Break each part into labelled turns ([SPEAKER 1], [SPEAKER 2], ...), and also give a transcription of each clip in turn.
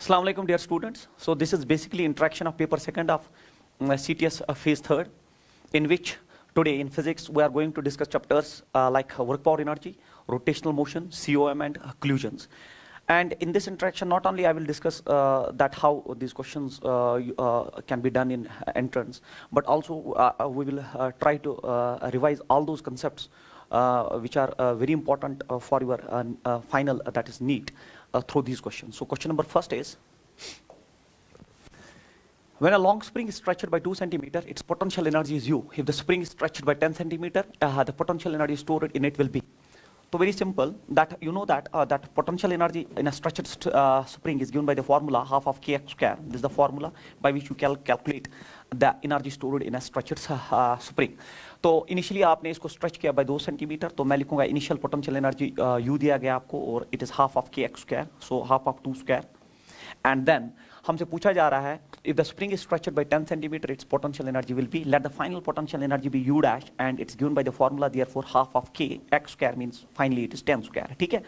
[SPEAKER 1] Assalamu alaikum dear students. So this is basically interaction of paper second of uh, CTS uh, phase third in which today in physics we are going to discuss chapters uh, like uh, work power energy, rotational motion, COM and collisions. And in this interaction not only I will discuss uh, that how these questions can be done in entrance but also we will try to revise all those concepts which are very important for your final that is NEET uh, through these questions. So question number first is, when a long spring is stretched by 2 centimeter, its potential energy is U. If the spring is stretched by 10 centimeter, uh, the potential energy stored in it will be. So very simple, that you know that uh, that potential energy in a stretched st uh, spring is given by the formula half of kx square. This is the formula by which you cal calculate the energy stored in a structured spring तो initially आपने इसको stretch किया bye दो centimetre तो मैं लिखूंगा initial potential energy you दिया गया आपको और इट इज़ हाफ ऑफ के x square so half of two square and then हमसे पूछा जा रहा है if the spring is structure by ten centimetre its potential energy will be let the final potential energy be U dash and it's given by the formula therefore half of के x square mean finally it is ten square ठीक है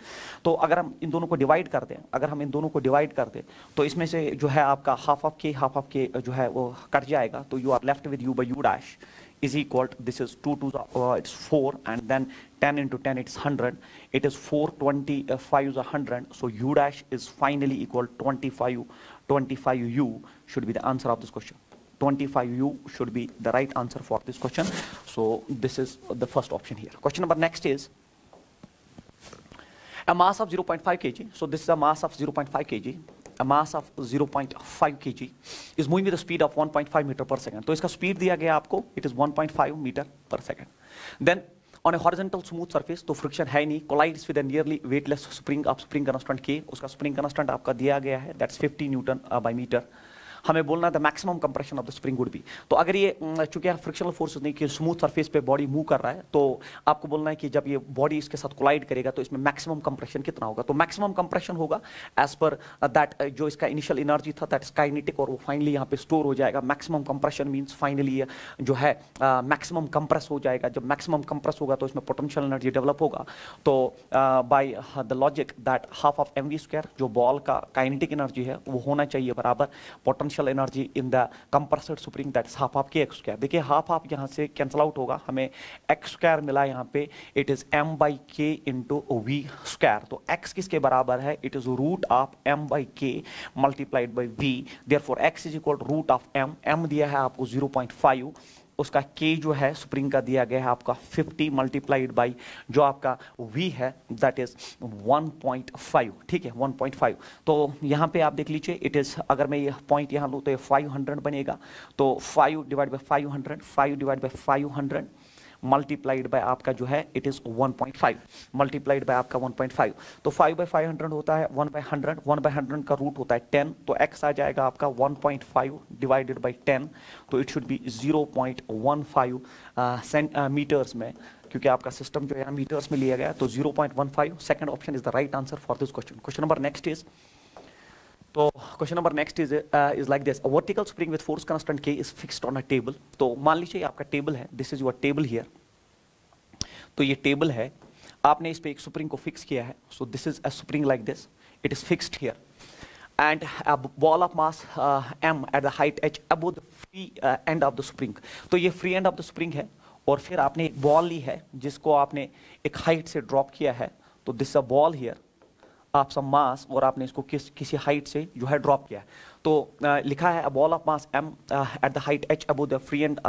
[SPEAKER 1] तो अगर हम इन दोनों को divide कर दें अगर हम इन दोनों को डिवाइड कर दें तो इसमें से जो है आपका half of K half of K जो है वो कट जाएगा तो you are left with U by U dash is equal this is two two it's four and then ten into ten it's hundred it is four twenty five is hundred so U dash is finally equal twenty 25U should be the answer of this question. 25U should be the right answer for this question. So this is the first option here. Question number next is a mass of 0.5 kg. So this is a mass of 0.5 kg. A mass of 0.5 kg is moving with a speed of 1.5 meter per second. So its speed दिया गया It is 1.5 meter per second. Then on a horizontal smooth surface तो friction है नहीं collides with a nearly weightless spring आप spring constant के उसका spring constant आपका दिया गया है that's fifty newton by metre हमें बोलना था maximum compression of the spring would be तो अगर ये चूंकि फ्रिक्शनल फोर्स नहीं कि स्मूथ सरफेस पे बॉडी मूव कर रहा है तो आपको बोलना है कि जब ये बॉडी इसके साथ कोलाइड करेगा तो इसमें मैक्सिमम कंप्रेशन कितना होगा तो मैक्सिमम कंप्रेशन होगा एज पर दैट जो इसका इनिशियल एनर्जी था दैट काइनेटिक और वो फाइनली यहाँ पे स्टोर हो जाएगा मैक्सिमम कंप्रेशन मीन्स फाइनली जो है मैक्सिमम uh, कंप्रेस हो जाएगा जब मैक्सिमम कंप्रेस होगा तो इसमें पोटेंशियल एनर्जी डेवलप होगा तो by the logic that half of M V जो बॉल का काइनेटिक एनर्जी है वो होना चाहिए बराबर potential potential energy in the compressor spring that half half K x square देखिए हाफ हाफ यहाँ से कैंसल आउट होगा हमें एक्स स्क्वायर मिला यहाँ पे it is M by K into V square तो एक्स किसके बराबर है it is root of M by K multiplied by V therefore X is equal root of M M दिया है आपको जीरो पॉइंट फाइव उसका के जो है स्प्रिंग का दिया गया है आपका 50 मल्टीप्लाइड बाई जो आपका वी है दैट इज 1.5 ठीक है 1.5 तो यहाँ पे आप देख लीजिए इट इज अगर मैं ये पॉइंट यहाँ लूँ तो ये 500 बनेगा तो 5 divide by 500 5 divide by 500 multiplied by आपका जो है इट इज 1.5 मल्टीप्लाइड बाय आपका 1.5 तो 5 बाय 500 होता है 1 बाय 100 1 बाय 100 का रूट होता है 10 तो x आ जाएगा आपका 1.5 डिवाइडेड बाय 10 तो इट शुड बी 0.15 मीटर्स में क्योंकि आपका सिस्टम जो है मीटर्स में लिया गया तो 0.15 second option is the right answer for this question question number next is तो question number next is is like this vertical spring with force constant K is fixed on a table तो मान लीजिए आपका table है this is your table here तो ये table है आपने इस पे एक स्प्रिंग को फिक्स किया है so this is a spring like this it is fixed here and a ball uh, of mass uh, m at the height h above the free uh, तो ये free end of the spring है और फिर आपने एक ball ली है जिसको आपने एक हाइट से ड्रॉप किया है तो दिस अ बॉल हियर आप सब मास और आपने इसको किस किसी हाइट से जो है ड्रॉप किया तो लिखा है ball of mass m at the height h above the free end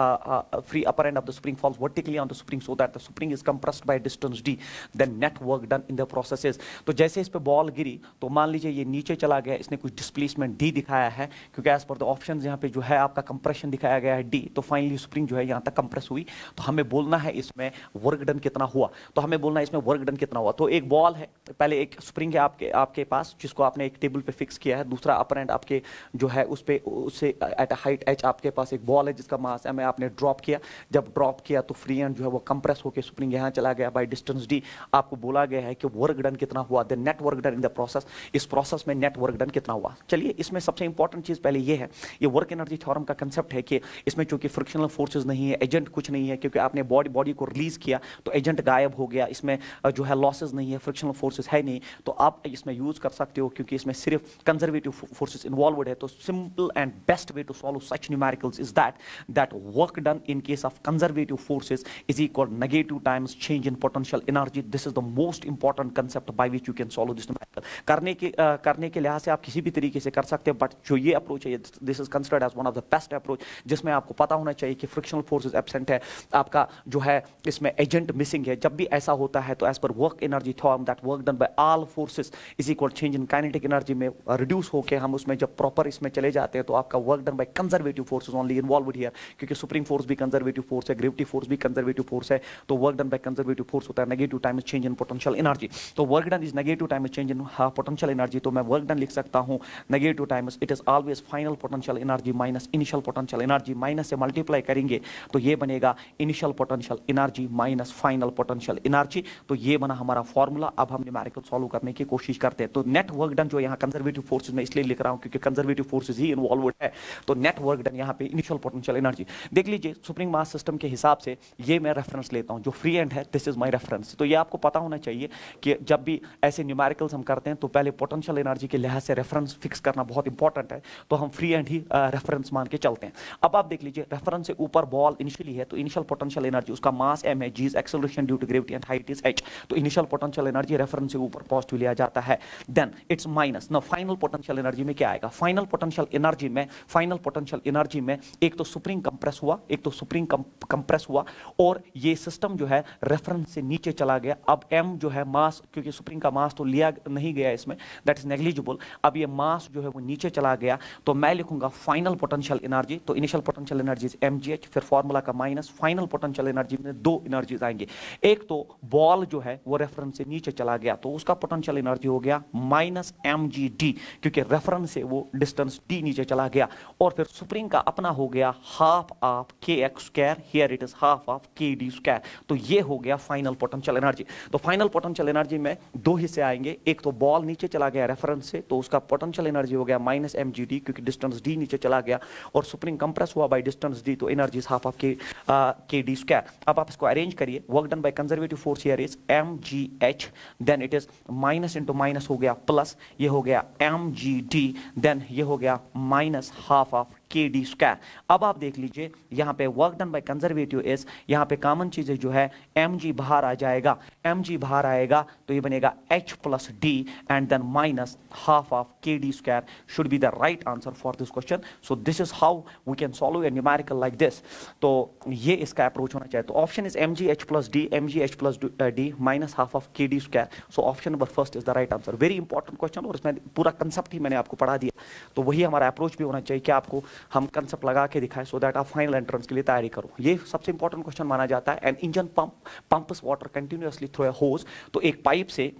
[SPEAKER 1] free upper end of the spring falls vertically on the spring so that the spring is compressed by distance d then net work done in the process तो जैसे इस पर ball गिरी तो मान लीजिए ये नीचे चला गया इसने कुछ डिस्प्लेसमेंट डी दिखाया है क्योंकि एज पर द ऑप्शन यहाँ पे जो है आपका कंप्रेशन दिखाया गया है डी तो फाइनली स्प्रिंग जो है यहाँ तक कंप्रेस हुई तो हमें बोलना है इसमें वर्क डन कितना हुआ तो हमें बोलना है इसमें वर्क डन कितना हुआ तो एक बॉल है पहले एक स्प्रिंग है आपके आपके पास जिसको आपने एक टेबल पे फिक्स किया है दूसरा अपर एंड आपके जो है उस पर उससे एट हाइट एच आपके पास एक बॉल है जिसका मास एम है आपने ड्रॉप किया जब ड्रॉप किया तो फ्री एंड जो है वो कंप्रेस होकर स्प्रिंग यहाँ चला गया बाई डिस्टेंस डी आपको बोला गया है कि वर्क डन कितना हुआ the net work done in the process इस प्रोसेस में नेट वर्क डन कितना हुआ चलिए इसमें सबसे इंपॉर्टेंट चीज़ पहले ये है ये वर्क एनर्जी थॉरम का कंसेप्ट है कि इसमें चूंकि फ्रिक्शनल फोर्सेज नहीं है एजेंट कुछ नहीं है क्योंकि आपने बॉडी बॉडी को रिलीज किया तो एजेंट गायब हो गया इसमें जो है लॉसेज नहीं है फ्रिक्शनल फोर्सेज है नहीं तो आप इसमें यूज़ कर सकते हो क्योंकि इसमें सिर्फ कंजर्वेटिव फोर्सेज इन्वॉल्व है है तो simple and best way to solve such numericals is that that work done in case of conservative forces is equal negative times change in potential energy this is the most important concept by which you can solve this numerical करने के uh, करने के लिहाज से आप किसी भी तरीके से कर सकते हैं बट जो ये अप्रोच है this is considered as one of the best approach जिसमें आपको पता होना चाहिए कि फ्रिक्शनल फोर्सेज एबसेंट है आपका जो है इसमें एजेंट मिसिंग है जब भी ऐसा होता है तो as per work energy theorem that work done by all forces is equal change in kinetic energy में रिड्यूस होकर हम उसमें जब प्रॉपर ऊपर इसमें चले जाते हैं तो आपका work done by conservative force only involve here क्योंकि सुप्रीम फोर्स भी कंजर्वेटिव फोर्स है ग्रेविटी फोर्स भी कंजर्वेटिव फोर्स है तो work done by conservative force होता है negative time change in potential energy तो work done is negative time change in potential energy तो मैं वर्क डन लिख सकता हूँ negative time it is always final potential energy minus initial potential energy minus से multiply करेंगे तो ये बनेगा initial potential energy minus final potential energy तो ये बना हमारा फॉर्मूला अब हम न्यूमेरिकल सॉल्व करने की कोशिश करते हैं तो नेट वर्क डन जो यहाँ कंजर्वेटिव फोर्सेज में इसलिए लिख रहा हूँ क्योंकि कंजर्वेटिव कंजर्वेटिव फोर्सेज ही इन्वॉल्व है तो नेटवर्क डन यहाँ पे इनिशियल पोटेंशियल एनर्जी देख लीजिए सुप्रीम मास सिस्टम के हिसाब से ये मैं रेफरेंस लेता हूँ जो फ्री एंड है दिस इज माई रेफरेंस तो ये आपको पता होना चाहिए कि जब भी ऐसे न्यूमेरिकल्स हम करते हैं तो पहले पोटेंशियल एनर्जी के लिहाज से रेफरेंस फिक्स करना बहुत इंपॉर्टेंट है तो हम फ्री एंड ही रेफरेंस मान के चलते हैं अब आप देख लीजिए रेफरेंस से ऊपर बॉल इनिशियली है तो इनिशियल पोटेंशियल एनर्जी उसका मास एम है g is acceleration due to gravity and height is h तो इनिशियल पोटेंशियल एनर्जी रेफरेंस से ऊपर पॉजिटिव लिया जाता है देन इट्स माइनस ना फाइनल पोटेंशियल एनर्जी में क्या आएगा फाइनल फाइनल पोटेंशियल एनर्जी में फाइनल पोटेंशियल एनर्जी में एक तो सुप्रीम कंप्रेस हुआ एक तो सुप्रीम कंप्रेस हुआ और ये सिस्टम जो है रेफरेंस से नीचे चला गया अब एम जो है मास क्योंकि सुप्रीम का मास तो लिया नहीं गया इसमें दैट इज नेग्लिजिबल अब ये मास जो है वो नीचे चला गया तो मैं लिखूंगा फाइनल पोटेंशियल एनर्जी तो इनिशियल पोटेंशियल एनर्जी एम जी एच फिर फॉर्मूला का माइनस फाइनल पोटेंशियल एनर्जी में दो एनर्जीज आएंगे एक तो बॉल जो है वो रेफरेंस से नीचे चला गया तो उसका पोटेंशियल एनर्जी हो गया माइनस एम जी डी क्योंकि रेफरेंस से वो डिस डिस्टेंस डी नीचे चला गया और फिर स्प्रिंग का अपना हो गया हाफ ऑफ के x square here it is half of k d square तो ये हो गया फाइनल पोटेंशियल एनर्जी तो फाइनल पोटेंशियल एनर्जी में दो हिस्से आएंगे एक तो बॉल नीचे चला गया रेफरेंस से तो उसका पोटेंशियल एनर्जी हो गया माइनस एम जी डी क्योंकि डिस्टेंस डी नीचे चला गया और स्प्रिंग कंप्रेस हुआ बाई डिस्टेंस डी तो energy half of k k d square अब आप इसको अरेंज करिए work done by conservative force here is M G h then it is minus into minus हो गया प्लस ये हो गया एम जी डी देन ये हो गया minus half of k d square अब आप देख लीजिए यहाँ पे work done by conservative is यहाँ पे कॉमन चीज़ें जो है एम जी बाहर आ जाएगा एम जी बाहर आएगा तो ये बनेगा h plus d and then minus half of k d square should be the right answer for this question so this is how we can solve a numerical like this तो ये इसका approach होना चाहिए तो option is M G h plus d m ji h plus d minus half of k d square so option number first is the right answer very important question और इसमें पूरा concept ही मैंने आपको पढ़ा दिया तो वही हमारा अप्रोच भी होना चाहिए कि आपको हम कंसेप्ट लगा के दिखाएं सो दैट आप फाइनल एंट्रेंस के लिए तैयारी करो ये सबसे इंपॉर्टेंट क्वेश्चन माना जाता है and engine pump pumps water continuously through a hose तो एक पाइप से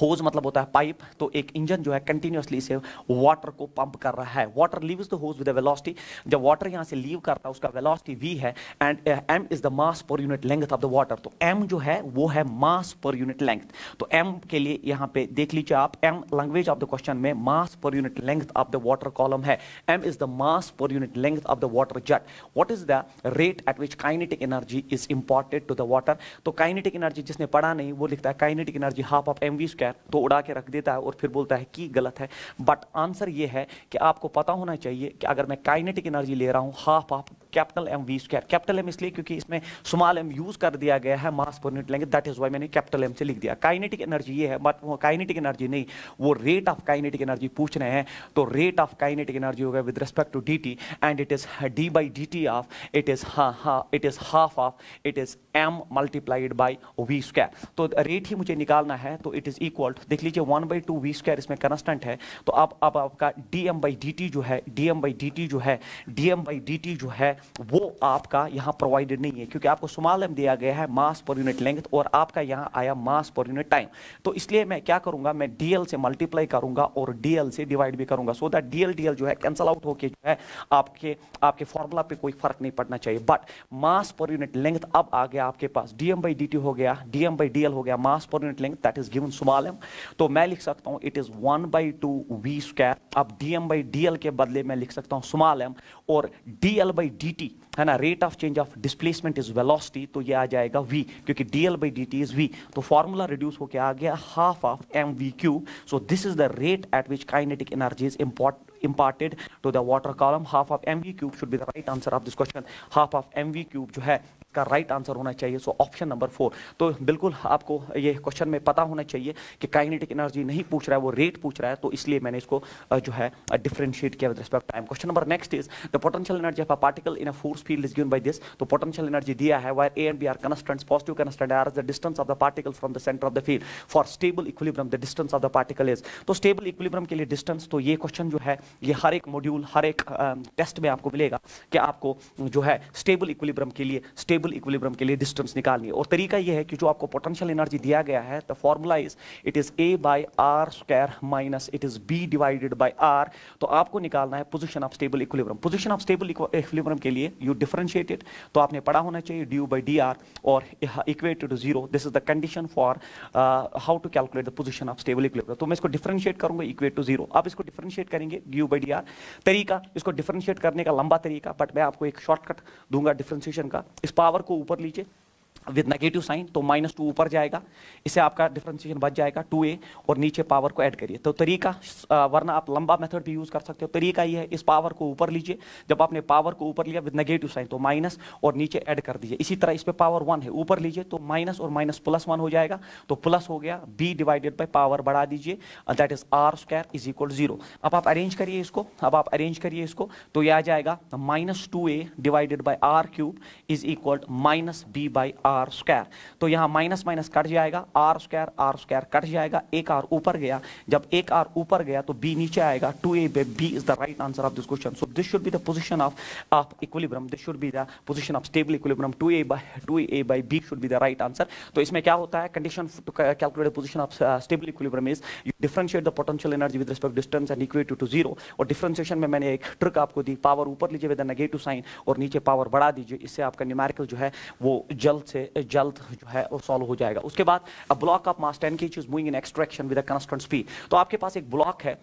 [SPEAKER 1] होज मतलब होता है पाइप तो एक इंजन जो है कंटिन्यूसली से वाटर को पंप कर रहा है water leaves the hose with velocity जब वाटर यहाँ से लीव करता है उसका वेलोसिटी वी है and m is the mass per unit length of the water तो एम जो है वो है मास पर यूनिट लेंथ तो एम के लिए यहाँ पे देख लीजिए आप m language of the question में mass per unit length of the water column है m is the mass per unit length of the water jet what is the rate at which kinetic energy is imported to the water तो kinetic energy जिसने पढ़ा नहीं वो लिखता है kinetic energy half of M v कैट तो उड़ा के रख देता है और फिर बोलता है कि गलत है बट आंसर ये है कि आपको पता होना चाहिए कि अगर मैं काइनेटिक एनर्जी ले रहा हूँ half half capital M we square capital M इसलिए क्योंकि इसमें स्मॉल एम यूज कर दिया गया है मास पर यूनिट लेंगे दैट इज वाई मैंने कैपिटल एम से लिख दिया काइनेटिक एनर्जी ये है बट वो काइनेटिक एनर्जी नहीं वो रेट ऑफ काइनेटिक एनर्जी पूछ रहे हैं तो रेट ऑफ काइनेटिक एनर्जी होगा with respect to d and it is d by D t of it is it is half of it is m multiplied by v square तो rate ही मुझे निकालना है तो इट इज इक्वल देख लीजिए one by two v square इसमें constant है तो अब अब आपका d m by D t जो है d m by D t जो है d m by D t जो है वो आपका यहाँ प्रोवाइडेड नहीं है क्योंकि आपको सुमालम दिया गया है मास पर यूनिट लेंथ और आपका यहाँ आया मास पर यूनिट टाइम तो इसलिए मैं क्या करूंगा मैं डीएल से मल्टीप्लाई करूंगा और डीएल से डिवाइड भी करूंगा सो दैट डीएल डीएल जो है कैंसल आउट होकर जो है आपके आपके फॉर्मूला पर कोई फर्क नहीं पड़ना चाहिए but mass per unit length अब आ गया आपके पास डीएम बाई डी हो गया डीएम बाई डीएल हो गया mass per unit length that is given small m तो मैं लिख सकता हूँ it is one by two v square अब डीएम बाई डीएल के बदले मैं लिख सकता हूँ सुमाल एम और डीएल बाई डी dt है ना rate of change of displacement is velocity तो ये आ जाएगा v क्योंकि dl l by D t is v तो फॉर्मूला रिड्यूस होकर आ गया half of M v cube so this is the rate at which kinetic energy is import imparted to the water column half of mv cube should be the right answer of this question half of mv cube jo hai का right answer होना चाहिए सो option number four तो बिल्कुल आपको ये question में पता होना चाहिए कि काइनेटिक एनर्जी नहीं पूछ रहा है वो रेट पूछ रहा है तो इसलिए मैंने इसको जो है डिफ्रेंशिएट किया with respect time question number next is the potential energy of a particle in a force field is given by this तो पोटेंशियल एनर्जी दिया है where a and b are constants positive constant r the distance of the particle from the centre of the field for stable equilibrium the distance of the particle is तो stable equilibrium के लिए distance तो ये question जो है ये हर एक module हर एक टेस्ट में आपको मिलेगा कि आपको जो है स्टेबल इक्विलिब्रियम के लिए स्टेबल स्टेबल इक्विलिब्रम के लिए डिस्टेंस निकालनी है और तरीका यह है कि जो आपको पोटेंशियल एनर्जी दिया गया है the formula is it is a by are square minus it is b divided by r तो आपको निकालना है position of stable equilibrium position of stable equilibrium के लिए यू डिफ्रेंशिएटेड तो आपने पढ़ा होना चाहिए ड्यू बाई डी आर और equate to zero this is the condition for how to calculate the position of stable equilibrium तो मैं इसको डिफरेंशिएट करूंगा इक्वेट टू जीरो आप इसको डिफरेंशिएट करेंगे ड्यू बाई डी आर तरीका इसको डिफरेंशिएट करने का लंबा तरीका बट मैं आपको एक शॉर्टकट दूंगा डिफरेंशिएशन का इस पार पावर को ऊपर लीजिए विद नेगेटिव साइन तो माइनस टू ऊपर जाएगा इससे आपका डिफ्रेंसिएशन बच जाएगा टू ए और नीचे पावर को ऐड करिए तो तरीका वरना आप लंबा मेथड भी यूज़ कर सकते हो तरीका ये है इस पावर को ऊपर लीजिए जब आपने पावर को ऊपर लिया विद नेगेटिव साइन तो माइनस और नीचे ऐड कर दीजिए इसी तरह इस पर पावर वन है ऊपर लीजिए तो माइनस और माइनस प्लस वन हो जाएगा तो प्लस हो गया बी डिवाइडेड बाई पावर बढ़ा दीजिए that is are square is equal zero अब आप अरेंज करिए इसको अब आप अरेंज करिए इसको तो यह आ जाएगा minus two a divided by r cube is equal minus b by r r square तो यहाँ माइनस माइनस कट जाएगा r square are square cut जाएगा एक आर ऊपर गया जब एक आर ऊपर गया तो बी नीचे आएगा two a by b is the right answer of this question so this should be the position of of equilibrium this should be the position of stable equilibrium two a by two a by b should be the right answer तो इसमें क्या होता है condition to calculate position of stable equilibrium is you differentiate the potential energy with respect distance and equate to zero और differentiation में मैंने एक trick आपको दी पावर ऊपर लीजिए विद नेगेटिव साइन और नीचे पावर बढ़ा दीजिए इससे आपका न्यूमेरिकल जो है वो जल्द से से जल्द जो है वो सॉल्व हो जाएगा उसके बाद ब्लॉक ऑफ मास टेन की is moving in extraction with constant speed तो आपके पास एक ब्लॉक है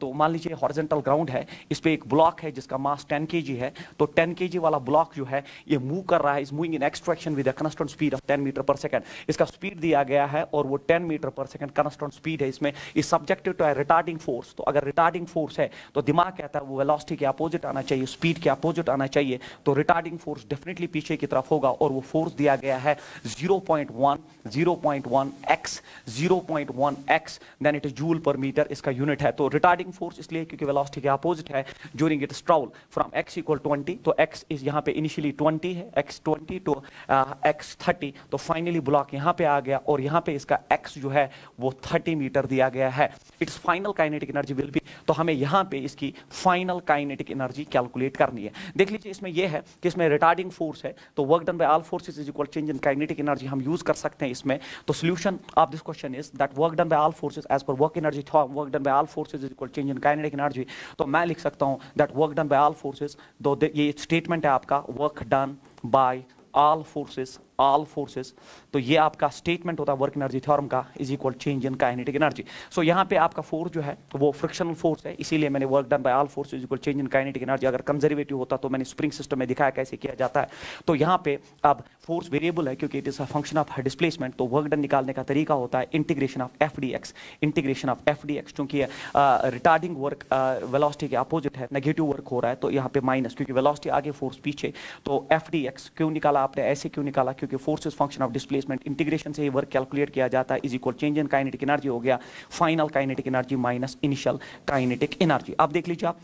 [SPEAKER 1] तो मान लीजिए हॉरिजेंटल ग्राउंड है इस पर एक ब्लॉक है जिसका मास टेन के है तो टेन के वाला ब्लॉक जो है ये मूव कर रहा है is moving in extraction with constant speed of ten metre पर सेकेंड इसका स्पीड दिया गया है और वो टेन मीटर पर सेकेंड कंस्टेंट स्पीड है इसमें इस सब्जेक्टिव टू रिटार्डिंग फोर्स तो अगर रिटार्डिंग फोर्स है तो दिमाग कहता है वो वेलोसिटी के अपोजिट आना चाहिए स्पीड के अपोजिट आना चाहिए तो रिटार्डिंग फोर्स डेफिनेटली पीछे की तरफ होगा और वो फोर्स दिया गया गया है 0.1 0.1 x 0.1 x then it is joule per metre इसका यूनिट है तो रिटार्डिंग फोर्स इसलिए क्योंकि वेलोसिटी के अपोजिट है during it stroll from x equal 20 to x is यहाँ पे इनिशियली 20 है x 20 टू uh, x 30 तो फाइनली ब्लॉक यहाँ पे आ गया और यहाँ पे इसका x जो है वो 30 मीटर दिया गया है its final kinetic energy will be तो हमें यहाँ पे इसकी फाइनल काइनेटिक एनर्जी कैलकुलेट करनी है देख लीजिए इसमें ये है कि इसमें रिटार्डिंग फोर्स है तो work done by all forces is equal change इंजन काइनेटिक एनर्जी हम यूज कर सकते हैं इसमें तो solution of this question is that work done by all forces as per work energy theorem work done by all forces is equal change in kinetic energy तो मैं लिख सकता हूं that work done by all forces दो ये statement है आपका work done by all forces all forces तो ये आपका स्टेटमेंट होता है वर्क एनर्जी थ्योरम का is equal change in kinetic energy so यहाँ पे आपका फोर्स जो है तो वो फ्रिक्शनल फोर्स है इसीलिए मैंने work done by all force is equal change in kinetic energy अगर कंजर्वेटिव होता तो मैंने स्प्रिंग सिस्टम में दिखाया कैसे किया जाता है तो यहाँ पे अब फोर्स वेरिएबल है क्योंकि it is a function of displacement तो वर्क डन निकालने का तरीका होता है integration of F D X integration of F D X क्योंकि रिटार्डिंग वर्क वेलोसिटी के अपोजिट है नेगेटिव वर्क हो रहा है तो यहाँ पे माइनस क्योंकि वेलोसिटी आगे फोर्स पीछे तो एफ डी एक्स क्यों निकाला आपने ऐसे क्यों निकाला क्योंकि क्योंकि forces function of displacement integration से ही वर्क कैलकुलेट किया जाता है is equal change in kinetic energy हो गया final kinetic energy minus initial kinetic energy आप देख लीजिए आप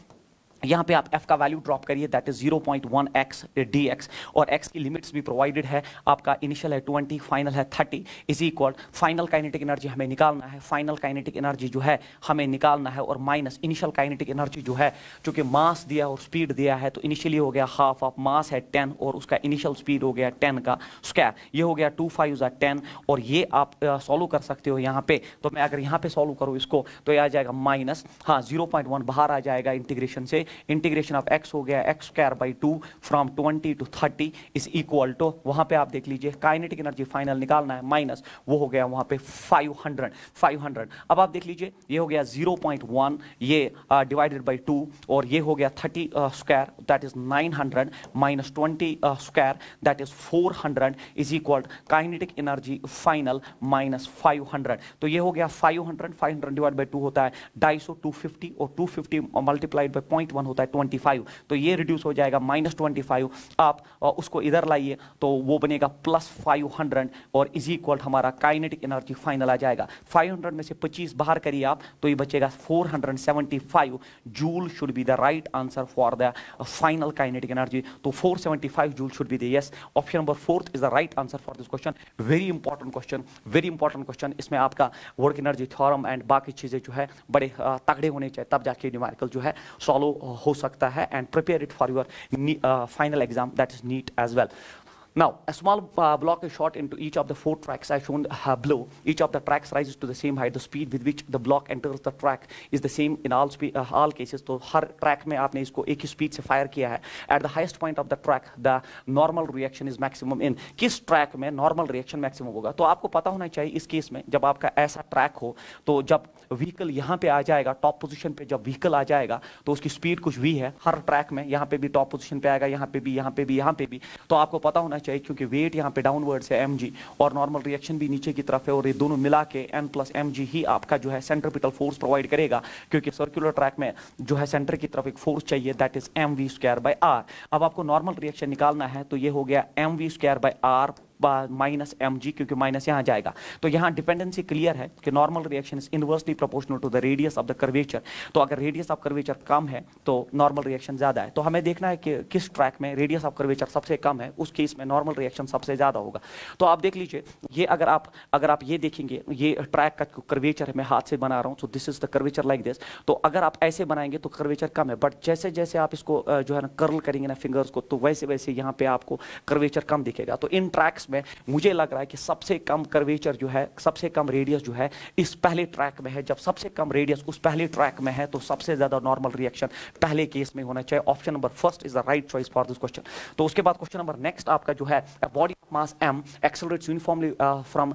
[SPEAKER 1] यहाँ पे आप f का वैल्यू ड्रॉप करिए that is 0.1x point one X D X और x की लिमिट्स भी प्रोवाइडेड है आपका इनिशियल है 20 फाइनल है 30 is equal final kinetic energy हमें निकालना है फाइनल काइनेटिक एनर्जी जो है हमें निकालना है और माइनस इनिशियल काइनेटिक एनर्जी जो है चूँकि मास दिया और स्पीड दिया है तो इनिशियली हो गया हाफ ऑफ मास है टेन और उसका इनिशियल स्पीड हो गया टेन का स्क्वायर ये हो गया टू फाइव या टेन और ये आप सॉल्व कर सकते हो यहाँ पे तो मैं अगर यहाँ पे सॉल्व करूँ इसको तो ये आ जाएगा माइनस हाँ जीरो बाहर आ जाएगा इंटीग्रेशन से इंटीग्रेशन ऑफ एक्स हो गया X square by two from twenty to thirty is equal to वहां पे आप देख लीजिए काइनेटिक एनर्जी फाइनल निकालना है माइनस वो हो गया वहां पे 500 500 अब आप देख लीजिए ये हो गया 0.1 ये डिवाइडेड बाई टू और ये हो गया thirty square that is nine hundred minus twenty square that is four hundred is equal kinetic energy final minus five hundred तो ये हो गया five hundred five hundred divide by two होता है ढाई सौ टू फिफ्टी और two fifty multiplied by point one होता है ट्वेंटी फाइव तो ये रिड्यूस हो जाएगा माइनस ट्वेंटी फाइव आप उसको इधर लाइए तो वो बनेगा प्लस फाइव हंड्रेड और इज इक्वल हमारा काइनेटिक एनर्जी फाइनल आ जाएगा फाइव हंड्रेड में से पच्चीस बाहर करिए आप तो ये बचेगा four hundred seventy five joule should be the right answer for the final kinetic energy तो four seventy five joule should be the yes option number fourth is the right answer for this question very important question very important question इसमें आपका work energy theorem and बाकी चीज़ें जो है बड़े तगड़े होने चाहिए तब जाके न्यूमेरिकल जो है सॉल्व हो सकता है and prepare it for your final exam that is NEET as well Now, a small uh, block is shot into each of the four tracks as shown uh, below. Each of the tracks rises to the same height. The speed with which the block enters the track is the same in all uh, all cases. So, har track में आपने isko ek hi speed se fire kiya hai. At the highest point of the track, the normal reaction is maximum in. kis track में normal reaction maximum hoga? तो आपको pata hona chahiye is case में Jab आपका aisa track ho, to jab vehicle यहाँ पे आ जाएगा top position पे जब व्हीकल आ जाएगा तो उसकी स्पीड कुछ भी है हर ट्रैक में यहाँ पे भी टॉप पोजीशन पे आएगा यहाँ पे भी यहाँ पे भी यहाँ पे भी तो आपको पता होना चाहिए क्योंकि वेट यहाँ पे डाउनवर्ड्स है एम और नॉर्मल रिएक्शन भी नीचे की तरफ है और ये दोनों मिला के एन प्लस ही आपका जो है सेंट्रपिटल फोर्स प्रोवाइड करेगा क्योंकि सर्कुलर ट्रैक में जो है सेंटर की तरफ एक फोर्स चाहिए that is M we square by R अब आपको नॉर्मल रिएक्शन निकालना है तो ये हो गया M we square by R minus M G क्योंकि माइनस यहां जाएगा तो यहां डिपेंडेंसी क्लियर है कि normal reaction is inversely proportional to the radius of the curvature तो अगर रेडियस ऑफ कर्वेचर कम है तो नॉर्मल रिएक्शन ज़्यादा है तो हमें देखना है कि किस ट्रैक में रेडियस ऑफ कर्वेचर सबसे कम है उस केस में नॉर्मल रिएक्शन सबसे ज़्यादा होगा तो आप देख लीजिए ये अगर आप अगर आप ये देखेंगे ये ट्रैक का कर्वेचर है मैं हाथ से बना रहा हूँ so this is the curvature like this तो अगर आप ऐसे बनाएंगे तो कर्वेचर कम है बट जैसे जैसे आप इसको जो है ना कर्ल करेंगे ना फिंगर्स को तो वैसे वैसे यहाँ पे आपको कर्वेचर कम दिखेगा तो इन ट्रैक्स ट्रैक्स में मुझे लग रहा है कि सबसे कम कर्वेचर जो है सबसे कम रेडियस जो है इस पहले ट्रैक में है जब सबसे कम रेडियस उस पहले ट्रैक में है तो सबसे ज़्यादा नॉर्मल रिएक्शन पहले केस में होना चाहिए option number first is the right choice for this question तो उसके बाद क्वेश्चन नंबर नेक्स्ट आपका जो है body of mass M accelerates uniformly from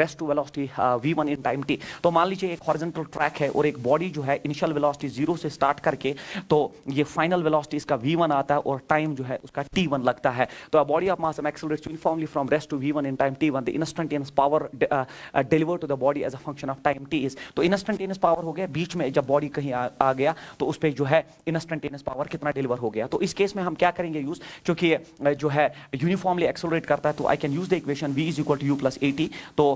[SPEAKER 1] rest to velocity V one in time T तो मान लीजिए एक हॉरिजेंटल ट्रैक है और एक बॉडी जो है इनिशियल वेलोसिटी जीरो से स्टार्ट करके तो ये फाइनल वेलोसिटी इसका वी वन आता है और टाइम जो है उसका टी वन लगता है तो body of mass M accelerates uniformly only from rest to V1 in time T1, the instantaneous power uh, uh, delivered to the body as a function of time T is. तो instantaneous power हो गया बीच में जब body कहीं आ, आ गया तो उस पर जो है इंस्टेंटेनियस पावर कितना डिलीवर हो गया तो इस केस में हम क्या करेंगे यूज क्योंकि जो है यूनिफॉर्मली एक्सोलरेट करता है तो I can use the equation V is equal to U plus A T तो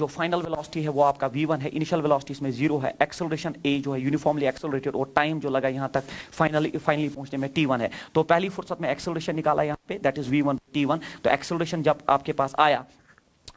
[SPEAKER 1] जो फाइनल वेलोसिटी है वो आपका वी वन है इनिशियल वेलोसिटी इसमें जीरो है एक्सोलरेशन ए जो है यूनिफॉर्मली एक्सोलरेटेड और टाइम जो लगा यहाँ तक फाइनली फाइनली पहुंचने में टी वन है तो पहली फुर्सत में एक्सोलरेशन निकाला यहाँ पे that is V one T one तो एक्सोलरेशन जब आपके पास आया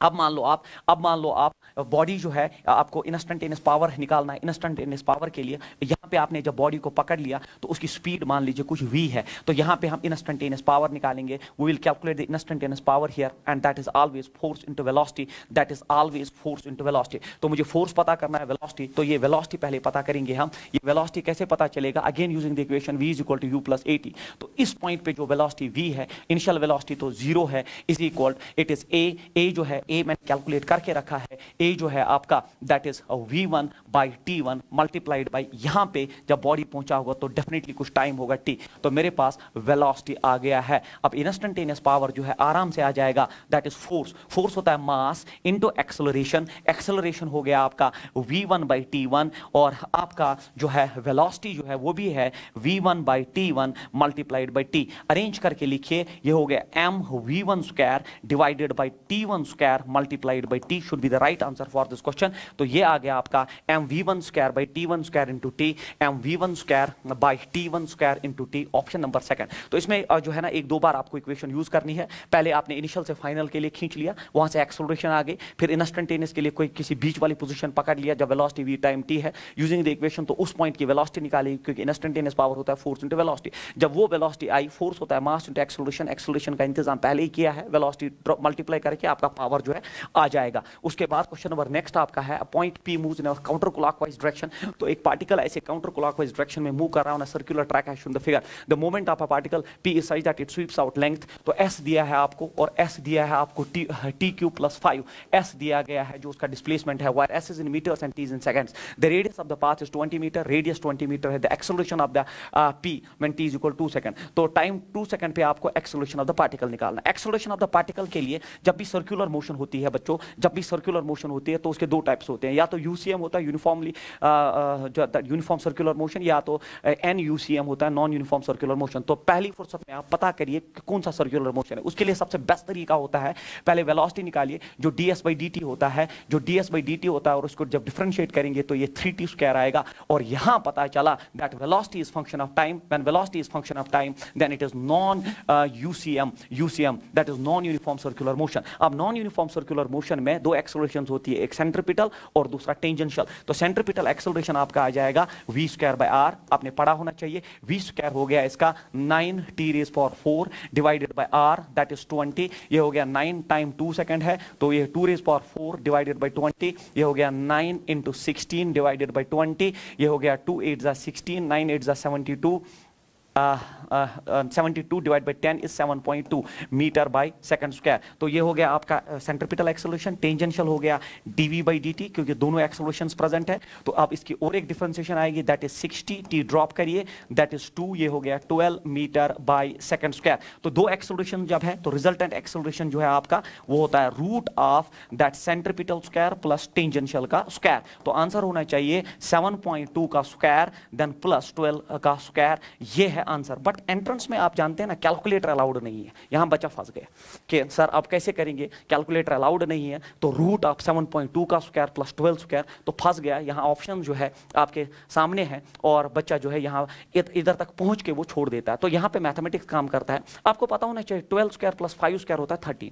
[SPEAKER 1] अब मान लो आप अब मान लो आप बॉडी जो है आपको इंस्टेंटेनियस पावर निकालना है इंस्टेंटेनियस पावर के लिए यहाँ पे आपने जब बॉडी को पकड़ लिया तो उसकी स्पीड मान लीजिए कुछ वी है तो यहाँ पे हम इंस्टेंटेनियस पावर निकालेंगे we will calculate the instantaneous power here and that is always force into velocity that is always force into velocity तो मुझे फोर्स पता करना है वेलोसिटी तो ये वेलोसिटी पहले पता करेंगे हम ये वेलोसिटी कैसे पता चलेगा again using the equation V is equal to U plus A T तो इस पॉइंट पे जो वेलोसिटी वी है इनिशियल वेलोसिटी तो जीरो है is equal it is A A जो है ए मैंने कैलकुलेट करके रखा है ए जो है आपका that is V one by T one multiplied by यहां पे जब बॉडी पहुंचा होगा तो डेफिनेटली कुछ टाइम होगा टी तो मेरे पास वेलोसिटी आ गया है अब इंस्टेंटेनियस पावर जो है आराम से आ जाएगा दैट इज फोर्स फोर्स होता है मास इंटू एक्सलोरेशन एक्सलोरेशन हो गया आपका V one by T one और आपका जो है वेलॉसिटी जो है वो भी है V one by T one multiplied by T arrange करके लिखिए ये हो गया M V one square divided by T one square multiplied by T should be the right answer answer for this question तो ये आ गया आपका M V one square by T one square into T M V one square by T one square into T option number second तो इसमें जो है ना एक दो बार आपको इक्वेशन यूज करनी है पहले आपने इनिशियल से फाइनल के लिए खींच लिया वहां से एक्सोलेशन आ गई फिर इंस्टेंटेनियस के लिए कोई किसी बीच वाली पोजिशन पकड़ लिया जब वेलोसिटी वी टाइम टी है यूजिंग द इक्वेशन तो उस पॉइंट की वेलोसिटी निकाली क्योंकि इंस्टेंटेनियस पावर होता है फोर्स इंटू वेलोसिटी जब वो वेलोसिटी आई फोर्स होता है मास इंटू एक्सोलेशन एक्सलोरेशन का इंतजाम पहले ही किया है वेलोसिटी मल्टीप्लाई करके आपका पावर जो है आ जाएगा उसके बाद क्वेश्चन क्वेश्चन नंबर नेक्स्ट आपका है point P move in counter clockwise direction तो एक पार्टिकल ऐसे काउंटर क्लॉकवाइज डायरेक्शन में मूव कर रहा है सर्कुलर ट्रैक है the figure the moment of a particle P is size that it sweeps out length तो एस दिया है आपको और एस दिया है आपको T Q plus five S दिया गया है जो उसका डिस्प्लेसमेंट है where S is in metres and T is in seconds the radius of the path is twenty metre radius twenty metre है the acceleration of the P when T is equal two second तो time two second पे आपको acceleration of the particle निकालना acceleration of the particle के लिए जब भी circular motion होती है बच्चों जब भी सर्कुलर मोशन होती है तो उसके दो टाइप्स होते हैं या तो यूसीएम होता है यूनिफॉर्मली यूनिफॉर्म सर्कुलर मोशन या तो एन यूसीएम होता है नॉन यूनिफॉर्म सर्कुलर मोशन तो पहली फुर्सत में आप पता करिए कि कौन सा सर्कुलर मोशन है उसके लिए सबसे बेस्ट तरीका होता है पहले वेलोसिटी निकालिए जो D S by D T होता है जो D S by D T होता है और उसको जब डिफ्रेंशिएट करेंगे तो ये थ्री टी स्क्वायर आएगा और यहाँ पता चला that velocity is function of time when velocity is function of time then it is non UCM UCM that is non uniform circular motion अब नॉन यूनिफॉर्म सर्कुलर मोशन में दो accelerations हो होती है एक सेंट्रपिटल और दूसरा टेंजेंशियल तो सेंट्रपिटल एक्सलेशन आपका आ जाएगा वी स्क्वायर बाय आर आपने पढ़ा होना चाहिए वी स्क्वायर हो गया इसका nine T raise for four divided by R that is twenty ये हो गया नाइन टाइम टू सेकेंड है तो ये two raise for four divided by twenty ये हो गया nine into sixteen divided by twenty ये हो गया टू एट जा सिक्सटीन नाइन एट जा seventy two 72 divide by 10 is 7.2 metre by second square तो ये हो गया आपका सेंट्रपिटल एक्सोलेशन टेंजेंशियल हो गया डीवी बाई डी क्योंकि दोनों एक्सोलेशन प्रेजेंट है तो अब इसकी और एक डिफ्रेंसिएशन आएगी दैट इज 60 टी ड्रॉप करिए दैट इज 2 ये हो गया 12 मीटर बाई सेकंड स्क्वायर तो दो एक्सोलेशन जब है तो रिजल्टेंट एक्सोलेशन जो है आपका वो होता है root of that centripetal square plus tangential का स्क्वायर तो आंसर होना चाहिए 7.2 का स्क्वायर देन प्लस 12 का स्क्वायर ये है आंसर बट बट एंट्रेंस में आप जानते हैं ना कैलकुलेटर अलाउड नहीं है यहां बच्चा फंस गया कि सर आप कैसे करेंगे कैलकुलेटर अलाउड नहीं है तो रूट आप टू का स्क्वायर प्लस ट्वेल्व स्क्वायर तो फंस गया यहाँ ऑप्शन जो है आपके सामने है और बच्चा जो है यहाँ इधर तक पहुंच के वो छोड़ देता है तो यहाँ पर मैथमेटिक्स काम करता है आपको पता होना चाहिए twelve square plus five square होता है थर्टीन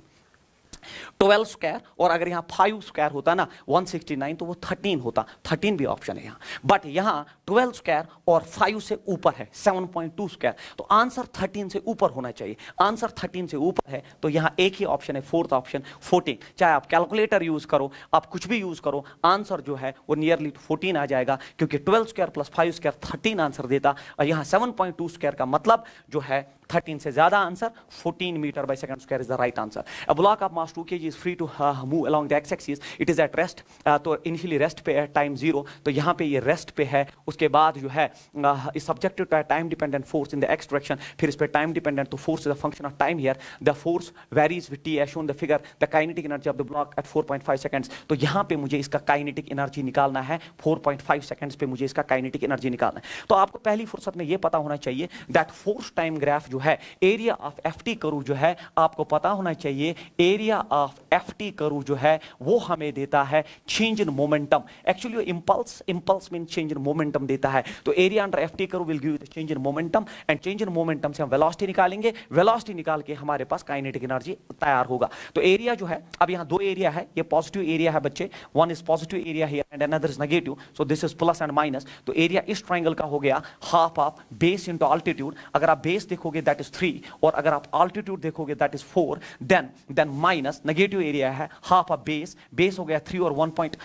[SPEAKER 1] 12 स्क्वायर और अगर यहां 5 स्क्वायर होता ना 169 तो वो 13 होता 13 भी ऑप्शन है यहां बट यहां 12 स्क्वायर और 5 से ऊपर है 7.2 स्क्वायर तो आंसर 13 से ऊपर होना चाहिए आंसर 13 से ऊपर है तो यहां एक ही ऑप्शन है फोर्थ ऑप्शन 14 चाहे आप कैलकुलेटर यूज करो आप कुछ भी यूज करो आंसर जो है वो नियरली फोर्टीन आ जाएगा क्योंकि twelve square plus five square thirteen answer देता और यहां सेवन स्क्वायर का मतलब जो है 13 से ज़्यादा answer 14 metre by second square is the right answer a block of mass 2 kg is free to move along the X axis it is at rest तो इनिशियली रेस्ट पे है टाइम जीरो तो यहां पे ये रेस्ट पे है उसके बाद जो है is subjected to time dependent force in the X direction फिर इस पे टाइम डिपेंडेंट तो force is a function of time here the force varies with T as shown the figure the kinetic energy of the block at 4.5 seconds तो यहां पे मुझे इसका kinetic energy निकालना है 4.5 सेकंड्स पे मुझे इसका काइनेटिक एनर्जी निकालना है तो आपको पहली फुर्सत में ये पता होना चाहिए दैट फोर्स टाइम ग्राफ जो है एरिया ऑफ एफ टी करू जो है आपको पता होना चाहिए एरिया ऑफ एफ टी करू जो है वो हमें देता है change in momentum actually impulse impulse mean change in momentum देता है तो area under F T curve will give change in momentum and change in momentum से हम वेलॉसिटी निकालेंगे वेलॉसिटी निकाल के हमारे पास काइनेटिक एनर्जी तैयार होगा तो एरिया जो है अब यहाँ दो एरिया है ये पॉजिटिव एरिया है बच्चे one is positive area here and another is negative so this is plus and minus तो एरिया इस ट्राइंगल का हो गया half of base into altitude अगर आप बेस देखोगे दैट इज थ्री और अगर आप आल्टीट्यूड देखोगे that is four then then minus negative area है हाफ अ बेस बेस हो गया थ्री और one point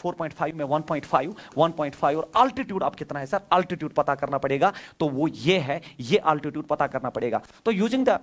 [SPEAKER 1] four point five में one point five one point five और आल्टीट्यूड आप कितना है सर आल्टीट्यूड पता करना पड़ेगा तो वो ये है ये आल्टीट्यूड पता करना पड़ेगा तो यूजिंग द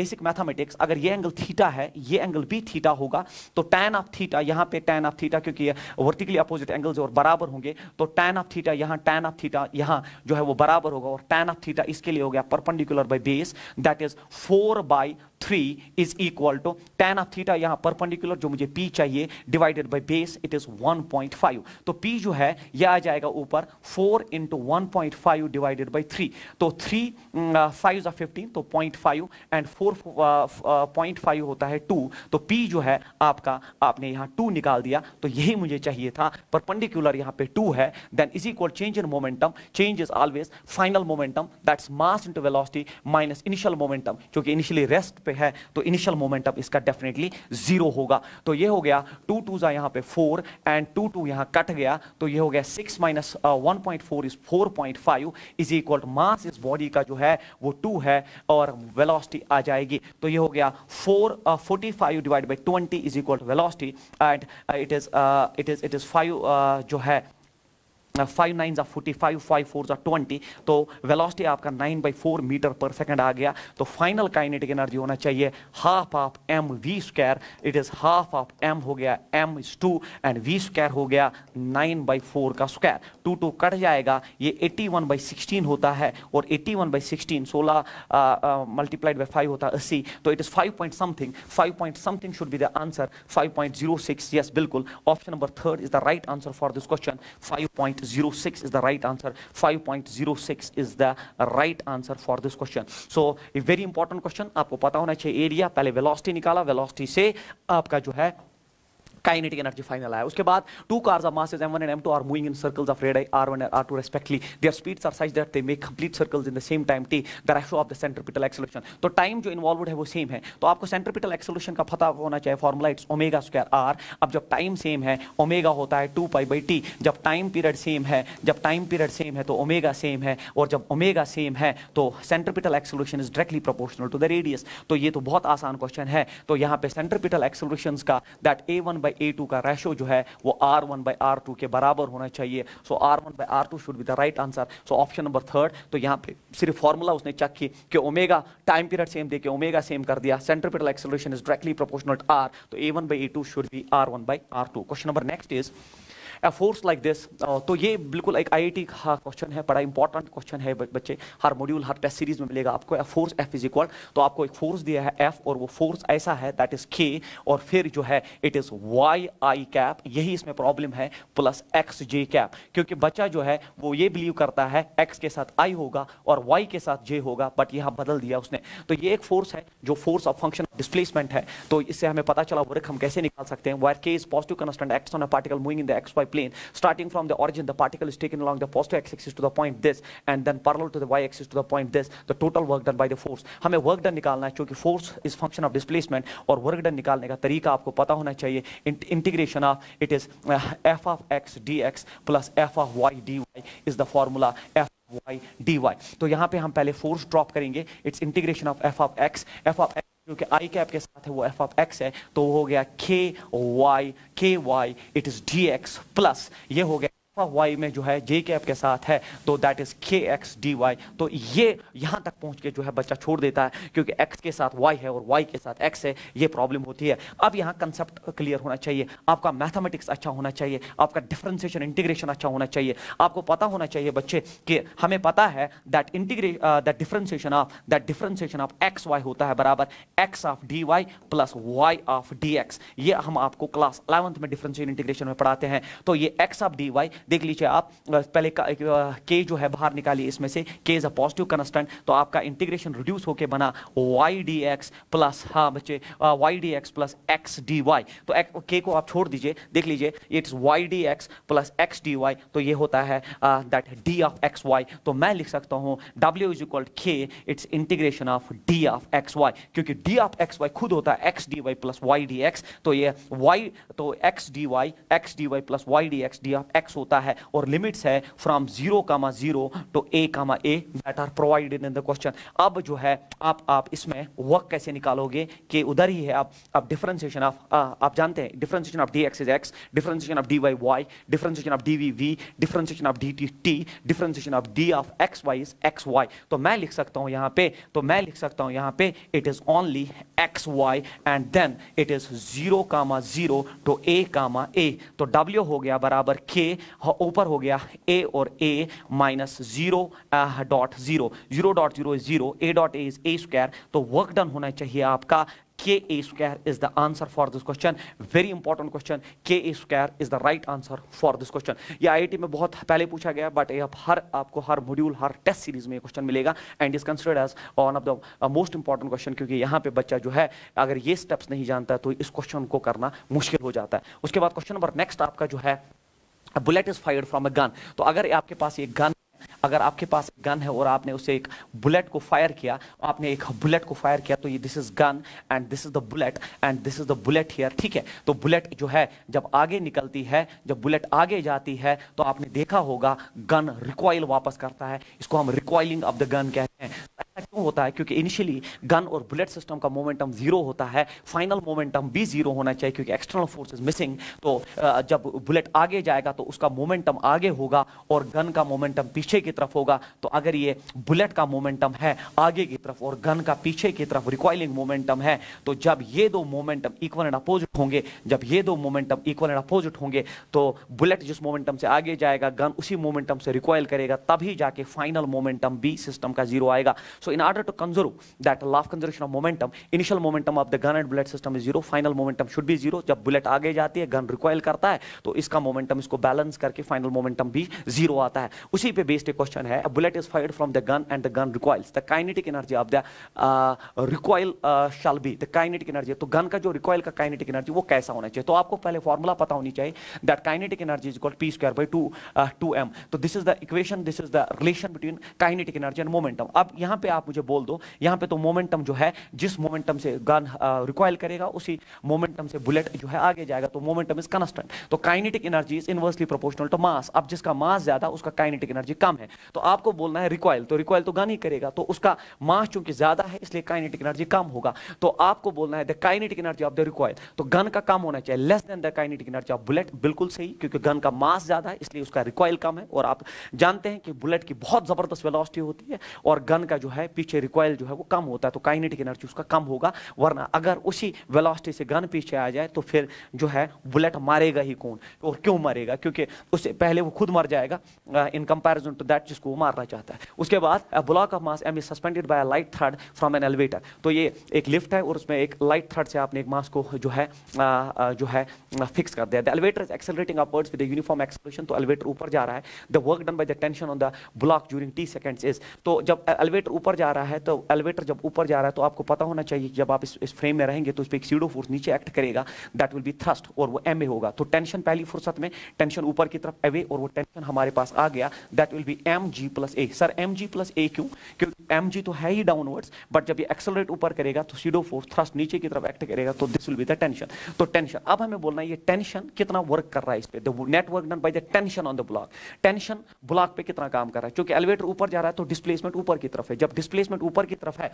[SPEAKER 1] बेसिक मैथमेटिक्स अगर ये एंगल थीटा है ये एंगल भी थीटा होगा तो टैन ऑफ थीटा यहाँ पे टैन ऑफ थीटा क्योंकि वर्टिकली अपोजिट एंगल्स और बराबर होंगे तो टैन ऑफ थीटा यहाँ टैन ऑफ थीटा यहाँ जो है वो बराबर होगा और टैन ऑफ थीटा इसके लिए हो गया perpendicular by by base that is 4 by three is equal to tan of theta यहाँ परपेंडिकुलर जो मुझे पी चाहिए divided by base it is 1.5 तो पी जो है यह आ जाएगा ऊपर 4 into one point five divided by three तो थ्री साइज ऑफ फिफ्टीन तो point five and four point five होता है टू तो पी जो है आपका आपने यहाँ टू निकाल दिया तो यही मुझे चाहिए था परपेंडिकुलर यहाँ पे टू है then is equal change in momentum change is always final momentum that's mass into velocity minus initial momentum क्योंकि इनिशियली रेस्ट पे है तो इनिशियल मोमेंटम इसका डेफिनेटली जीरो होगा तो ये हो गया टू टू जा यहाँ पे फोर एंड टू टू यहाँ कट गया तो ये हो गया six minus one point four is four point five is equal to mass इस बॉडी का जो है वो टू है और वेलोसिटी आ जाएगी तो ये हो गया four forty five divide by twenty is equal to velocity and it is it is it is five जो है फाइव नाइन जा फोर्टी फाइव फाइव फोर जा ट्वेंटी तो वेलोसिटी आपका नाइन बाई फोर मीटर पर सेकेंड आ गया तो फाइनल काइनेटिक एनर्जी होना चाहिए half of M we square it is half of M हो गया M is two and V square हो गया नाइन बाई फोर का स्क्वायर टू टू कट जाएगा ये एट्टी वन बाई सिक्सटीन होता है और एट्टी वन बाई सिक्सटीन सोलह मल्टीप्लाइड बाई फाइव होता है अस्सी तो it is five point something five point something should be the answer five point zero six yes बिल्कुल option number third is the right answer for this question five point 5.06 is the right answer. 5.06 is the right answer for this question. So a very important question. आपको पता होना चाहिए area पहले velocity निकाला velocity से आपका जो है काइनेटिक एनर्जी फाइनल आया उसके बाद two cars of masses m1 and m2 are moving in circles of red r1 and r2 respectively their speeds are such that they make complete circles in the same time t the ratio of the centripetal acceleration तो time जो involved है वो same है तो आपको centripetal acceleration का पता होना चाहिए formula it's omega square R अब जब टाइम सेम है ओमेगा होता है टू पाई बाई टी जब टाइम पीरियड सेम है जब टाइम पीरियड सेम है तो ओमेगा सेम है और जब ओमेगा सेम है तो centripetal acceleration is directly proportional to the radius तो ये तो बहुत आसान क्वेश्चन है तो यहाँ पे सेंट्रिपिटल एक्सेलरेशन का that A one by A two का रेशो जो है वो R one by R two के बराबर होना चाहिए so R one by R two should be the right answer so option number third तो यहाँ पे सिर्फ फॉर्मूला उसने चेक की कि ओमेगा टाइम पीरियड सेम देके ओमेगा सेम कर दिया centre period acceleration is directly proportional to R तो ए one by A two should be R one by R two question number next is force like this तो ये बिल्कुल एक T का question है बड़ा इंपॉर्टेंट क्वेश्चन है बच्चे हर मॉड्यूल हर टेस्ट सीरीज में मिलेगा आपको फोर्स एफ इज इक्वल तो आपको एक फोर्स दिया है एफ और वो फोर्स ऐसा है दैट इज के और फिर जो है it is Y I cap यही इसमें प्रॉब्लम है प्लस एक्स जे कैप क्योंकि बच्चा जो है वो ये बिलीव करता है एक्स के साथ आई होगा और वाई के साथ जे होगा बट यहाँ बदल दिया उसने तो ये एक फोर्स है जो फोर्स ऑफ फंक्शन डिस्प्लेसमेंट है तो इससे हमें पता चला वर्क हम कैसे निकाल सकते हैं work is positive constant X on a particle moving in the X Y plane starting from the origin the particle is taken along the positive X axis to the point this and then parallel to the Y axis to the point this the total work done by the force हमें work done निकालना है क्योंकि force is function of displacement और work done निकालने का तरीका आपको पता होना चाहिए integration of it is F of X D X plus F of Y D Y is the formula F Y D Y तो यहाँ पे हम पहले फोर्स ड्रॉप करेंगे it's integration of F of X F of X क्योंकि I cap के साथ है वो एफ ऑफ एक्स है तो हो गया K Y K Y it is D X plus ये हो गया वाई में जो है जे कैप के साथ है तो that is K x D Y तो ये यहाँ तक पहुँच के जो है बच्चा छोड़ देता है क्योंकि एक्स के साथ वाई है और वाई के साथ एक्स है ये प्रॉब्लम होती है अब यहाँ कंसेप्ट क्लियर होना चाहिए आपका मैथमेटिक्स अच्छा होना चाहिए आपका डिफ्रेंसिएशन इंटीग्रेशन अच्छा होना चाहिए आपको पता होना चाहिए बच्चे कि हमें पता है that integra that differentiation of that differentiation of X Y होता है बराबर X of D Y plus Y of D X ये हम आपको क्लास अलेवंथ में डिफ्रेंशियल इंटीग्रेशन में पढ़ाते हैं तो ये एक्स ऑफ डी वाई देख लीजिए आप पहले के जो है बाहर निकाली इसमें से के इज अ पॉजिटिव कंस्टेंट तो आपका इंटीग्रेशन रिड्यूस होकर बना वाई डी एक्स प्लस हाँ बच्चे Y D X plus X D Y तो के को आप छोड़ दीजिए देख लीजिए it's Y D X plus X D Y तो ये होता है that D of X Y तो मैं लिख सकता हूँ W is equal K it's integration of D of X Y क्योंकि डी ऑफ एक्स वाई खुद होता है X D Y plus Y D X तो ये वाई तो X D Y X D Y plus Y D X D of X होता है सकता है और लिमिट्स है from zero comma zero to A comma A that are provided in the question अब जो है आप आप इसमें वर्क कैसे निकालोगे कि उधर ही है आप आप डिफरेंशिएशन ऑफ आप जानते हैं differentiation of D X is X differentiation of D Y Y differentiation of D V V differentiation of D T T differentiation of D of X Y is X Y तो मैं लिख सकता हूं यहां पे तो मैं लिख सकता हूं यहां पे it is only X Y and then it is zero comma zero to A comma A तो डब्ल्यू हो गया बराबर के हाँ, ऊपर हो गया ए और A minus zero dot zero zero dot zero is zero A dot A is A square तो वर्क डन होना चाहिए आपका K A square is the answer for this question very important question K A square is the right answer for this question ये IIT में बहुत पहले पूछा गया बट ये हर आपको हर मॉड्यूल हर टेस्ट सीरीज में ये क्वेश्चन मिलेगा and is considered as one of the most important question क्योंकि यहाँ पे बच्चा जो है अगर ये स्टेप्स नहीं जानता तो इस क्वेश्चन को करना मुश्किल हो जाता है उसके बाद क्वेश्चन नंबर नेक्स्ट आपका जो है bullet is fired from a gun तो अगर आपके पास एक गन अगर आपके पास गन है और आपने उसे एक बुलेट को फायर किया आपने एक बुलेट को फायर किया तो ये this is gun and this is the bullet and this is the bullet here ठीक है तो बुलेट जो है जब आगे निकलती है जब बुलेट आगे जाती है तो आपने देखा होगा गन रिकॉइल वापस करता है इसको हम रिकॉइलिंग ऑफ द गन कहते हैं होता है क्योंकि इनिशियली गन और बुलेट सिस्टम का मोमेंटम जीरो होता है फाइनल मोमेंटम भी जीरो होना चाहिए क्योंकि एक्सटर्नल फोर्सेस मिसिंग तो जब बुलेट आगे जाएगा तो उसका मोमेंटम आगे होगा और गन का मोमेंटम पीछे की तरफ होगा तो अगर ये बुलेट का मोमेंटम है आगे की तरफ और गन का पीछे की तरफ रिकॉइलिंग मोमेंटम है तो जब ये दो मोमेंटम इक्वल एंड अपोजिट होंगे जब ये दो मोमेंटम इक्वल एंड अपोजिट होंगे तो बुलेट जिस मोमेंटम से आगे जाएगा गन उसी मोमेंटम से रिकॉयल करेगा तभी जाके फाइनल मोमेंटम भी सिस्टम का जीरो आएगा so so in order to conserve that law of conservation of momentum, initial momentum of the gun and bullet system is zero, final momentum should be zero. जब bullet आगे जाती है gun recoil करता है तो इसका momentum इसको balance करके फाइनल मोमेंटम भी जीरो आता है उसी पे बेस्ड क्वेश्चन है bullet is fired from the gun and the gun recoils the kinetic energy of the recoil shall be the kinetic energy तो गन का जो रिकॉयल का काइनेटिक एनर्जी वो कैसा होना चाहिए तो आपको पहले फॉर्मूला पता होनी चाहिए that kinetic energy is called P square by two two M तो this is the equation this is the relation between kinetic energy and momentum अब यहाँ पे आप मुझे मुझे बोल दो यहाँ पे तो मोमेंटम जो है जिस मोमेंटम से गन रिकॉयल करेगा उसी मोमेंटम से बुलेट जो है आगे जाएगा तो मोमेंटम इज कंस्टेंट तो kinetic energy is inversely proportional to mass अब जिसका मास ज्यादा उसका काइनेटिक एनर्जी कम है तो आपको बोलना है रिकॉयल तो रिकॉयल तो गन ही करेगा तो उसका मास चूंकि ज्यादा है इसलिए काइनेटिक एनर्जी कम होगा तो आपको बोलना है the kinetic energy of the recoil तो गन का कम होना चाहिए less than the kinetic energy of bullet बिल्कुल सही क्योंकि गन का मास ज्यादा है इसलिए उसका रिकॉयल कम है और आप जानते हैं कि बुलेट की बहुत जबरदस्त वेलोसिटी होती है और गन का जो है पीछे पीछे रिकॉयल जो है वो कम होता है तो काइनेटिक एनर्जी उसका कम होगा वरना अगर उसी वेलोसिटी से गन पीछे आ जाए तो फिर जो है बुलेट मारेगा ही कौन और क्यों मारेगा क्योंकि उससे पहले वो खुद मर जाएगा इन कंपेरिजन टू दैट जिसको वो मारना चाहता है उसके बाद block of mass M is suspended by a light thread from an elevator तो ये एक लिफ्ट है और उसमें एक लाइट थ्रेड से आपने एक मास को जो है जो है फिक्स कर दिया the elevator is accelerating upwards with uniform acceleration तो एलिवेटर ऊपर जा रहा है the work done by the tension on the block during T seconds is तो जब एलिवेटर ऊपर जा रहा है रहा है तो एलिवेटर जब ऊपर जा रहा है तो आपको पता होना चाहिए जब आप इस, इस फ्रेम में रहेंगे तो उस पर एक सीडो फोर्स नीचे एक्ट करेगा दैट विल बी थ्रस्ट और वो एम ए होगा तो टेंशन पहली फुर्सत में टेंशन ऊपर की तरफ अवे और वो टेंशन हमारे पास आ गया that will be M G plus A sir M G plus A क्यों क्योंकि एम जी तो है ही डाउनवर्ड्स बट जब ये एक्सलरेट ऊपर करेगा तो सीडो फोर्स थ्रस्ट नीचे की तरफ एक्ट करेगा तो this will be the tension तो टेंशन अब हमें बोलना है ये टेंशन कितना वर्क कर रहा है इस पर net work done by the tension on the block tension block पे कितना काम कर रहा है क्योंकि एलिवेटर ऊपर जा रहा है तो डिस्प्लेसमेंट ऊपर की तरफ है जब डिस्प्लेसमेंट प्लेसमेंट ऊपर की तरफ है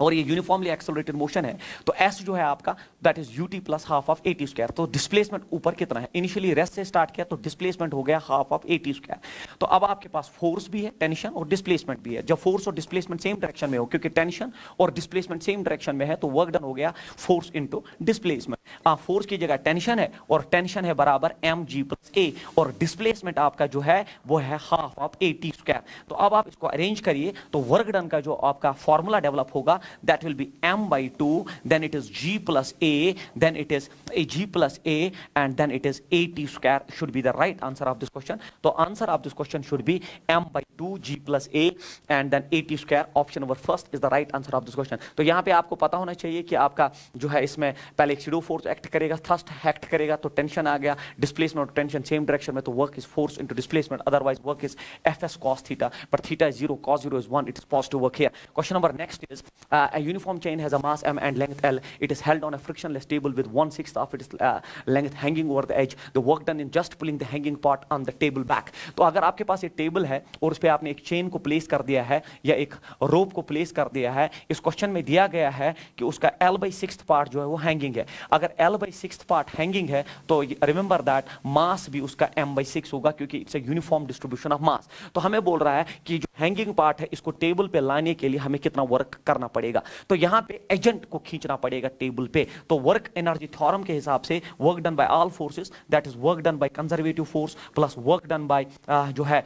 [SPEAKER 1] और ये यूनिफॉर्मली एक्सोलेटेड मोशन है तो एस जो है आपका that is U T plus half of A T square तो डिस्प्लेसमेंट ऊपर कितना है इनिशियली रेस्ट से स्टार्ट किया तो डिस्प्लेसमेंट हो गया half of A T square तो अब आपके पास फोर्स भी है टेंशन और डिस्प्लेसमेंट भी है जब फोर्स और डिस्प्लेसमेंट सेम डायरेक्शन में हो क्योंकि टेंशन और डिस्प्लेसमेंट सेम डायरेक्शन में है तो वर्क डन हो गया फोर्स इंटू डिस्प्लेसमेंट फोर्स की जगह टेंशन है और टेंशन है बराबर एम जी प्लस ए और डिस्प्लेसमेंट आपका जो है वो है half of A T square तो अब आप इसको अरेंज करिए तो वर्क डन का जो आपका फॉर्मूला डेवलप होगा that will be m by 2, then it is g plus a, then it is a g plus a, and then it is a t square should be the right answer of this question. The answer of this question should be m by 2 g plus a, and then a t square option number first is the right answer of this question तो यहाँ पे आपको पता होना चाहिए कि आपका जो है इसमें पहले एक्सीडो फोर्स एक्ट करेगा थ्रस्ट एक्ट करेगा तो टेंशन आ गया डिस्प्लेसमेंट टेंशन सेम डायरेक्शन में तो work is force into displacement otherwise work is F S cos theta but theta is zero cos zero is one it is positive work here question number next is uh, a uniform chain has a mass m and length l. It is held on a frictionless table with one-sixth of its uh, length hanging over the edge. The work done in just pulling the hanging part on the table back. तो अगर आपके पास ये table है और उस पर आपने एक चेन को प्लेस कर दिया है या एक रोप को प्लेस कर दिया है इस क्वेश्चन में दिया गया है कि उसका एल बाई सिक्स पार्ट जो है वो हैंगिंग है अगर L by six part hanging है तो रिमेंबर दैट मास भी उसका एम बाई सिक्स होगा क्योंकि it's a uniform distribution of mass तो हमें बोल रहा है कि जो हैंगिंग पार्ट है इसको टेबल पे लाने के लिए हमें कितना वर्क करना पड़ेगा पड़ेगा तो यहां पे एजेंट को खींचना पड़ेगा टेबल पे तो वर्क एनर्जी थ्योरम के हिसाब से work done by all forces that is work done by conservative force plus work done by जो है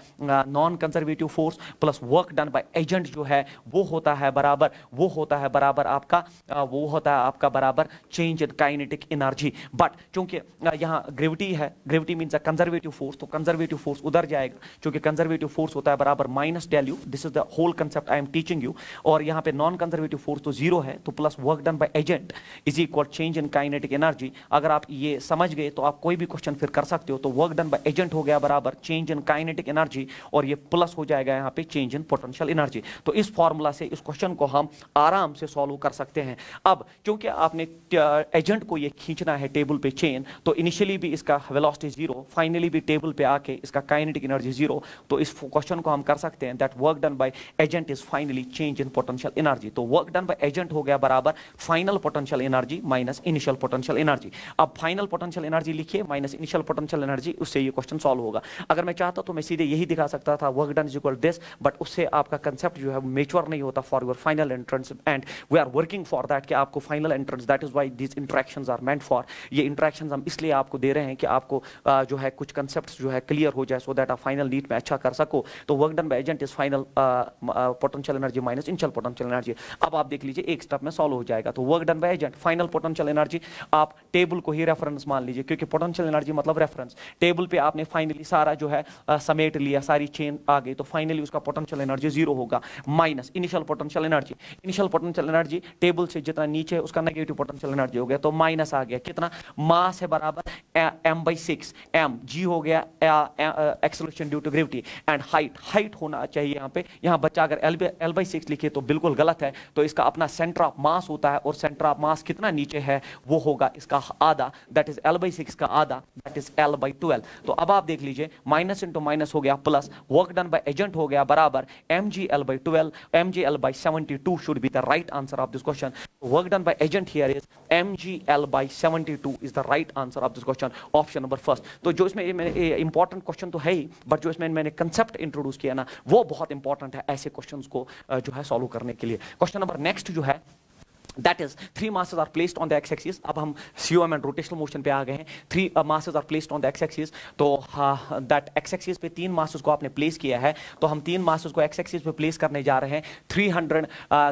[SPEAKER 1] non conservative force plus work done by agent जो है वो होता है बराबर वो होता है बराबर आपका आ, वो होता है आपका बराबर change in kinetic energy but चूंकि यहां ग्रेविटी है gravity means a conservative force तो कंजर्वेटिव फोर्स उधर जाएगा चूंकि कंजर्वेटिव फोर्स होता है बराबर minus del U this is the whole concept I am teaching you और यहां पे नॉन कंजर्वेटिव नेगेटिविटी फोर्स तो जीरो है तो plus work done by agent is equal change in kinetic energy अगर आप ये समझ गए तो आप कोई भी क्वेश्चन फिर कर सकते हो तो वर्क डन बाय एजेंट हो गया बराबर चेंज इन काइनेटिक एनर्जी और ये प्लस हो जाएगा यहाँ पे चेंज इन पोटेंशियल एनर्जी तो इस फॉर्मूला से इस क्वेश्चन को हम आराम से सॉल्व कर सकते हैं अब क्योंकि आपने एजेंट को ये खींचना है टेबल पे चेन तो इनिशियली भी इसका वेलोसिटी जीरो फाइनली भी टेबल पे आके इसका काइनेटिक एनर्जी जीरो तो इस क्वेश्चन को हम कर सकते हैं that work done by agent is finally change in potential energy तो वर्क डन बाय एजेंट हो गया बराबर final potential energy minus initial potential energy अब फाइनल पोटेंशियल एनर्जी लिखिए माइनस इनिशियल पोटेंशियल एनर्जी उससे ये क्वेश्चन सॉल्व होगा अगर मैं चाहता तो मैं सीधे यही दिखा सकता था work done is equal this but उससे आपका कंसेप्ट जो है मेच्योर नहीं होता for your final entrance and we are working for that कि आपको final entrance that is why this interaction are meant for ये इंट्रैक्शन हम इसलिए आपको दे रहे हैं कि आपको जो है कुछ कंसेप्ट जो है क्लियर हो जाए सो दैट आप फाइनल नीट में अच्छा कर सको तो work done by agent is final potential energy minus initial potential energy अब आप देख लीजिए एक स्टेप में सॉल्व हो जाएगा तो work done by agent final potential energy आप टेबल को ही रेफरेंस मान लीजिए क्योंकि पोटेंशियल एनर्जी मतलब रेफरेंस टेबल पे आपने फाइनली सारा जो है समेट लिया सारी चेन आ गई तो फाइनली उसका पोटेंशियल एनर्जी जीरो होगा minus initial potential energy initial potential energy table से जितना नीचे उसका नेगेटिव पोटेंशियल एनर्जी हो गया तो माइनस आ गया कितना मास है बराबर M by six M G हो गया acceleration due to gravity and height height होना चाहिए यहाँ पे यहाँ बच्चा अगर एल एल बाई सिक्स लिखे तो बिल्कुल गलत है तो इसका अपना सेंटर ऑफ मास होता है और सेंटर ऑफ मास कितना नीचे है वो होगा इसका आधा that is L by six का आधा that is L by twelve तो अब आप देख लीजिए माइनस इंटू माइनस हो गया plus work done by agent हो गया बराबर M G L by twelve M G L by seventy two should be the right answer of this question work done by agent here is M G L by seventy two is the right answer of this question option number first तो जो इसमें important question तो है ही but जो इसमें मैंने concept introduce किया ना वो बहुत इंपॉर्टेंट है ऐसे क्वेश्चन को जो है सॉल्व करने के लिए क्वेश्चन नंबर नेक्स्ट जो है that is three masses are placed on the X axis अब हम C M and rotational motion पे आ गए हैं three masses are placed on the X axis तो दैट एक्स एक्सिस पे तीन मासेज को आपने प्लेस किया है तो हम तीन मासेज को एक्स एक्सिस पे प्लेस करने जा रहे हैं three hundred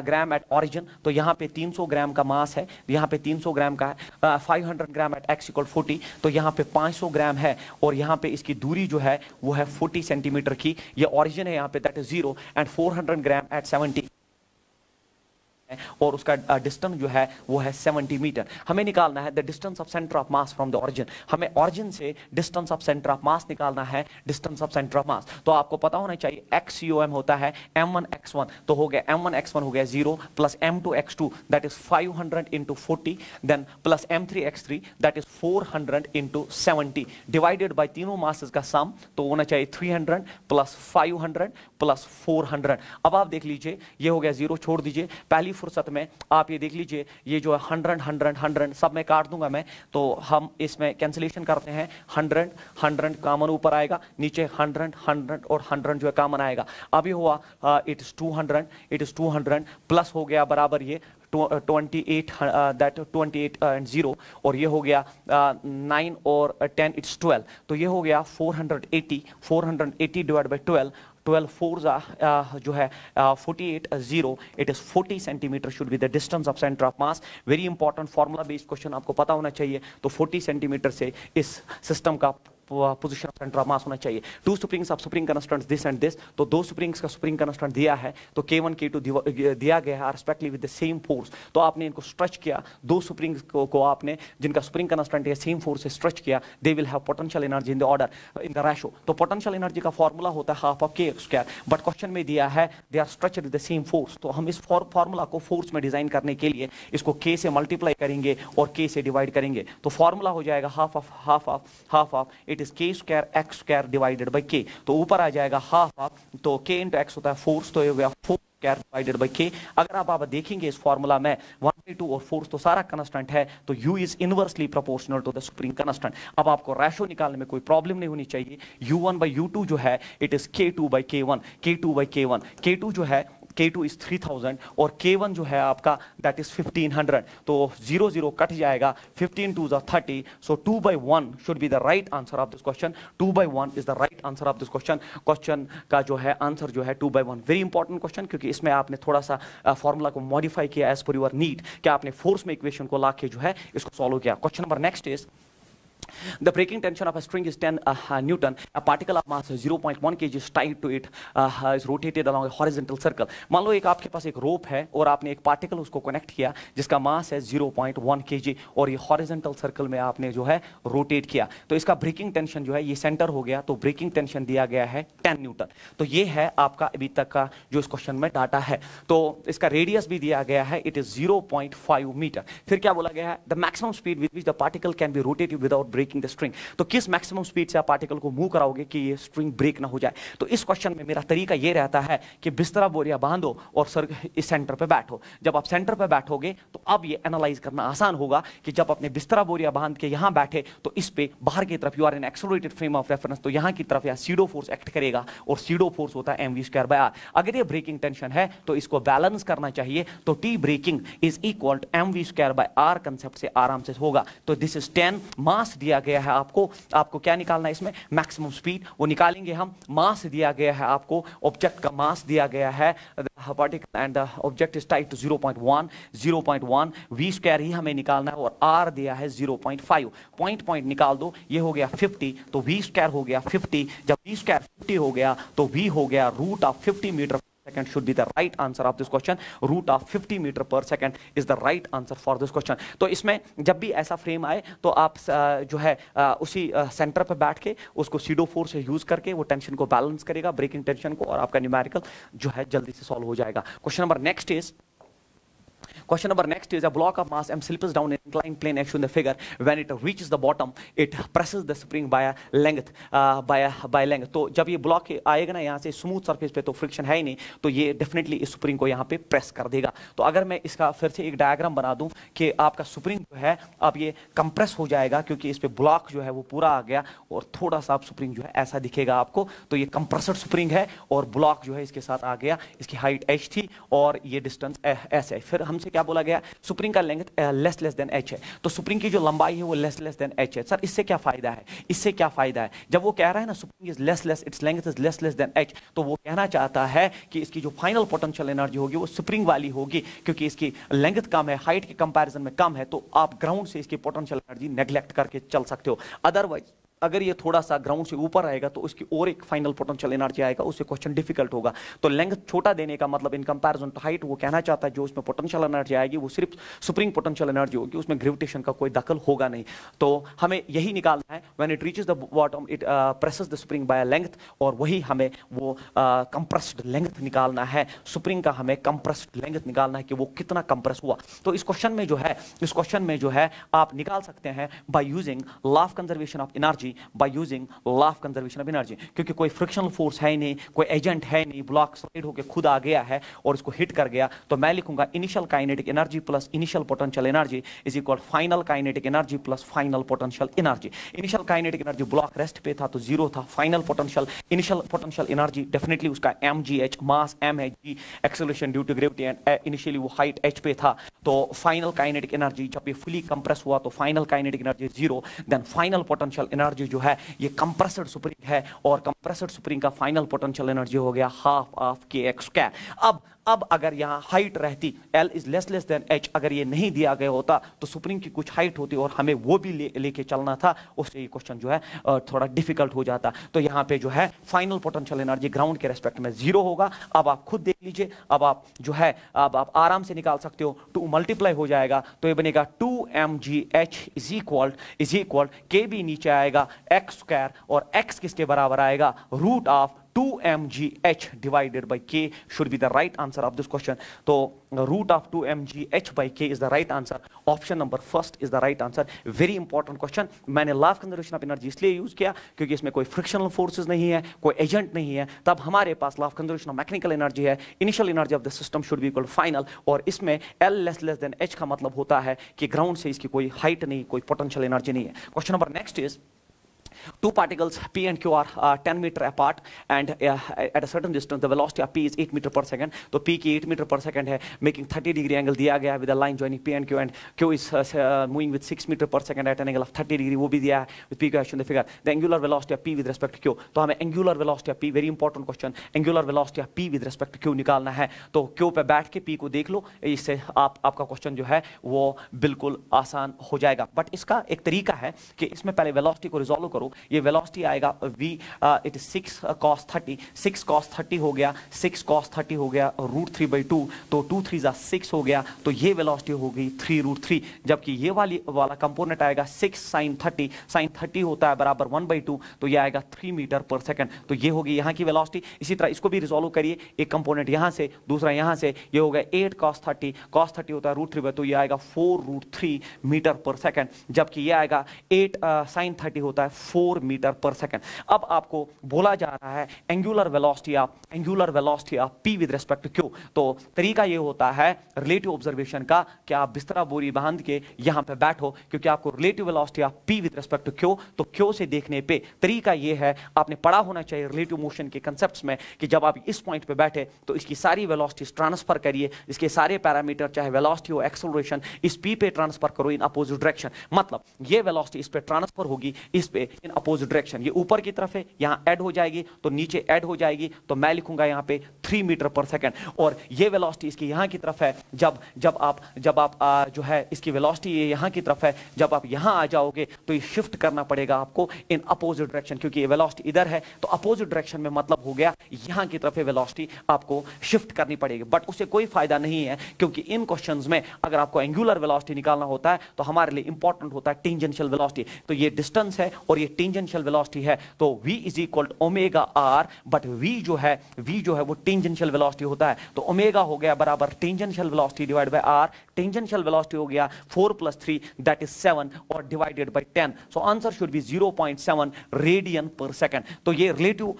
[SPEAKER 1] gram at origin तो यहाँ पे तीन सौ ग्राम का मास है यहाँ पे तीन सौ ग्राम का है five hundred gram at X equal forty तो यहाँ पे पाँच सौ ग्राम है और यहाँ पे इसकी दूरी जो है वो है फोर्टी सेंटीमीटर की ये ऑरिजन है यहाँ पे that is zero and four hundred gram at seventy और उसका डिस्टेंस जो है वो है 70 मीटर हमें निकालना है the distance of centre of mass from the origin हमें ऑरिजिन से distance of centre of mass निकालना है distance of centre of mass तो आपको पता होना चाहिए एक्स यू एम होता है एम वन एक्स वन तो हो गया एम वन एक्स वन हो गया zero plus M two X two that is five hundred into forty then plus M three X three that is four hundred into seventy divided by तीनों masses का sum तो होना चाहिए three hundred plus five hundred plus four hundred अब आप देख लीजिए ये हो गया जीरो छोड़ दीजिए पहली फुर्सत में आप ये देख लीजिए ये जो है हंड्रेड हंड्रेड हंड्रेड सब मैं काट दूंगा मैं तो हम इसमें कैंसिलेशन करते हैं हंड्रेड हंड्रेड कामन ऊपर आएगा नीचे हंड्रेड हंड्रेड और हंड्रेड जो है कामन आएगा अभी हुआ it is two hundred it is two hundred plus हो गया बराबर ये twenty eight that twenty eight and zero और ये हो गया नाइन और टेन इट्स ट्वेल्व तो ये हो गया four hundred eighty four hundred eighty divide by twelve twelve four जो है forty eight zero it is forty centimetre should be the distance of centre of mass very important formula based question आपको पता होना चाहिए तो forty centimetre से इस system का position of centre of mass होना चाहिए two springs of spring constant this and this तो दो सुप्रिंग्स का सुप्रिंग कंस्टेंट दिया है तो के वन के टू दिया गया है respectively with the same force तो आपने इनको स्ट्रेच किया दो सुप्रिंग्स को, को आपने जिनका सुप्रिंग कंस्टेंट है सेम फोर्स से स्ट्रेच किया they will have potential energy in the order in the ratio तो पोटेंशियल एनर्जी का फॉर्मूला होता है half of K square but question में दिया है they are stretch with the same force तो हम इस फॉर्मूला को फोर्स में डिजाइन करने के लिए इसको के से मल्टीप्लाई करेंगे और के से डिवाइड करेंगे तो फॉर्मूला हो जाएगा half of half of half of it is K square X square divided by K तो ऊपर आ जाएगा हाफ हाफ तो के इंटू एक्स होता है फोर्स तो ये फोर स्क्वायर डिवाइडेड बाई के अगर आप आप देखेंगे इस फॉर्मुला में वन बाई टू और फोर्स तो सारा कंस्टेंट है तो U is inversely proportional to the supreme constant अब आपको रेशो निकालने में कोई प्रॉब्लम नहीं होनी चाहिए U one by U two जो है it is K two by K one K two by K one K two जो है K2 इज 3000 और K1 जो है आपका दैट इज 1500 तो जीरो जीरो कट जाएगा 15 टू ज़ा 30 so 2 by one should be the right answer of this question 2 by one is the right answer of this question question का जो है आंसर जो है 2 by one very important question क्योंकि इसमें आपने थोड़ा सा formula को मॉडिफाई किया एज पर यूर नीट क्या आपने फोर्स में इक्वेशन को ला के जो है इसको सॉल्व किया question number next is The breaking tension of a string is 10 uh, uh, Newton. A particle of mass 0.1 kg is tied to it, uh, uh, is rotated along a horizontal circle. मान लो एक आपके पास एक रोप है और आपने एक particle उसको connect किया जिसका मास है 0.1 kg और ये हॉरिजेंटल सर्कल में आपने जो है रोटेट किया तो इसका ब्रेकिंग टेंशन जो है ये सेंटर हो गया तो ब्रेकिंग टेंशन दिया गया है 10 न्यूटन तो ये है आपका अभी तक का जो इस क्वेश्चन में डाटा है तो इसका रेडियस भी दिया गया है इट इज 0.5 मीटर फिर क्या बोला गया है the maximum speed with which the particle can be rotated without break breaking the string तो किस मैक्सिमम स्पीड से आप पार्टिकल को मूव कराओगे कि ये स्ट्रिंग ब्रेक ना हो जाए तो इस क्वेश्चन में मेरा तरीका ये रहता है कि बिस्तरा बोरिया बांधो और सर इस सेंटर पर बैठो जब आप सेंटर पर बैठोगे तो अब ये एनालाइज करना आसान होगा कि जब अपने बिस्तरा बोरिया बांध के यहाँ बैठे तो इस पे बाहर की तरफ you are in accelerated frame of reference तो यहाँ की तरफ यह सीडो फोर्स एक्ट करेगा और सीडो फोर्स होता है M we square by R अगर ये ब्रेकिंग टेंशन है तो इसको बैलेंस करना चाहिए तो T breaking is equal to M we square by R concept से आराम से होगा तो this is ten mass dear दिया गया है आपको आपको क्या निकालना है इसमें मैक्सिमम स्पीड वो निकालेंगे हम मास दिया गया है आपको ऑब्जेक्ट का मास दिया गया है particle and object is tied zero point one zero point one V square ही हमें निकालना है और आर दिया है zero point five point point निकाल दो ये हो गया फिफ्टी तो वी स्क्वायर हो गया फिफ्टी जब वी स्क्वायर फिफ्टी हो गया तो वी हो गया root of fifty metre second should be the right answer of this question root of 50 meter per second is the right answer for this question तो इसमें जब भी ऐसा फ्रेम आए तो आप जो है उसी सेंटर पर बैठ के उसको सीडो फोर से यूज करके वो टेंशन को बैलेंस करेगा ब्रेकिंग टेंशन को और आपका न्यूमेरिकल जो है जल्दी से सॉल्व हो जाएगा question number next is Question number next is a block of mass m slips down an inclined plane as shown in the figure. When it reaches the bottom, it presses the spring by a length uh, by a by length. तो जब ये block आएगा ना यहाँ से smooth surface पे तो friction है ही नहीं तो ये डेफिनेटली इस स्प्रिंग को यहाँ पे प्रेस कर देगा तो अगर मैं इसका फिर से एक डायग्राम बना दूँ कि आपका स्प्रिंग जो है अब ये कंप्रेस हो जाएगा क्योंकि इस पर ब्लॉक जो है वो पूरा आ गया और थोड़ा सा आप स्प्रिंग जो है ऐसा दिखेगा आपको तो ये कंप्रेसड स्प्रिंग है और ब्लॉक जो है इसके साथ आ गया इसकी हाइट एच थी और ये डिस्टेंस एस है फिर हम से क्या बोला गया सुप्रिंग का length less less than H है तो सुप्रिंग की जो लंबाई है वो लेस लेस देन एच है सर इससे क्या फायदा है इससे क्या फायदा है जब वो कह रहा है ना spring is less less its length is less less than H तो वो कहना चाहता है कि इसकी जो फाइनल पोटेंशियल एनर्जी होगी वो स्प्रिंग वाली होगी क्योंकि इसकी लेंथ कम है हाइट के कंपेरिजन में कम है तो आप ग्राउंड से इसकी पोटेंशियल एनर्जी नेग्लेक्ट करके चल सकते हो अदरवाइज अगर ये थोड़ा सा ग्राउंड से ऊपर आएगा तो उसकी और एक फाइनल पोटेंशियल एनर्जी आएगा उससे क्वेश्चन डिफिकल्ट होगा तो लेंथ छोटा देने का मतलब इन कंपैरिजन टू हाइट वो कहना चाहता है जो उसमें पोटेंशियल एनर्जी आएगी वो सिर्फ सुप्रीम पोटेंशियल एनर्जी होगी उसमें ग्रेविटेशन का कोई दखल होगा नहीं तो हमें यही निकालना है when it reaches the bottom it press the spring by length और वही हमें वो कंप्रेस्ड uh, लेंथ निकालना है स्प्रिंग का हमें कंप्रेस्ड लेंथ निकालना है कि वो कितना कंप्रेस हुआ तो इस क्वेश्चन में जो है इस क्वेश्चन में जो है आप निकाल सकते हैं by using law of conservation of energy energy by using law of conservation of energy क्योंकि कोई फ्रिक्शनल फोर्स है नहीं कोई एजेंट है नहीं ब्लॉक स्लाइड होकर खुद आ गया है और इसको हिट कर गया तो मैं लिखूंगा initial kinetic energy plus initial potential energy is equal final kinetic energy plus final potential energy initial kinetic energy block rest पे था तो जीरो था final potential initial potential energy definitely उसका एम जी एच मास एम है G acceleration due to gravity and initially वो height H पे था तो फाइनल काइनेटिक एनर्जी जब ये फुली कंप्रेस हुआ तो final kinetic energy zero then final potential energy energy जो है ये कंप्रेसड सुप्रिंग है और कंप्रेसड सुप्रिंग का फाइनल पोटेंशियल एनर्जी हो गया हाफ ऑफ के एक्स स्क्वायर अब अब अगर यहाँ हाइट रहती L is less less than H अगर ये नहीं दिया गया होता तो सुप्रीम की कुछ हाइट होती और हमें वो भी ले लेके चलना था उससे ये क्वेश्चन जो है थोड़ा डिफिकल्ट हो जाता तो यहाँ पे जो है फाइनल पोटेंशियल एनर्जी ग्राउंड के रेस्पेक्ट में जीरो होगा अब आप खुद देख लीजिए अब आप जो है अब आप आराम से निकाल सकते हो टू मल्टीप्लाई हो जाएगा तो ये बनेगा two M ji H is equal is equal K भी नीचे आएगा एक्स स्क्वायर और एक्स किसके बराबर आएगा root of two M ji H divided by K should be the right answer of this question तो root of two M ji H by K is the right answer option number first is the right answer very important question मैंने law of conservation of energy इसलिए use किया क्योंकि इसमें कोई frictional forces नहीं है कोई एजेंट नहीं है तब हमारे पास law of conservation of mechanical energy है initial energy of the system should be final और इसमें L less less than H का मतलब होता है कि ग्राउंड से इसकी कोई हाइट नहीं कोई पोटेंशियल एनर्जी नहीं है question number next is Two particles, P and Q, are uh, 10 meter apart, and uh, at a certain distance, the velocity of P is 8 meter per second. तो P ki 8 meter per second hai making 30 degree angle diya gaya with a line joining P and Q, and Q is uh, moving with 6 meter per second at an angle of 30 degree. wo bhi diya hai with P को the figure. The angular velocity of P with respect to Q. to hame angular velocity of P very important question. Angular velocity of P with respect to Q nikalna hai to Q pe baith ke P ko dekh lo isse aap aapka question jo hai wo bilkul aasan ho jayega but iska ek tarika hai ki isme pehle velocity ko resolve karo ये velocity आएगा V it six cos thirty six cos thirty हो गया six cos thirty हो गया root three by two तो two three जा six हो गया तो ये वेलोसिटी हो गई थ्री रूट थ्री जबकि ये वाली वाला कंपोनेंट आएगा six sine thirty sine thirty होता है बराबर वन बाई टू तो ये आएगा थ्री मीटर पर सेकेंड तो ये होगी यहाँ की वेलॉसिटी इसी तरह इसको भी रिजोल्व करिए एक कंपोनेंट यहाँ से दूसरा यहाँ से ये हो गया eight cos thirty cos thirty होता है रूट थ्री बाई तो ये आएगा फोर रूट थ्री मीटर पर सेकेंड जबकि ये आएगा एट साइन थर्टी होता है फोर फोर मीटर पर सेकेंड अब आपको बोला जा रहा है angular velocity of angular velocity of P with respect Q तो तरीका ये होता है रिलेटिव ऑब्जर्वेशन का कि आप बिस्तरा बोरी बांध के यहाँ पे बैठो क्योंकि आपको relative velocity of P with respect Q तो क्यों से देखने पे तरीका ये है आपने पढ़ा होना चाहिए रिलेटिव मोशन के कंसेप्ट में कि जब आप इस पॉइंट पर बैठे तो इसकी सारी वेलोसिटीज ट्रांसफर करिए इसके सारे पैरामीटर चाहे वेलोसिटी हो एक्सोलेशन इस पी पे ट्रांसफर करो इन अपोजिट डायरेक्शन मतलब ये वेलोसिटी इस पे ट्रांसफर होगी इस पे इन अपोज डायरेक्शन ये ऊपर की तरफ है यहां एड हो जाएगी तो नीचे एड हो जाएगी तो मैं लिखूंगा यहां पे थ्री मीटर पर सेकेंड और ये वेलोसिटी इसकी यहां की तरफ है जब जब आप जब आप आ, जो है इसकी वेलोसिटी ये यहां की तरफ है जब आप यहां आ जाओगे तो ये शिफ्ट करना पड़ेगा आपको इन अपोजिट डायरेक्शन क्योंकि ये वेलोसिटी इधर है तो अपोजिट डायरेक्शन में मतलब हो गया यहां की तरफ ये वेलोसिटी आपको शिफ्ट करनी पड़ेगी बट उसे कोई फायदा नहीं है क्योंकि इन क्वेश्चन में अगर आपको एंगुलर वेलॉसिटी निकालना होता है तो हमारे लिए इंपॉर्टेंट होता है टेंजेंशियल वेलॉसिटी तो ये डिस्टेंस है और ये टेंजेंशियल टेंजेंशियल वेलोसिटी है तो v is equal to omega r but v जो है v जो है वो टेंजेंशियल वेलोसिटी होता है तो ओमेगा हो गया बराबर tangential velocity divide by r tangential velocity हो गया 4 प्लस थ्री दैट इज 7 और divided by 10 so answer should be 0.7 radian per second तो ये relative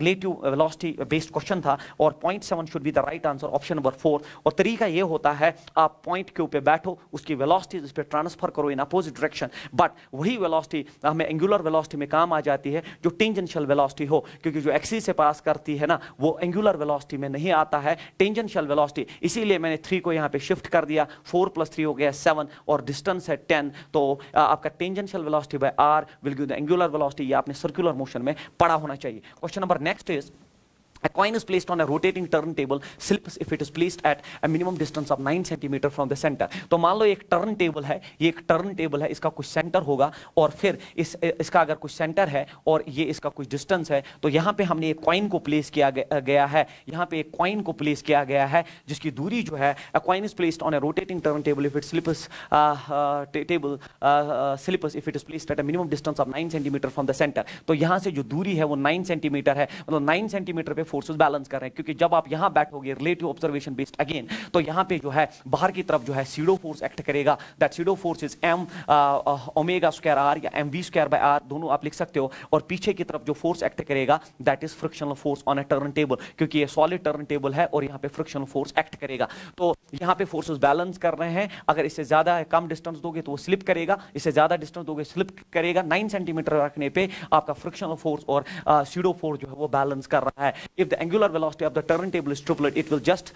[SPEAKER 1] relative velocity based question था और 0.7 should be the right answer option number 4 और तरीका ये होता है आप पॉइंट के ऊपर बैठो उसकी वेलोसिटी इस पर ट्रांसफर करो इन अपोजिट डायरेक्शन बट वही वेलोसिटी हमें एंगुलर वेलोसिटी में काम आ जाती है जो टेंजेंशियल वेलोसिटी हो क्योंकि जो एक्सिस से पास करती है ना वो एंगुलर वेलोसिटी में नहीं आता है टेंजेंशियल वेलोसिटी इसीलिए मैंने थ्री को यहाँ पे शिफ्ट कर दिया फोर प्लस थ्री हो गया सेवन और डिस्टेंस है टेन तो आपका tangential velocity by R will give the angular velocity ये आपने सर्कुलर मोशन में पड़ा होना चाहिए question number next is A coin is placed on a rotating turntable, slips if it is placed at a minimum distance of 9 centimetre from the centre तो मान लो एक turn table है ये एक टर्न टेबल है इसका कुछ सेंटर होगा और फिर इस इसका अगर कुछ सेंटर है और ये इसका कुछ डिस्टेंस है तो यहाँ पे हमने एक कॉइन को प्लेस किया गया है यहाँ पे एक कॉइन को प्लेस किया गया है जिसकी दूरी जो है a coin is placed on a rotating turn table if it slips table slips if it is placed at a minimum distance of 9 centimetre from the centre तो यहाँ से जो दूरी है वो 9 सेंटीमीटर है मतलब 9 सेंटीमीटर पे फोर्सेस बैलेंस कर रहे हैं क्योंकि जब आप यहाँ बैठोगे रिलेटिव ऑब्जर्वेशन बेस्ड अगेन तो यहाँ पे जो है बाहर की तरफ जो है सीडो फोर्स एक्ट करेगा that pseudo force is M omega square R या M we square by R दोनों आप लिख सकते हो और पीछे की तरफ जो फोर्स एक्ट करेगा that is frictional force on a turn table क्योंकि ये सॉलिड टर्न टेबल है और यहाँ पे फ्रिक्शनल फोर्स एक्ट करेगा तो यहाँ पे फोर्सेस बैलेंस कर रहे हैं अगर इससे ज्यादा कम डिस्टेंस दोगे तो वो स्लिप करेगा इससे ज्यादा डिस्टेंस दोगे स्लिप करेगा नाइन सेंटीमीटर रखने पर आपका फ्रिक्शनल फोर्स और सीडो uh, फोर्स जो है वो बैलेंस कर रहा है if the angular velocity of the turntable is triplet it will just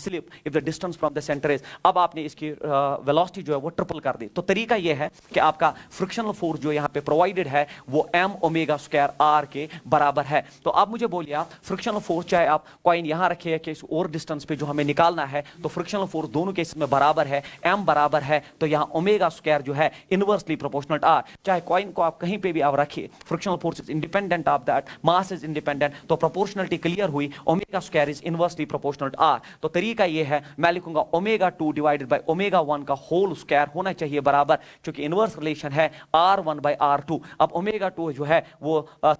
[SPEAKER 1] slip if the distance from the centre is अब आपने इसकी वेलोसिटी uh, जो है वो ट्रिपल कर दी तो तरीका यह है कि आपका फ्रिक्शनल फोर्स जो यहाँ पे प्रोवाइडेड है वो एम ओमेगा स्क्वायर आर के बराबर है तो आप मुझे बोलिए आप फ्रिक्शनल फोर्स चाहे आप कॉइन यहाँ रखे या किसी और डिस्टेंस पे जो हमें निकालना है तो फ्रिक्शनल फोर्स दोनों केस में बराबर है एम बराबर है तो यहाँ ओमेगा स्क्वायर जो है इनवर्सली प्रोपोर्शनल आर चाहे कॉइन को आप कहीं पे भी आप रखिए frictional force is independent of that mass is independent तो प्रोपोर्शनल प्रोपोर्शनलिटी क्लियर हुई omega square is inversely proportional to R तो तरीका यह है मैं लिखूंगा omega two divided by omega one का होल स्क्वायर होना चाहिए बराबर क्योंकि इनवर्स रिलेशन है R one by R two अब ओमेगा टू जो है वो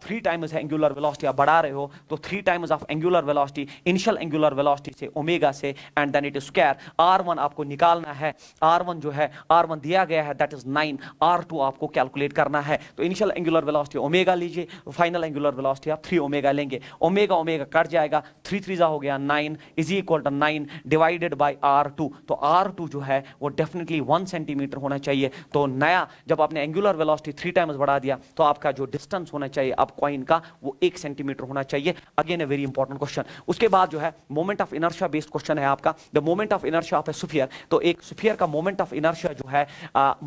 [SPEAKER 1] थ्री टाइम्स है एंगुलर वेलोसिटी आप बढ़ा रहे हो तो three times of angular velocity initial angular velocity से ओमेगा से and then it is square R one आपको निकालना है आर वन जो है आर वन दिया गया है that is nine R two आपको कैलकुलेट करना है तो इनिशियल एंगुलर वेलोसिटी ओमेगा लीजिए फाइनल एंगुलर वेलोसिटी आप थ्री ओमेगा लेंगे ओमेगा ओमेगा कट जाएगा थ्री थ्री जा हो गया nine is equal to nine divided by R two तो आर टू जो है वो डेफिनेटली वन सेंटीमीटर होना चाहिए तो नया जब आपने एंगुलर वेलोसिटी थ्री टाइम्स बढ़ा दिया तो आपका जो डिस्टेंस होना चाहिए आप कॉइन का वो एक सेंटीमीटर होना चाहिए again a very important question उसके बाद जो है moment of inertia based question है आपका the moment of inertia of a sphere तो एक सुफियर का मोमेंट ऑफ इनर्शिया जो है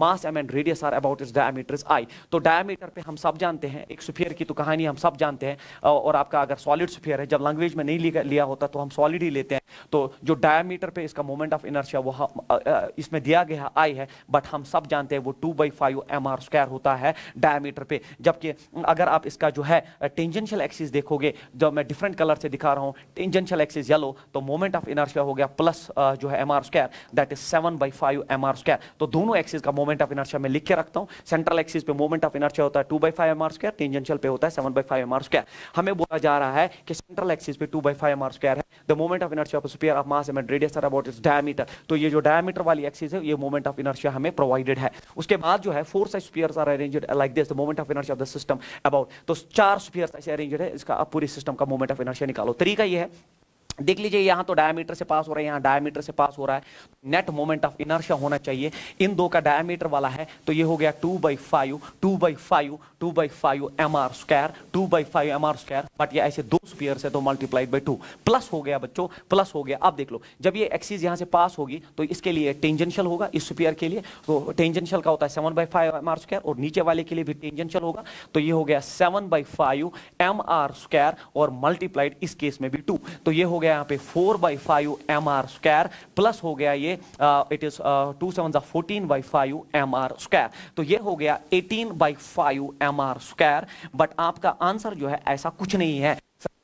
[SPEAKER 1] mass M and radius R about its diameter I तो डायमीटर पे हम सब जानते हैं एक सुफियर की तो कहानी हम सब जानते हैं और आपका अगर सॉलिड स्फीयर है जब लैंग्वेज में नहीं लिया होता तो हम सॉलिड ही लेते हैं तो जो डायमीटर पे इसका मोमेंट ऑफ इनर्शिया वो इसमें दिया गया आई है बट हम सब जानते हैं वो two by five M R square होता है डायमीटर पे जबकि अगर आप इसका जो है टेंजेंशियल एक्सिस देखोगे जब मैं डिफरेंट कलर से दिखा रहा हूँ टेंजेंशियल एक्सिस येलो तो मोमेंट ऑफ इनर्शिया हो गया प्लस जो है M R square that is seven by five M R square तो दोनों एक्सिस का मोमेंट ऑफ इनर्शिया मैं लिख के रखता हूँ सेंट्रल एक्सिस पे मोमेंट ऑफ इनर्शिया होता है two by five M R square tangential पे होता है seven by five M R square हमें बोला जा रहा है कि के सेंट्रल एक्सिस पे two by five M R square है the moment of inertia of sphere of mass and radius R about its diameter तो ये जो डायमीटर वाली एक्सिस है ये मोमेंट ऑफ इनर्शिया हमें प्रोवाइडेड है उसके बाद जो है four size sphere are arranged like this the moment of inertia of the system about तो चार स्पीयर ऐसे अरेंज्ड है इसका पूरी सिस्टम का मोमेंट ऑफ इनर्शिया निकालो तरीका ये है देख लीजिए यहां तो डायमीटर से पास हो रहा है यहां डायमीटर से पास हो रहा है नेट मोमेंट ऑफ इनर्शिया होना चाहिए इन दो का डायमीटर वाला है तो ये हो गया two by five two by five two by five M R square two by five M R square but ये ऐसे दो स्पीयर से तो मल्टीप्लाइड बाई टू प्लस हो गया बच्चों प्लस हो गया अब देख लो जब ये एक्सीज यहां से पास होगी तो इसके लिए टेंजेंशियल होगा इस स्पीयर के लिए तो टेंजेंशियल का होता है seven by five M R square और नीचे वाले के लिए भी टेंजेंशियल होगा तो ये हो गया seven by five M R square और मल्टीप्लाइड इस केस में भी टू तो ये हो गया यहाँ पे four by five M R square plus हो गया ये it is two seven fourteen by five M R square तो ये हो गया eighteen by five M R square but आपका आंसर जो है ऐसा कुछ नहीं है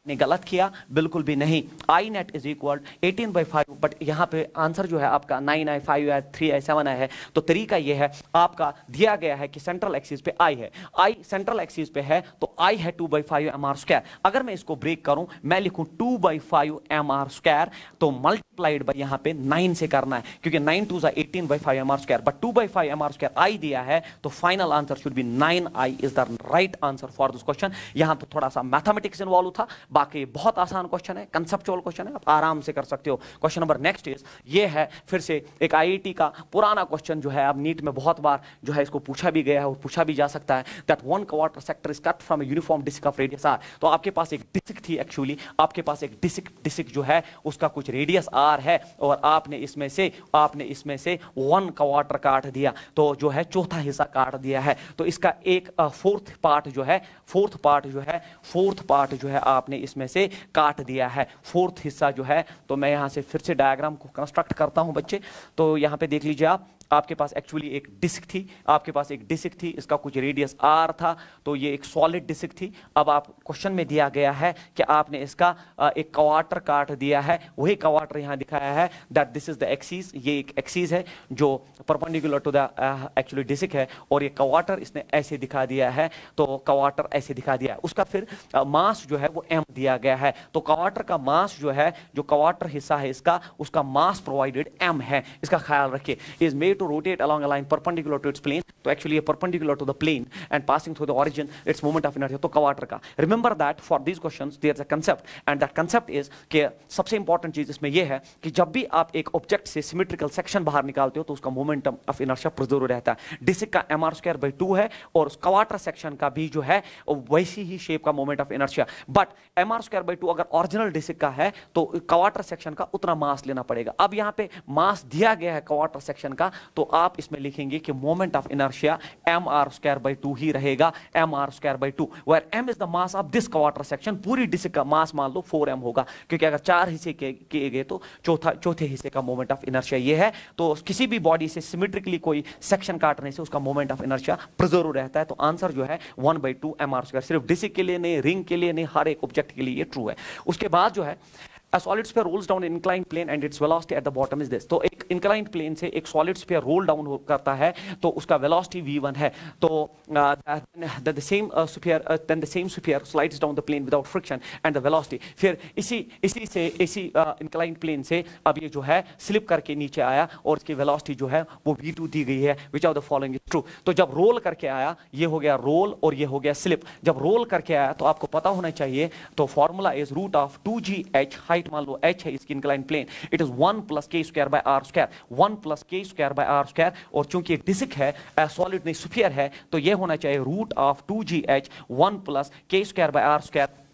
[SPEAKER 1] आपने गलत किया बिल्कुल भी नहीं I net is equal eighteen by five but यहाँ पे आंसर जो है आपका nine I five I three I seven I है तो तरीका यह है आपका दिया गया है कि सेंट्रल एक्सिस पे आई है आई सेंट्रल एक्सिस पे है तो आई है two by five M R square अगर मैं इसको ब्रेक करूं मैं लिखूं two by five M R square तो मल्टीप्लाइड बाई यहाँ पे नाइन से करना है क्योंकि नाइन टू जो eighteen by five M R square but two by five M R square I दिया है तो final answer should be nine I is the right answer for this question यहाँ पर तो थोड़ा सा मैथमेटिक्स इन्वॉल्व था बाकी बहुत आसान क्वेश्चन है कंसेप्चुअल क्वेश्चन है आप आराम से कर सकते हो क्वेश्चन नंबर नेक्स्ट इज ये है फिर से एक आईआईटी का पुराना क्वेश्चन जो है अब नीट में बहुत बार जो है इसको पूछा भी गया है और पूछा भी जा सकता है that one quarter sector is cut from uniform disc of radius R तो आपके पास एक डिस्क थी एक्चुअली आपके पास एक डिस्क डिस्क जो है उसका कुछ रेडियस आर है और आपने इसमें से आपने इसमें से वन क्वार्टर काट दिया तो जो है चौथा हिस्सा काट दिया है तो इसका एक फोर्थ पार्ट जो है फोर्थ पार्ट जो है फोर्थ पार्ट जो है आपने मैंने इसमें से काट दिया है फोर्थ हिस्सा जो है तो मैं यहाँ से फिर से डायग्राम को कंस्ट्रक्ट करता हूँ बच्चे तो यहाँ पे देख लीजिए आप आपके पास एक्चुअली एक डिस्क थी आपके पास एक डिस्क थी इसका कुछ रेडियस आर था तो ये एक सॉलिड डिस्क थी अब आप क्वेश्चन में दिया गया है कि आपने इसका एक क्वार्टर काट दिया है वही क्वार्टर यहाँ दिखाया है that this is the axis ये एक एक्सीज है जो perpendicular to the actually disc है और ये क्वार्टर इसने ऐसे दिखा दिया है तो क्वार्टर ऐसे दिखा दिया है उसका फिर मास जो है वो एम दिया गया है तो क्वार्टर का मास जो है जो क्वार्टर हिस्सा है इसका उसका मास प्रोवाइडेड एम है इसका ख्याल रखिए is made to rotate along a line perpendicular to its plane, to actually perpendicular to the plane and passing through the origin, its moment of inertia तो कवाटर का remember that for these question there a concept and that concept is कि सबसे important चीज इसमें यह है कि जब भी आप एक ऑब्जेक्ट से सिमेट्रिकल सेक्शन बाहर निकालते हो तो उसका मोमेंटम ऑफ इनर्शिया प्रिजर्व रहता है डिसिक का M R square by two है और कवाटर सेक्शन का भी जो है वैसी ही शेप का moment of inertia but M R square by two अगर ओरिजिनल डिसिक का है तो कवाटर सेक्शन का उतना मास लेना पड़ेगा अब यहाँ पे मास दिया गया है कवाटर सेक्शन का तो आप इसमें लिखेंगे कि moment of inertia M R square by two ही रहेगा M R square by two where M is the mass of this quarter section पूरी डिस्क का मास मान लो फोर एम होगा क्योंकि अगर चार हिस्से किए गए तो चौथा चौथे हिस्से का मोमेंट ऑफ इनर्शिया ये है तो किसी भी बॉडी से सिमेट्रिकली कोई सेक्शन काटने से उसका मोमेंट ऑफ इनर्शिया प्रिजर्व रहता है तो आंसर जो है one by two M R square सिर्फ डिस्क के लिए नहीं रिंग के लिए नहीं हर एक ऑब्जेक्ट के लिए ये ट्रू है उसके बाद जो है A solid sphere rolls down an inclined plane and its velocity at the bottom is this. तो एक इंक्लाइंट प्लेन से एक सॉलिड स्पेयर रोल डाउन करता है तो उसका वेलोसिटी वी वन है तो the same sphere then the same sphere slides down the plane without friction and the velocity फिर इसी इसी से इसी इंक्लाइंट uh, प्लेन से अब ये जो है स्लिप करके नीचे आया और इसकी वेलोसिटी जो है वो वी टू दी गई है which are the following is true तो जब रोल करके आया ये हो गया रोल और ये हो गया स्लिप जब रोल करके आया तो आपको पता होना चाहिए तो formula is root of two G H height मान लो एच है इसकी incline plane it is one plus K square by are square square one plus K square by are square और चूंकि डिस्क है सॉलिड नहीं स्फीयर है तो ये होना चाहिए root of two G H one plus K square by are square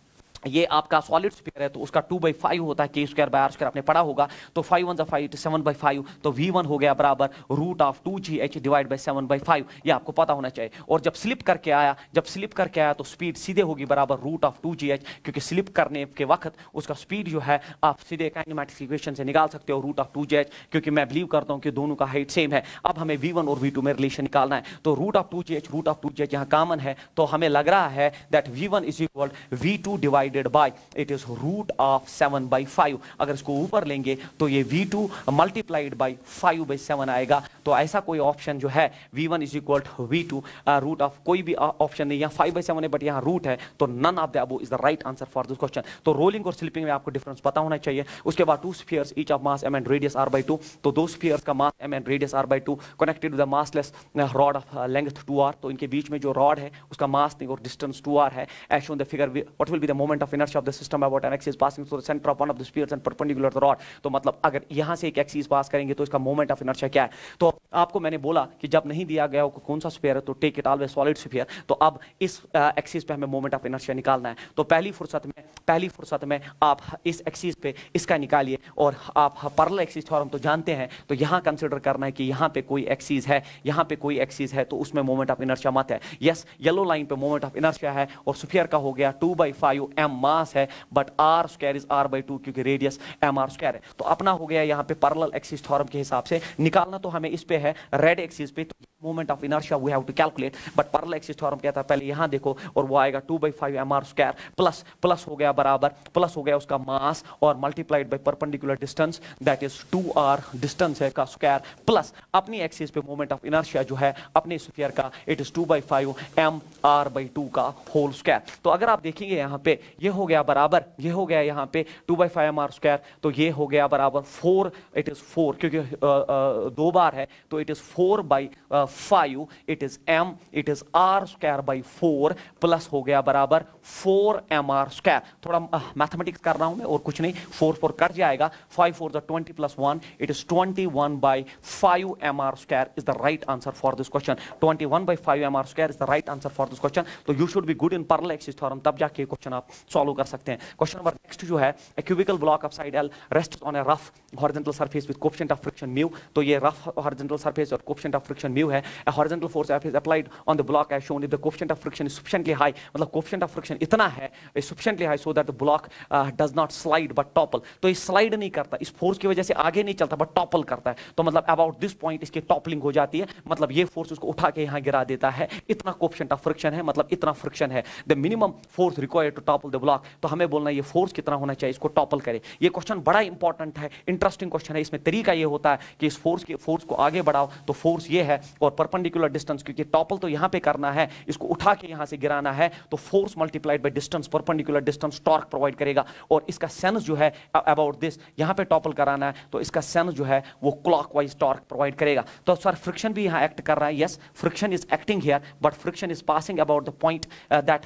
[SPEAKER 1] ये आपका सॉलिड स्पेयर है तो उसका टू बाई फाइव होता है के स्क्र बाय आर आपने पढ़ा होगा तो five one five seven by five तो वी वन हो गया बराबर root of two G H divide by seven by five ये आपको पता होना चाहिए और जब स्लिप करके आया जब स्लिप करके आया तो स्पीड सीधे होगी बराबर root of two G H क्योंकि स्लिप करने के वक्त उसका स्पीड जो है आप सीधे काइनेमेटिक्स इक्वेशन से निकाल सकते हो root of two G H क्योंकि मैं बिलीव करता हूँ कि दोनों का हाइट सेम है अब हमें वी वन और वी टू में रिलेशन निकालना है तो root of two G H root of two G H यहाँ कामन है तो हमें लग रहा है that V one is equal V two divide divided by it is root of seven by five अगर इसको ऊपर लेंगे तो ये V two multiplied by five by seven आएगा तो ऐसा कोई ऑप्शन जो है V one is equal to V two root of कोई भी ऑप्शन uh, नहीं यहाँ फाइव बाई सेवन है बट यहाँ रूट है तो none of the above is the right answer for this question तो रोलिंग और स्लिपिंग में आपको डिफरेंस पता होना चाहिए उसके बाद two spheres each of mass M and radius R by two तो दो स्फीयर्स का mass M and radius R by two connected with massless rod of length two R तो इनके बीच में जो रॉड है उसका मास नहीं और डिस्टेंस टू आर है as shown the figure what will be the moment of inertia of the system about an axis passing through the center of one of the spheres and perpendicular to the rod तो मतलब अगर यहां से एक axis pass करेंगे तो इसका moment of inertia क्या है तो आपको मैंने बोला कि जब नहीं दिया गया हो कौन सा स्पेयर है तो take it always solid sphere तो अब इस एक्सिस पे हमें मोमेंट ऑफ इनर्शिया निकालना है तो पहली फुर्सत में पहली फुर्सत में आप इस एक्सिस पे इसका निकालिए और आप परल एक्सिस थ्योरम तो जानते हैं तो यहां कंसिडर करना है कि यहां पे कोई एक्सिस है यहां पे कोई एक्सिस है तो उसमें मोमेंट ऑफ इनर्शिया मत है यस येलो लाइन पे मोमेंट ऑफ इनर्शिया है और स्फीयर का हो गया two by five M mass है but R square is R by two क्योंकि रेडियस एम आर स्क्र है तो अपना हो गया यहाँ पे पैरेलल एक्सिस थॉरम के हिसाब से निकालना तो हमें इस पे है रेड एक्सिस पे तो moment of inertia we have to calculate but parallel axis theorem कहता है पहले यहाँ देखो और वो आएगा two by five M R square plus plus हो गया बराबर प्लस हो गया उसका मास और multiplied by perpendicular distance that is two R distance है का स्क्वायर प्लस अपनी एक्सिस पे मोमेंट ऑफ इनर्शिया जो है अपने स्फीयर का it is two by five M are by two का होल स्क्वायर तो अगर आप देखेंगे यहाँ पे ये हो गया बराबर ये हो गया यहाँ पे two by five M R square तो ये हो गया बराबर फोर इट इज फोर क्योंकि आ, आ, दो बार है तो it is four by five it is M it is are square by four plus हो गया बराबर फोर एम आर स्क्वायर थोड़ा मैथमेटिक्स कर रहा हूं मैं और कुछ नहीं फोर फोर कट जाएगा 5 4 the plus 1 it is 21 by 5 M R square is the right answer for this question twenty one by five M R square is the right answer for this question तो you should be good in parallel axis theorem तब जाके question आप solve कर सकते हैं question number next जो है cubical block of side L rest on a rough horizontal surface with question of friction mu तो ये रफ हॉरिजॉन्टल सरफेस और क्वेश्चन ऑफ फ्रिक्शन म्यू है a horizontal force F is applied on the block as shown if the coefficient of friction is sufficiently high मतलब coefficient of friction इतना है is sufficiently high so that the block uh, does not slide but topple तो ये slide नहीं करता इस force की वजह से आगे नहीं चलता but topple करता है तो मतलब about this point इसकी toppling हो जाती है मतलब ये force उसको उठा के यहाँ गिरा देता है इतना coefficient of friction है मतलब इतना friction है the minimum force required to topple the block तो हमें बोलना ये force कितना होना चाहिए इसको topple करे ये question बड़ा important है इंटरेस्टिंग क्वेश्चन है इसमें तरीका ये होता है कि इस फोर्स के फोर्स को आगे बढ़ाओ तो फोर्स ये है और और परपेंडिकुलर डिस्टेंस क्योंकि टॉपल तो यहां पे करना है इसको उठा के यहां से गिराना है तो force multiplied by distance perpendicular distance torque provide करेगा और इसका सेंस जो है अबाउट दिस यहां पे टॉपल कराना है तो इसका सेंस जो है वो क्लॉकवाइज टॉर्क प्रोवाइड करेगा तो सर फ्रिक्शन भी यहां एक्ट कर रहा है yes friction is acting here but friction is passing about the point that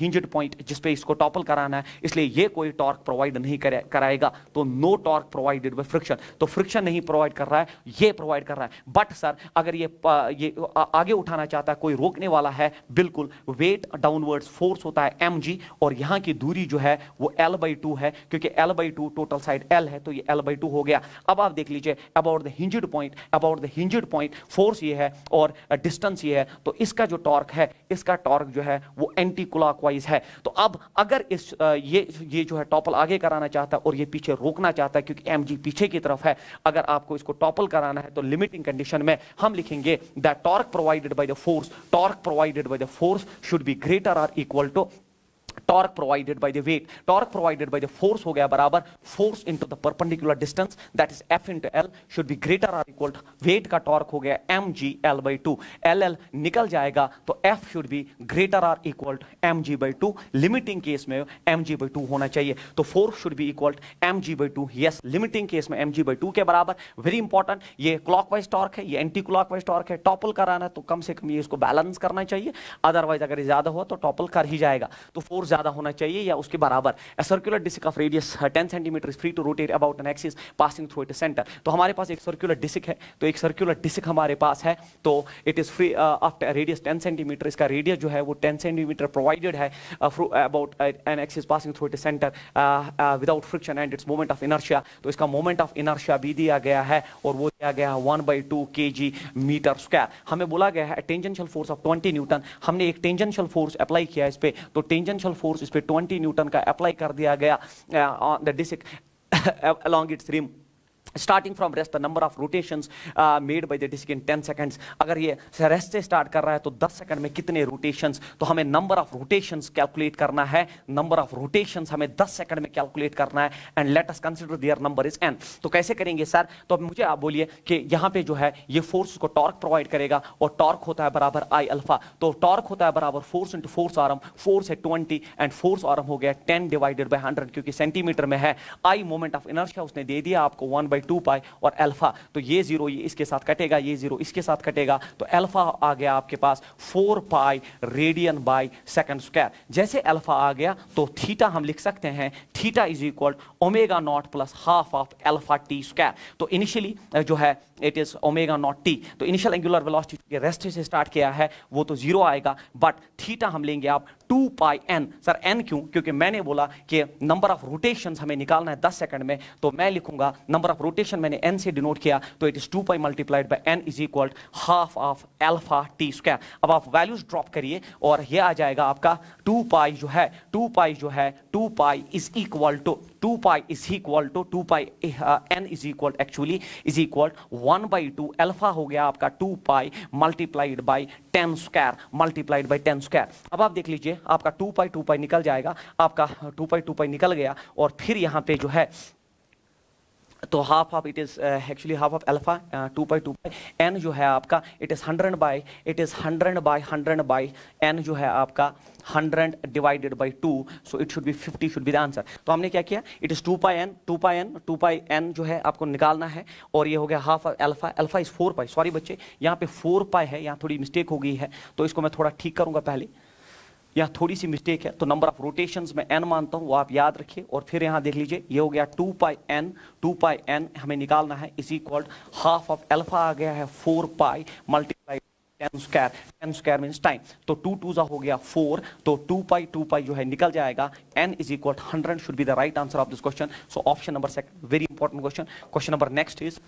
[SPEAKER 1] hinged point जिसपे इसको टॉपल कराना है इसलिए ये कोई टॉर्क प्रोवाइड नहीं कराएगा तो no torque provided by friction तो फ्रिक्शन नहीं प्रोवाइड कर रहा है ये प्रोवाइड कर रहा है बट सर अगर ये ये आगे उठाना चाहता है कोई रोकने वाला है बिल्कुल वेट डाउनवर्ड्स फोर्स होता है एम और यहाँ की दूरी जो है वो एल बाई टू है क्योंकि L by two total side L है तो ये एल बाई टू हो गया अब आप देख लीजिए about the hinged point about the hinged point force ये है और डिस्टेंस ये है तो इसका जो टॉर्क है इसका टॉर्क जो है वो एंटी क्लॉकवाइज है तो अब अगर इस ये ये जो है टॉपल आगे कराना चाहता है और ये पीछे रोकना चाहता है क्योंकि एम पीछे की तरफ है अगर आपको इसको टॉपल कराना है तो लिमिटिंग कंडीशन में हम लिखेंगे that torque provided by the force torque provided by the force should be greater or equal to torque provided by the weight torque provided by the force हो गया बराबर force into the perpendicular distance that is F into L should be greater or equal weight का torque हो गया M G L by two L L निकल जाएगा तो F should be greater or equal M G by two limiting case में M G by two होना चाहिए तो force should B equal M G by two yes limiting case में M G by two के बराबर very important ये clockwise torque है ये एंटी क्लॉकवाइज टॉर्क है टॉपल कराना है तो कम से कम ये इसको बैलेंस करना चाहिए अदरवाइज अगर ज्यादा हो तो टॉपल कर ही जाएगा तो फोर्स ज्यादा होना चाहिए या उसके बराबर a circular disc of radius ten centimetre free to rotate about an axis passing through it centre तो हमारे पास एक सर्कुलर डिस्क है तो एक सर्कुलर डिस्क हमारे पास है तो it is free after radius ten centimetre इसका रेडियस जो है वो टेन सेंटीमीटर प्रोवाइडेड है about an axis passing through it centre without friction and its moment of inertia तो इसका मोमेंट ऑफ इनर्शिया भी दिया गया है और वो दिया गया है वन बाई टू के जी मीटर स्क्वायर हमें बोला गया है tangential force of twenty newton हमने एक टेंजेंशियल फोर्स अप्लाई किया इस पर तो टेंजेंशियल इनर्शियल फोर्स इस पर ट्वेंटी न्यूटन का अप्लाई कर दिया गया on the disc along its rim starting from rest the number of rotation made by the disc in ten seconds अगर ये रेस्ट से स्टार्ट कर रहा है तो दस सेकंड में कितने रोटेशंस तो हमें नंबर ऑफ रोटेशन कैलकुलेट करना है नंबर ऑफ रोटेशंस हमें दस सेकंड में कैलकुलेट करना है and let consider their number is N तो कैसे करेंगे सर तो अब मुझे आप बोलिए कि यहाँ पे जो है ये फोर्स को टॉर्क प्रोवाइड करेगा और टॉर्क होता है बराबर आई अल्फा तो टॉर्क होता है बराबर force into force arm force है ट्वेंटी एंड फोर्स आरम हो गया टेन डिवाइडेड बाई हंड्रेड क्योंकि सेंटीमीटर में है आई मोमेंट ऑफ इनर्शिया उसने दे दिया आपको one by by two pi और अल्फा तो ये जीरो ये इसके साथ कटेगा ये जीरो इसके साथ कटेगा तो अल्फा आ गया आपके पास four pi radian by second square जैसे अल्फा आ गया तो थीटा हम लिख सकते हैं theta is equal omega not plus half of alpha T square तो इनिशियली जो है it is omega not T तो इनिशियल एंगुलर वेलोसिटी रेस्ट से स्टार्ट किया है वो तो जीरो आएगा बट थीटा हम लेंगे आप two pi N sir N क्यों क्योंकि मैंने बोला कि नंबर ऑफ रोटेशन हमें निकालना है दस सेकंड में तो मैं लिखूंगा नंबर ऑफ रोटेशन मैंने एन से डिनोट किया तो it is two pi multiplied by N is equal half of alpha T square अब आप वैल्यूज ड्रॉप करिए और यह आ जाएगा आपका टू पाई जो है टू पाई जो है two pi is equal to two pi is equal to two pi N is equal actually is equal one by two alpha हो गया आपका two pi multiplied by ten square multiplied by ten square अब आप देख लीजिए आपका two pi to पाई निकल जाएगा आपका टू पाई टू पाई निकल गया और फिर यहाँ पे जो है तो half of it is actually half of alpha two by two by n जो है आपका it is hundred by it is hundred by hundred by n जो है आपका hundred divided by two so it should be fifty should be the answer तो हमने क्या किया it is two pi n two pi n two pi n जो है आपको निकालना है और ये हो गया half alpha alpha is four pi sorry बच्चे यहाँ पे फोर पाई है यहाँ थोड़ी मिस्टेक हो गई है तो इसको मैं थोड़ा ठीक करूँगा पहले यहाँ थोड़ी सी मिस्टेक है तो नंबर ऑफ रोटेशन में एन मानता हूँ वो आप याद रखिए और फिर यहाँ देख लीजिए ये हो गया two pi n two pi n हमें निकालना है is equal half of alpha आ गया है four pi multiply ten square ten square means time तो टू टू जो हो गया फोर तो टू पाई टू पाई जो है निकल जाएगा n is equal hundred should be the right answer of this question so option number second very important question question number next is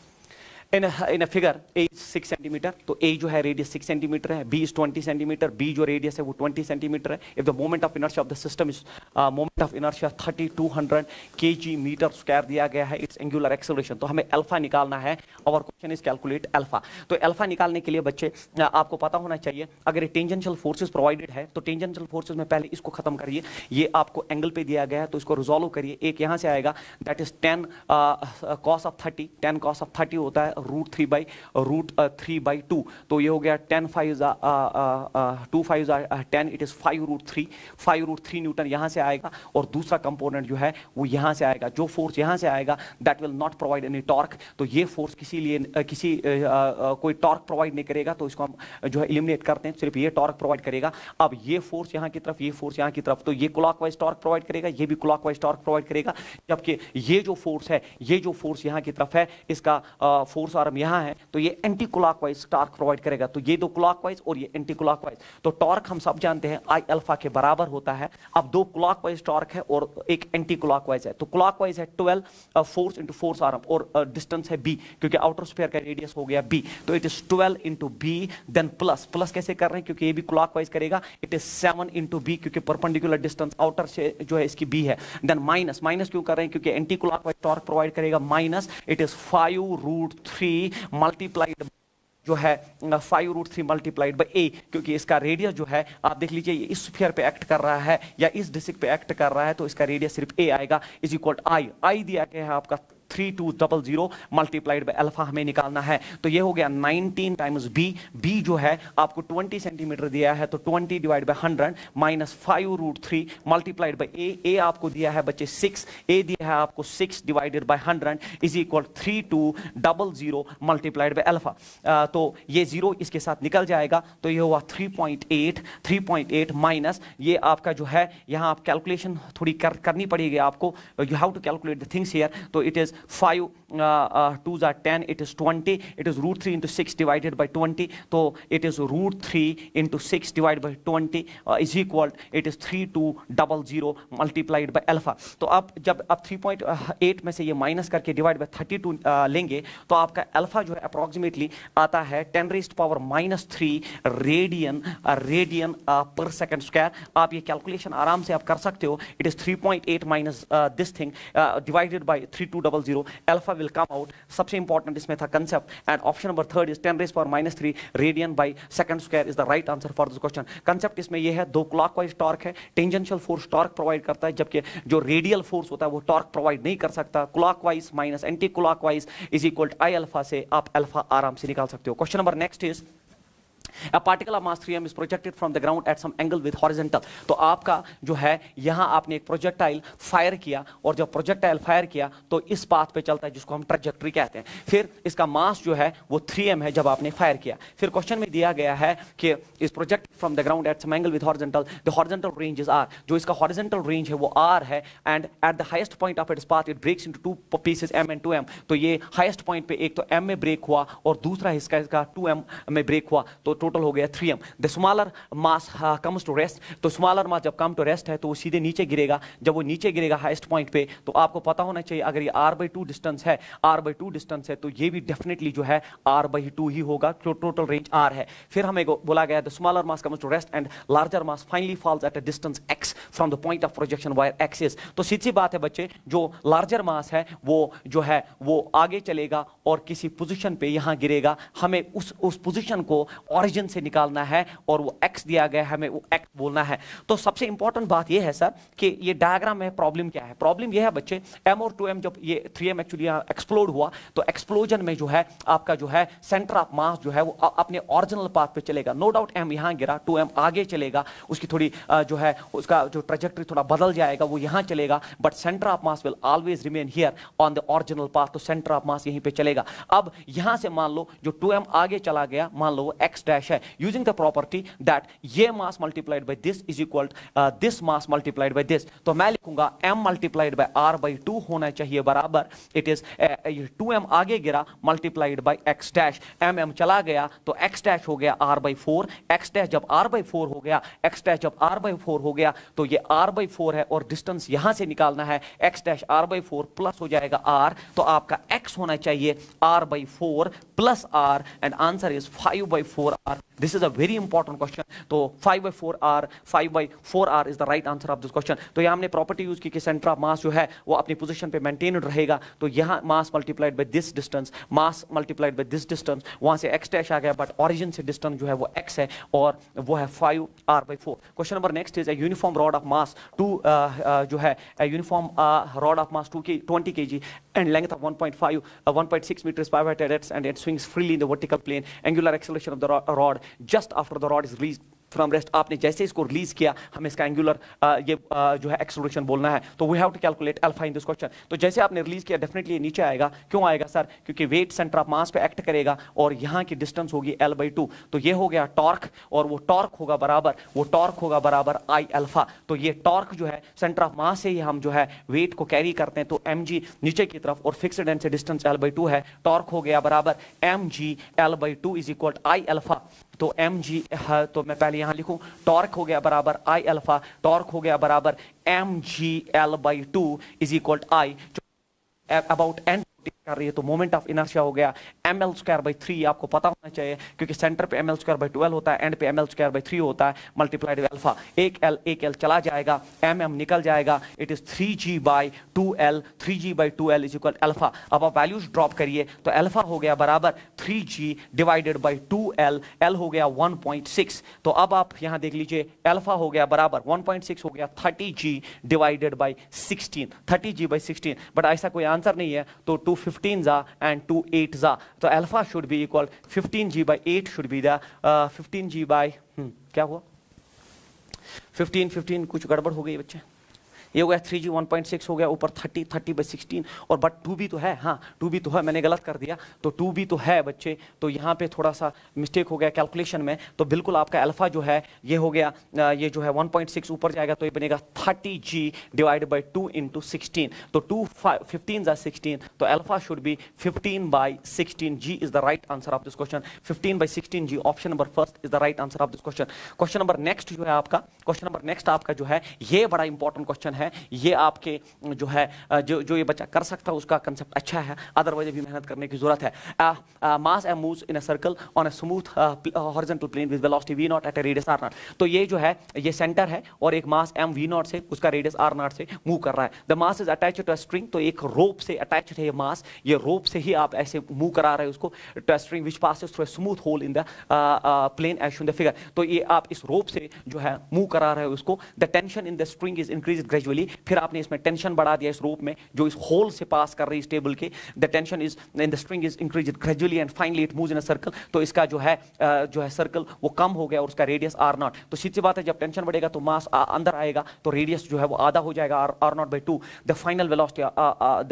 [SPEAKER 1] in in figure a six centimetre तो a जो है radius six centimetre है b is twenty centimetre b जो radius है वो twenty centimetre है if the moment of inertia of the system is moment of inertia thirty two hundred के जी metre square दिया गया है इट्स एंगुलर एक्सेलरेशन तो हमें अल्फा निकालना है और क्वेश्चन इज कैलकुलेट अल्फा तो अल्फा निकालने के लिए बच्चे आपको पता होना चाहिए अगर टेंजेंशियल फोर्सेज प्रोवाइडेड है तो टेंजेंशियल फोर्सेज में पहले इसको खत्म करिए ये आपको एंगल पे दिया गया है तो इसको रिजोल्व करिए एक यहाँ से आएगा that is ten cos of thirty ten cos of thirty होता है root three by root three by two तो ये हो गया ten five two five ten it is five root three five root three newton यहां से आएगा और दूसरा कंपोनेंट जो है वो यहां से आएगा जो फोर्स यहां से आएगा that will not provide any torque तो ये फोर्स किसी लिए uh, किसी uh, uh, कोई टॉर्क प्रोवाइड नहीं करेगा तो इसको हम जो है इलिमिनेट करते हैं सिर्फ ये टॉर्क प्रोवाइड करेगा अब ये फोर्स यहां की तरफ ये फोर्स यहां की तरफ तो ये क्लॉक वाइज टॉर्क प्रोवाइड करेगा ये भी क्लॉक वाइज टॉर्क प्रोवाइड करेगा जबकि ये जो फोर्स है ये जो फोर्स यहां की तरफ है इसका फोर्स फोर्स आर्म यहां है तो ये clock wise torque provide करेगा तो ये दो क्लॉक वाइज और ये एंटी क्लॉक वाइज तो टॉर्क हम सब जानते हैं आई अल्फा के बराबर होता है अब दो क्लॉक वाइज टॉर्क है और एक एंटी क्लॉक वाइज है तो क्लॉक वाइज है twelve force into force arm और डिस्टेंस uh, है बी क्योंकि आउटर स्पेयर का रेडियस हो गया बी तो it is twelve into b then plus plus कैसे कर रहे हैं क्योंकि ये भी क्लॉक वाइज करेगा it is seven into b क्योंकि परपेंडिकुलर डिस्टेंस आउटर से जो है इसकी बी है देन माइनस माइनस क्यों कर रहे हैं क्योंकि clock wise torque provide करेगा minus it is five root three three multiplied जो है five root three multiplied by a क्योंकि इसका रेडियस जो है आप देख लीजिए ये इस स्फीयर पे एक्ट कर रहा है या इस डिस्ट्रिक्ट पे एक्ट कर रहा है तो इसका रेडियस सिर्फ ए आएगा इज इक्वल आई आई दिया गया है आपका three two double zero multiplied by alpha हमें निकालना है तो ये हो गया नाइनटीन टाइम्स बी बी जो है आपको ट्वेंटी सेंटीमीटर दिया है तो twenty divide by hundred minus five root three multiplied by a a आपको दिया है बच्चे सिक्स ए दिया है आपको six divided by hundred is equal three two double zero multiplied by alpha तो ये जीरो इसके साथ निकल जाएगा तो ये हुआ three point eight three point eight minus ये आपका जो है यहाँ आप कैलकुलेशन थोड़ी कर, करनी पड़ेगी आपको you have to calculate the things here तो it is five twos are ten it is twenty it is root three into six divided by twenty तो it is root three into six divide by twenty is equal it is three two double zero multiplied by alpha तो आप जब आप three point eight में से ये minus करके divide by thirty two लेंगे तो आपका एल्फा जो है अप्रॉक्सीमेटली आता है ten raised power minus three radian radian per second square आप ये कैलकुलेशन आराम से आप कर सकते हो it is three point eight minus this thing divided by three two double zero alpha will come out सबसे इंपॉर्टेंट इसमें था concept and option number third is ten raise power minus three radian by second square is the right answer for this question concept इसमें यह है दो clock wise torque है tangential force torque provide करता है जबकि जो रेडियल फोर्स होता है वो टॉर्क प्रोवाइड नहीं कर सकता clockwise minus anticlockwise is equal I alpha से आप अल्फा आराम से निकाल सकते हो question number next is a particle of mass three m is projected from the ground at some angle with horizontal तो आपका जो है यहां आपने एक प्रोजेक्टाइल फायर किया और जब प्रोजेक्टाइल फायर किया तो इस पाथ पे चलता है जिसको हम ट्रजेक्ट्री कहते हैं फिर इसका मास जो है वो 3m है जब आपने फायर किया फिर क्वेश्चन में दिया गया है कि इस project from the ground at some angle with horizontal the horizontal range is r जो इसका हॉरिजेंटल रेंज है वो r है and at the highest point of its path it breaks into two pieces m and 2m तो ये highest point पे एक तो m में ब्रेक हुआ और दूसरा हिस्सा इसका 2m में ब्रेक हुआ तो टोटल टोटल हो गया three m the smaller mass comes to rest तो स्मॉलर मास जब कम टू रेस्ट है तो वो सीधे नीचे गिरेगा जब वो नीचे गिरेगा हाइस्ट पॉइंट पे तो आपको पता होना चाहिए अगर ये आर बाई टू डिस्टेंस है आर बाई टू डिस्टेंस है तो ये भी डेफिनेटली जो है आर बाई टू ही होगा तो टोटल रेंज आर है फिर हमें बोला गया the smaller mass comes to rest and larger mass finally falls at a distance x from the point of projection via axis तो सीधी सी बात है बच्चे जो लार्जर मास है वो जो है वो आगे चलेगा और किसी पोजिशन पर यहाँ गिरेगा हमें उस उस पोजिशन को और इक्वेशन से निकालना है और वो एक्स दिया गया है हमें वो एक्स बोलना है तो सबसे इंपॉर्टेंट बात ये है सर कि ये डायग्राम में प्रॉब्लम क्या है प्रॉब्लम यह है बच्चे एम और टू एम जब ये थ्री एम एक्चुअली एक्सप्लोड हुआ तो एक्सप्लोजन में जो है आपका जो है सेंटर ऑफ मास जो है वो अपने ऑरिजिनल पाथ पे चलेगा नो डाउट एम यहाँ गिरा टू एम आगे चलेगा उसकी थोड़ी जो है उसका जो ट्रेजेक्ट्री थोड़ा बदल जाएगा वो यहाँ चलेगा but centre of mass will always remain here on the original path तो सेंटर ऑफ मास यहीं पर चलेगा अब यहाँ से मान लो जो टू एम आगे चला गया मान लो वो एक्स डैश डैश है यूजिंग द प्रॉपर्टी दैट ये mass multiplied by this is equal this mass multiplied by this तो मैं लिखूंगा m multiplied by r by two होना चाहिए बराबर इट इज टू एम आगे गिरा multiplied by x dash m m चला गया तो एक्स डैश हो गया r by four x dash जब आर बाई फोर हो गया एक्स डैश जब आर बाई फोर हो गया तो ये आर बाई फोर है और डिस्टेंस यहां से निकालना है x dash r by four plus हो जाएगा आर तो आपका एक्स होना चाहिए r by four plus r and answer is five by four r are this is a very important question तो five by four r five by four r is the right answer of this question तो यहाँ हमने property use की कि centre of mass जो है वो अपनी पोजिशन पर मेंटेन रहेगा तो यहाँ mass multiplied by this distance mass multiplied by this distance वहाँ से एक्स टैश आ गया बट ऑरिजिन से डिस्टेंस जो है वो एक्स है और वो है five r by four question number next is a uniform rod of mass two जो है uniform rod of mass two की twenty k ji and length of one point five one point six metres pivot and it swings freely in the vertical plane angular acceleration of the rod just after the rod is release from rest आपने जैसे इसको release किया हमें इसका angular ये आ, जो है exploration बोलना है तो we have to calculate alpha in this question तो जैसे आपने रिलीज किया डेफिनेटली ये नीचे आएगा क्यों आएगा सर क्योंकि वेट सेंटर ऑफ मास पे एक्ट करेगा और यहाँ की डिस्टेंस होगी एल बाई टू तो ये हो गया टॉर्क और वो टॉर्क होगा बराबर वो टॉर्क होगा बराबर आई अल्फा तो ये टॉर्क जो है सेंटर ऑफ मास से ही हम जो है वेट को कैरी करते हैं तो एम जी नीचे की तरफ और फिक्सड एंड से डिस्टेंस एल बाई टू है टॉर्क हो गया बराबर M G L by two is equal I alpha तो एम जी तो मैं पहले यहां लिखूं टॉर्क हो गया बराबर आई अल्फा टॉर्क हो गया बराबर M G L by two is equal I about end कर रही है तो मोमेंट ऑफ इनर्शिया हो गया m L square by three आपको पता होना चाहिए क्योंकि सेंटर पे m L square by twelve होता है एंड पे m L square by three होता है मल्टीप्लाइड अल्फा एक एल एक एल चला जाएगा एम एम निकल जाएगा it is three g by two L three g by two l is equal alpha अब आप वैल्यूज ड्रॉप करिए तो अल्फा हो गया बराबर three g divided by two L l हो गया वन पॉइंट सिक्स तो अब आप यहाँ देख लीजिए अल्फा हो गया बराबर वन पॉइंट सिक्स हो गया thirty g divided by sixteen thirty g by sixteen but ऐसा कोई आंसर नहीं है तो to 15 za and to 8 za. So alpha should be equal 15g by 8 should be the uh, 15g by hmm, क्या हुआ 15 15 कुछ गड़बड़ हो गई बच्चे ये हो गया three g one point six हो गया ऊपर थर्टी थर्टी बाई सिक्सटीन और बट टू बी तो है हाँ टू बी तो है मैंने गलत कर दिया तो टू बी तो है बच्चे तो यहाँ पे थोड़ा सा मिस्टेक हो गया कैलकुलेशन में तो बिल्कुल आपका अल्फा जो है ये हो गया ये जो है वन पॉइंट सिक्स ऊपर जाएगा तो ये बनेगा thirty g divide by two into sixteen तो टू फिफ्टीन जा सिक्सटीन तो alpha should be fifteen by sixteen g is the right answer of this question fifteen by sixteen g option number first is the right answer of this question question number next जो है आपका question number next आपका जो है ये बड़ा important question है है ये आपके जो है जो जो ये बच्चा कर सकता है उसका कंसेप्ट अच्छा है अदरवाइज भी मेहनत करने की जरूरत है mass and move in a circle on a smooth horizontal plane with velocity v not at a radius r not तो ये जो है ये सेंटर है और एक मास एम वी नॉट से उसका रेडियस आर नॉट से मूव कर रहा है the mass is attach to a string तो एक रोप से अटैच है ये मास ये रोप से ही आप ऐसे मूव करा रहे हैं उसको to a string which passes through smooth hole in the plane as in the figure तो ये आप इस रोप से जो है मूव करा रहे हैं उसको the tension in the string is increase gradually gradually फिर आपने इसमें टेंशन बढ़ा दिया इस रूप में जो इस होल से पास कर रही इस टेबल के the tension is in the string is increase gradually and finally it move in a circle तो इसका जो है जो है सर्कल वो कम हो गया और उसका रेडियस आर नॉट तो सीधी बात है जब टेंशन बढ़ेगा तो मास अंदर आएगा तो रेडियस जो है वो आधा हो जाएगा r r not by two the final velocity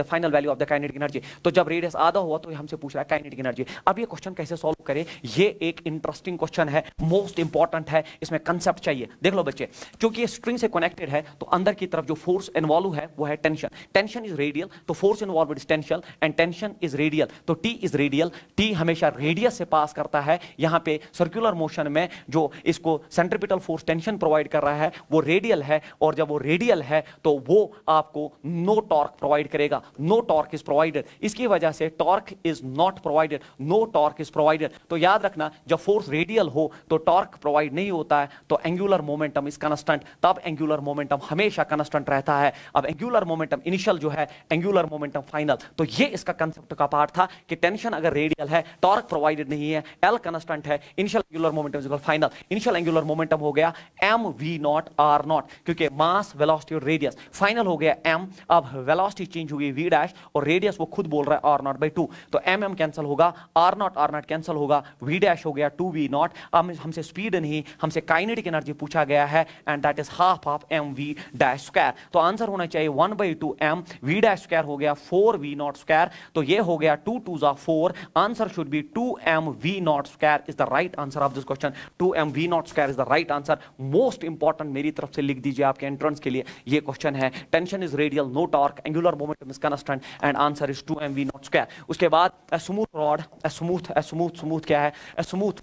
[SPEAKER 1] the final value of the kinetic energy तो जब रेडियस आधा हुआ तो हमसे पूछ रहा है काइनेटिक एनर्जी अब ये क्वेश्चन कैसे सॉल्व करें ये एक इंटरेस्टिंग क्वेश्चन है मोस्ट इंपॉर्टेंट है इसमें कंसेप्ट चाहिए देख लो बच्चे क्योंकि ये स्ट्रिंग से कनेक्टेड है तो अंदर की तरफ जो फोर्स इन्वॉल्व है वो है टेंशन टेंशन इज रेडियल तो force involve is tension and tension is radial तो टी इज रेडियल टी हमेशा रेडियस से पास करता है यहाँ पे सर्कुलर मोशन में जो इसको सेंट्रिपिटल फोर्स टेंशन प्रोवाइड कर रहा है वो रेडियल है और जब वो रेडियल है तो वो आपको नो टॉर्क प्रोवाइड करेगा नो टॉर्क इज प्रोवाइडेड इसकी वजह से torque is not provided no torque is provided तो याद रखना जब फोर्स रेडियल हो तो टॉर्क प्रोवाइड नहीं होता है तो एंगुलर मोमेंटम इज कंस्टेंट तब एंगुलर मोमेंटम हमेशा कंस्टेंट कॉन्स्टेंट रहता है अब एंगुलर मोमेंटम इनिशियल जो है एंगुलर मोमेंटम फाइनल तो ये इसका कंसेप्ट का पार्ट था कि टेंशन अगर रेडियल है टॉर्क प्रोवाइडेड नहीं है एल कॉन्स्टेंट है initial angular momentum final initial angular momentum हो गया M we not r not क्योंकि मास वेलोसिटी और रेडियस फाइनल हो गया एम अब वेलोसिटी चेंज हुई वी डैश और रेडियस वो खुद बोल रहा है आर नॉट बाई टू तो एम एम कैंसिल होगा r not r not cancel होगा वी डैश हो गया टू वी नॉट अब हमसे स्पीड नहीं हमसे काइनेटिक एनर्जी पूछा गया है and that is half of M v dash square square तो आंसर होना चाहिए one by two M v dash square हो गया फोर वी नॉट स्क्वायर तो ये हो गया टू टू जा four answer should be two M we not square is the right answer of this question two M we not square is the right answer most important मेरी तरफ से लिख दीजिए आपके एंट्रेंस के लिए ये क्वेश्चन है tension is radial no torque angular moment is constant and answer is two M we not square उसके बाद smooth rod smooth smooth smooth क्या है smooth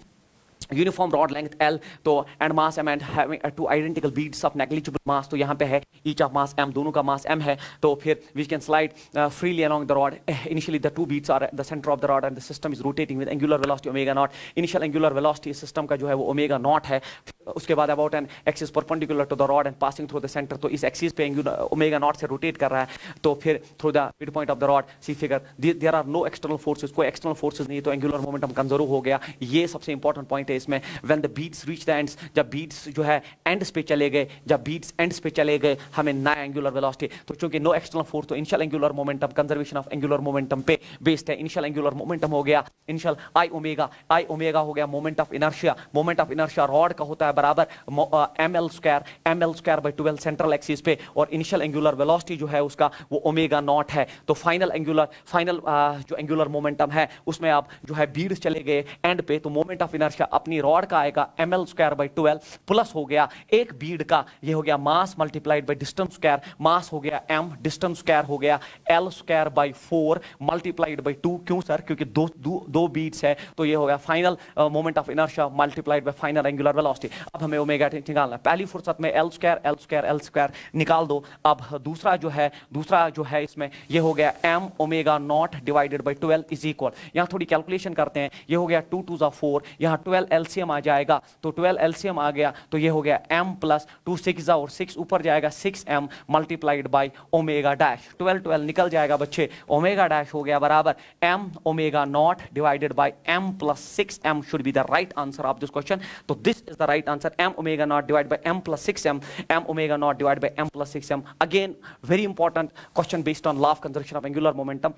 [SPEAKER 1] uniform rod length L तो and mass M and two identical beads of negligible mass तो यहाँ पे है each of mass M दोनों का मास एम है तो फिर we can slide freely along the rod initially the two beads are the centre of the rod and the system is rotating with angular velocity omega not initial angular velocity system का जो है वो omega not है उसके बाद about an axis perpendicular to the rod and passing through the centre तो इस axis पे ओमेगा नॉट uh, से रोटेट कर रहा है तो फिर through the mid point of the rod c figure there are no external forces कोई एक्सटर्नल फोर्सेज नहीं तो एंगुलर मोमेंटम कंजर्व हो गया ये सबसे इंपॉर्टेंट पॉइंट है फेस में when the beads reach the ends जब बीट्स जो है एंड्स पे चले गए जब बीट्स एंड्स पे चले गए हमें नया एंगुलर वेलोसिटी तो चूंकि नो एक्सटर्नल फोर्स तो initial angular momentum conservation of angular momentum पे बेस्ड है इनिशियल एंगुलर मोमेंटम हो गया initial I omega I omega हो गया moment of inertia moment of inertia rod का होता है बराबर M L square M L square by twelve central axis पे और इनिशियल एंगुलर वेलोसिटी जो है उसका वो ओमेगा नॉट है तो फाइनल एंगुलर फाइनल जो एंगुलर मोमेंटम है उसमें आप जो है बीड्स चले गए एंड पे तो मोमेंट ऑफ इनर्शिया अप अपनी रॉड का आएगा M L square by twelve plus हो गया एक बीड का ये हो गया mass multiplied by distance square mass हो गया एम डिस्टेंस स्क्वायर हो गया L square by four multiplied by two क्यों सर क्योंकि दो दो, दो बीड्स है तो ये हो गया final moment of inertia multiplied by final angular velocity अब हमें ओमेगा निकालना पहली फुर्सत में L square L square L square निकाल दो अब दूसरा जो है दूसरा जो है इसमें ये हो गया M omega not divided by twelve is equal यहाँ थोड़ी कैलकुलेशन करते हैं ये हो गया टू टू जो फोर यहाँ ट्वेल्व एलसीएम आ जाएगा तो 12 एलसीएम आ गया तो ये हो गया एम प्लस टू सिक्स और सिक्स ऊपर जाएगा six M multiplied by omega dash twelve twelve निकल जाएगा बच्चे ओमेगा डैश हो गया बराबर M omega not divided by M plus six M should be the right answer of this question तो this is the right answer M omega not divide by M plus six M M omega not divide by M plus six M again very important question based on law of conservation of angular momentum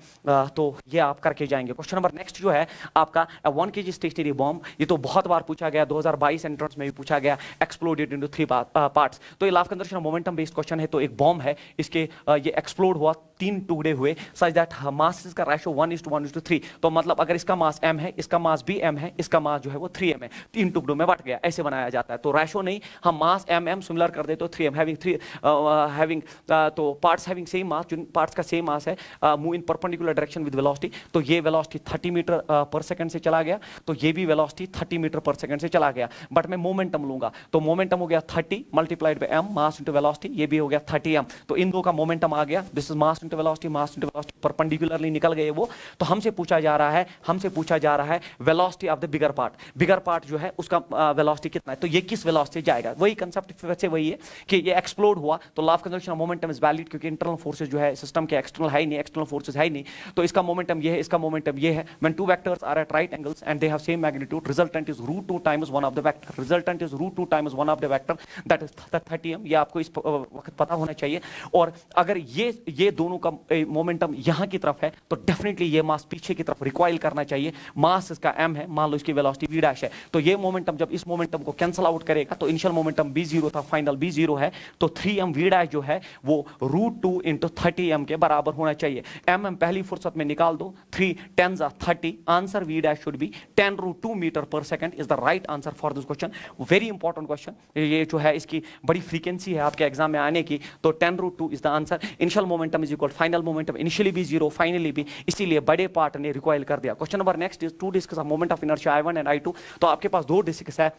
[SPEAKER 1] तो ये आप करके जाएंगे question number next जो है आपका one के जी stationery bomb ये तो बहुत बार पूछा गया 2022 एंट्रेंस में भी पूछा गया एक्सप्लोडेड इंटू थ्री पार्ट्स तो ये law of conservation momentum based question है तो एक बॉम्ब है इसके ये एक्सप्लोड हुआ तीन टुकड़े हुए सच दैट मास का ratio one is to one is to three तो मतलब अगर इसका मास एम है इसका मास भी एम है इसका मास जो है वो थ्री एम है तीन टुकड़ों में बट गया ऐसे बनाया जाता है तो रेशो नहीं हम मास एम एम सिमिलर कर दे तो three M having three having तो पार्ट्स हैविंग सेम मास जिन पार्ट्स का सेम मास है move in perpendicular direction with velocity तो ये वेलोसिटी 30 मीटर पर सेकंड से चला गया तो ये भी वेलोसिटी 30 मीटर मीटर पर सेकंड से चला गया बट मैं मोमेंटम लूंगा तो मोमेंटम हो गया thirty multiplied by M mass into velocity ये भी हो गया थर्टी एम तो इन दो का मोमेंटम आ गया this is mass into velocity mass into velocity perpendicularly निकल गए वो तो हमसे पूछा जा रहा है हमसे पूछा जा रहा है velocity of the bigger part bigger part जो है उसका वेलॉसिटी कितना है तो ये किस वेलॉसिटी जाएगा वही कंसेप्ट वैसे वही है कि ये एक्सप्लोड हुआ तो law of conservation momentum is valid क्योंकि इंटरनल फोर्सेज जो है सिस्टम के एक्सटर्नल है ही नहीं एक्सटर्नल फोर्सेज है ही नहीं तो इसका मोमेंटम ये है इसका मोमेंटम ये है when two vectors are at right angles and they have same magnitude resultant is root 2 times 1 of the vector. Resultant is root 2 times 1 of the vector. That is the 30m. ये आपको इस वक्त पता होना चाहिए और अगर ये ये दोनों का मोमेंटम यहाँ की तरफ है तो डेफिनेटली ये मास पीछे की तरफ रिकॉइल करना चाहिए मास इसका एम है मान लो इसकी वेलोसिटी वी डैश है तो ये मोमेंटम जब इस मोमेंटम को कैंसिल आउट करेगा तो इनिशियल मोमेंटम बी जीरो था फाइनल बी जीरो है तो थ्री एम वी डैश जो है वो root two into thirty M के बराबर होना चाहिए एम एम पहली फुर्सत में निकाल दो थ्री टेन जा thirty answer v dash should be ten root two metre पर second percent is the right answer for this question very important question ये जो है इसकी बड़ी फ्रीक्वेंसी है आपके एग्जाम में आने की तो ten root two is the answer initial momentum is equal final momentum initially भी जीरो फाइनली भी इसीलिए बड़े पार्ट ने रिकॉयल कर दिया question number next is two disc moment of inertia I one and I two तो आपके पास दो डिस्क है